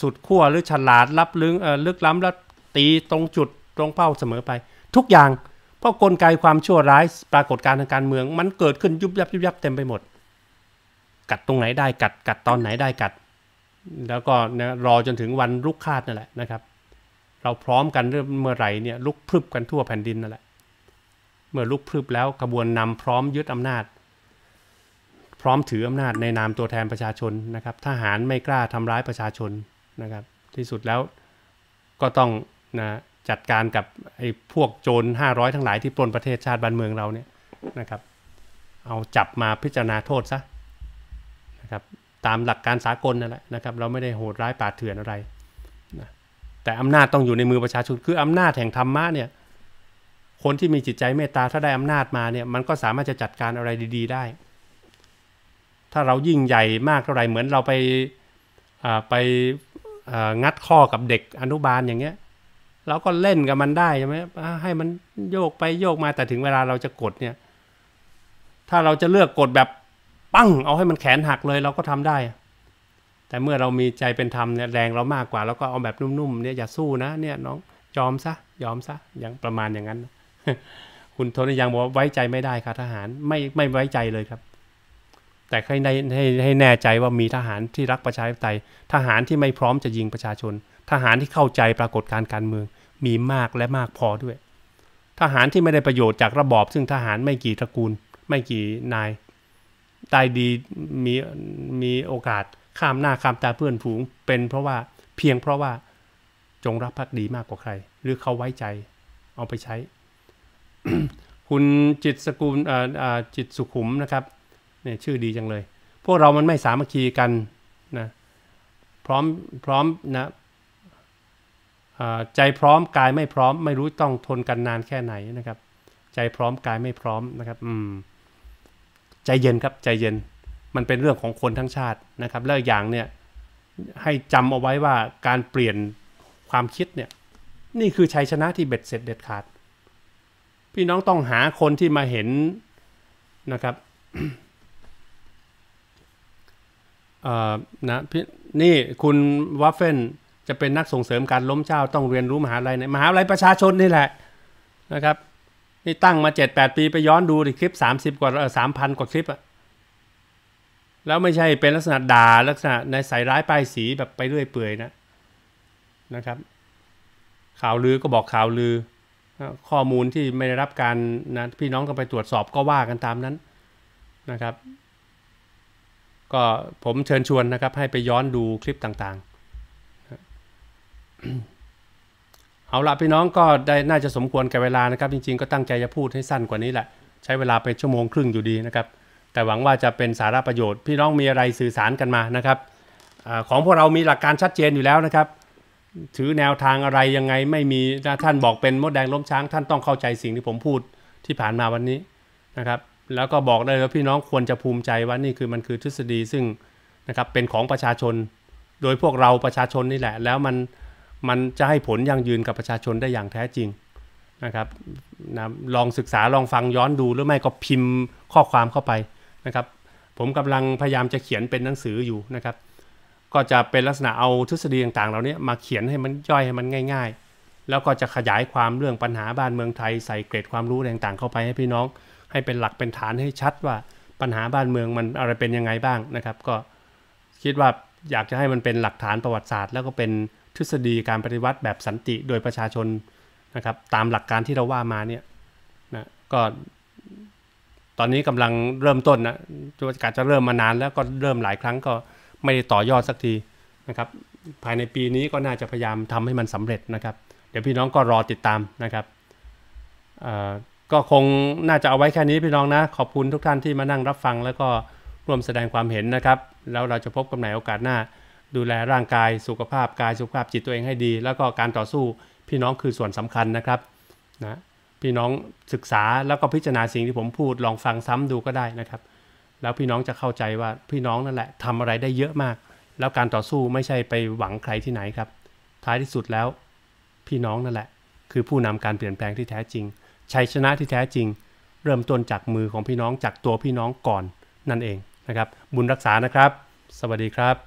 สุดขั้วหรือฉลาดลับลึกลึกล้ำแล้วตีตรงจุดตรงเป้าเสมอไป ทุกอย่างเพราะกลไกความชั่วร้ายปรากฏการทางการเมืองมันเกิดขึ้นยุบยับยุบยับเต็มไปหมดกัดตรงไหนได้กัด กัดตอนไหนได้กัด แล้วก็นะรอจนถึงวันลุกคาดนั่นแหละนะครับ เราพร้อมกันเมื่อไหร่เนี่ยลุกพรึบกันทั่วแผ่นดินนั่นแหละเมื่อลุกพรึบแล้วกระบวนนำพร้อมยึดอำนาจ พร้อมถืออำนาจในนามตัวแทนประชาชนนะครับทหารไม่กล้าทำร้ายประชาชนนะครับ ที่สุดแล้วก็ต้องนะจัดการกับไอ้พวกโจร500ทั้งหลายที่ปล้นประเทศชาติบ้านเมืองเราเนี่ยนะครับเอาจับมาพิจารณาโทษซะครับตามหลักการสากลนั่นแหละนะครับ เราไม่ได้โหดร้ายป่าเถื่อนอะไรนะแต่อำนาจต้องอยู่ในมือประชาชนคืออำนาจแห่งธรรมะเนี่ยคนที่มีจิตใจเมตตาถ้าได้อำนาจมาเนี่ยมันก็สามารถจะจัดการอะไรดี ๆ ได้ ถ้าเรายิ่งใหญ่มากเท่าไหร่เหมือนเราไปไปงัดข้อกับเด็กอนุบาลอย่างเงี้ยเราก็เล่นกับมันได้ใช่ไหมให้มันโยกไปโยกมาแต่ถึงเวลาเราจะกดเนี่ยถ้าเราจะเลือกกดแบบปั้งเอาให้มันแขนหักเลยเราก็ทำได้ แต่เมื่อเรามีใจเป็นธรรมเนี่ยแรงเรามากกว่า แล้วก็เอาแบบนุ่มๆเนี่ยอย่าสู้นะ เนี่ย น้องยอมซะยอมซะอย่างประมาณอย่างนั้น คุณโทนยังบอกว่าไว้ใจไม่ได้ค่ะทหารไม่ไม่ไว้ใจเลยครับ แต่ให้ในให้ให้แน่ใจว่ามีทหารที่รักประชาธิปไตยทหารที่ไม่พร้อมจะยิงประชาชน ทหารที่เข้าใจปรากฏการการเมือง มีมากและมากพอด้วย ทหารที่ไม่ได้ประโยชน์จากระบอบซึ่งทหารไม่กี่ตระกูล ไม่กี่นายตายดีมีมีโอกาสข้ามหน้าข้ามตาเพื่อนฝูง เป็นเพราะว่าเพียงเพราะว่าจงรับภักดีมากกว่าใคร หรือเขาไว้ใจ เอาไปใช้ คุณจิตสกุลจิตสุขุมนะครับ เนี่ยชื่อดีจังเลย พวกเรามันไม่สามัคคีกันนะพร้อมพร้อมนะใจพร้อมกายไม่พร้อม ไม่รู้ต้องทนกันนานแค่ไหนนะครับ ใจพร้อมกายไม่พร้อมนะครับ อืมใจเย็นครับใจเย็นมันเป็นเรื่องของคนทั้งชาตินะครับแล้วอย่างเนี่ยให้จำเอาไว้ว่าการเปลี่ยนความคิดเนี่ยนี่คือชัยชนะที่เบ็ดเสร็จเด็ดขาด พี่น้องต้องหาคนที่มาเห็นนะครับเอนะพี่นี่คุณวัฟเฟนจะเป็นนักส่งเสริมการล้มเจ้า ต้องเรียนรู้มหาลัยในมหาลัยประชาชนนี่แหละนะครับนี่ตั้งมาเจ็ดแปดปีไปย้อนดูดิคลิปสามสิบกว่าสามพันกว่าคลิปอะแล้วไม่ใช่เป็นลักษณะด่าลักษณะในใสายร้ายป้ายสีแบบไปเรื่อยเปื่อยนะนะครับ ข่าวลือก็บอกข่าวลือ ข้อมูลที่ไม่ได้รับการนะ พี่น้องก็ไปตรวจสอบก็ว่ากันตามนั้นนะครับ ก็ผมเชิญชวนนะครับ ให้ไปย้อนดูคลิปต่างๆเอาละพี่น้องก็ได้น่าจะสมควรกับเวลานะครับ จริงๆก็ตั้งใจจะพูดให้สั้นกว่านี้แหละใช้เวลาเป็นชั่วโมงครึ่งอยู่ดีนะครับ แต่หวังว่าจะเป็นสาระประโยชน์พี่น้องมีอะไรสื่อสารกันมานะครับอของพวกเรามีหลักการชัดเจนอยู่แล้วนะครับ ถือแนวทางอะไรยังไงไม่มีท่านบอกเป็นมดแดงล้มช้าง ท่านต้องเข้าใจสิ่งที่ผมพูดที่ผ่านมาวันนี้นะครับ แล้วก็บอกได้ว่าพี่น้องควรจะภูมิใจว่านี่คือมันคือทฤษฎีซึ่งนะครับเป็นของประชาชน โดยพวกเราประชาชนนี่แหละ แล้วมันมันจะให้ผลยั่งยืนกับประชาชนได้อย่างแท้จริงนะครับนะลองศึกษาลองฟังย้อนดูหรือไม่ก็พิมพ์ข้อความเข้าไปนะครับ ผมกำลังพยายามจะเขียนเป็นหนังสืออยู่นะครับ ก็จะเป็นลักษณะเอาทฤษฎีต่างๆเหล่านี้มาเขียนให้มันย่อยให้มันง่าย ๆ แล้วก็จะขยายความเรื่องปัญหาบ้านเมืองไทย ใส่เกรดความรู้ต่างๆเข้าไปให้พี่น้อง ให้เป็นหลักเป็นฐานให้ชัดว่า ปัญหาบ้านเมืองมันอะไรเป็นยังไงบ้างนะครับ ก็คิดว่าอยากจะให้มันเป็นหลักฐานประวัติศาสตร์แล้วก็เป็นทฤษฎีการปฏิวัติแบบสันติโดยประชาชนนะครับตามหลักการที่เราว่ามาเนี่ยนะก็ตอนนี้กำลังเริ่มต้นนะกาจะเริ่มมานานแล้วก็เริ่มหลายครั้งก็ไม่ได้ต่อยอดสักทีนะครับภายในปีนี้ก็น่าจะพยายามทำให้มันสำเร็จนะครับ เดี๋ยวพี่น้องก็รอติดตามนะครับก็คงน่าจะเอาไว้แค่นี้พี่น้องนะขอบคุณทุกท่านที่มานั่งรับฟัง แล้วก็ร่วมแสดงความเห็นนะครับ แล้วเราจะพบกันในโอกาสหน้าดูแลร่างกายสุขภาพ กายสุขภาพจิตตัวเองให้ดี แล้วก็การต่อสู้พี่น้องคือส่วนสำคัญนะครับนะพี่น้องศึกษาแล้วก็พิจารณาสิ่งที่ผมพูดลองฟังซ้ำดูก็ได้นะครับ แล้วพี่น้องจะเข้าใจว่าพี่น้องนั่นแหละ ทำอะไรได้เยอะมาก แล้วการต่อสู้ไม่ใช่ไปหวังใครที่ไหนครับ ท้ายที่สุดแล้ว พี่น้องนั่นแหละ คือผู้นำการเปลี่ยนแปลงที่แท้จริงชัยชนะที่แท้จริง เริ่มต้นจากมือของพี่น้องจากตัวพี่น้องก่อนนั่นเองนะครับบุญรักษานะครับ สวัสดีครับ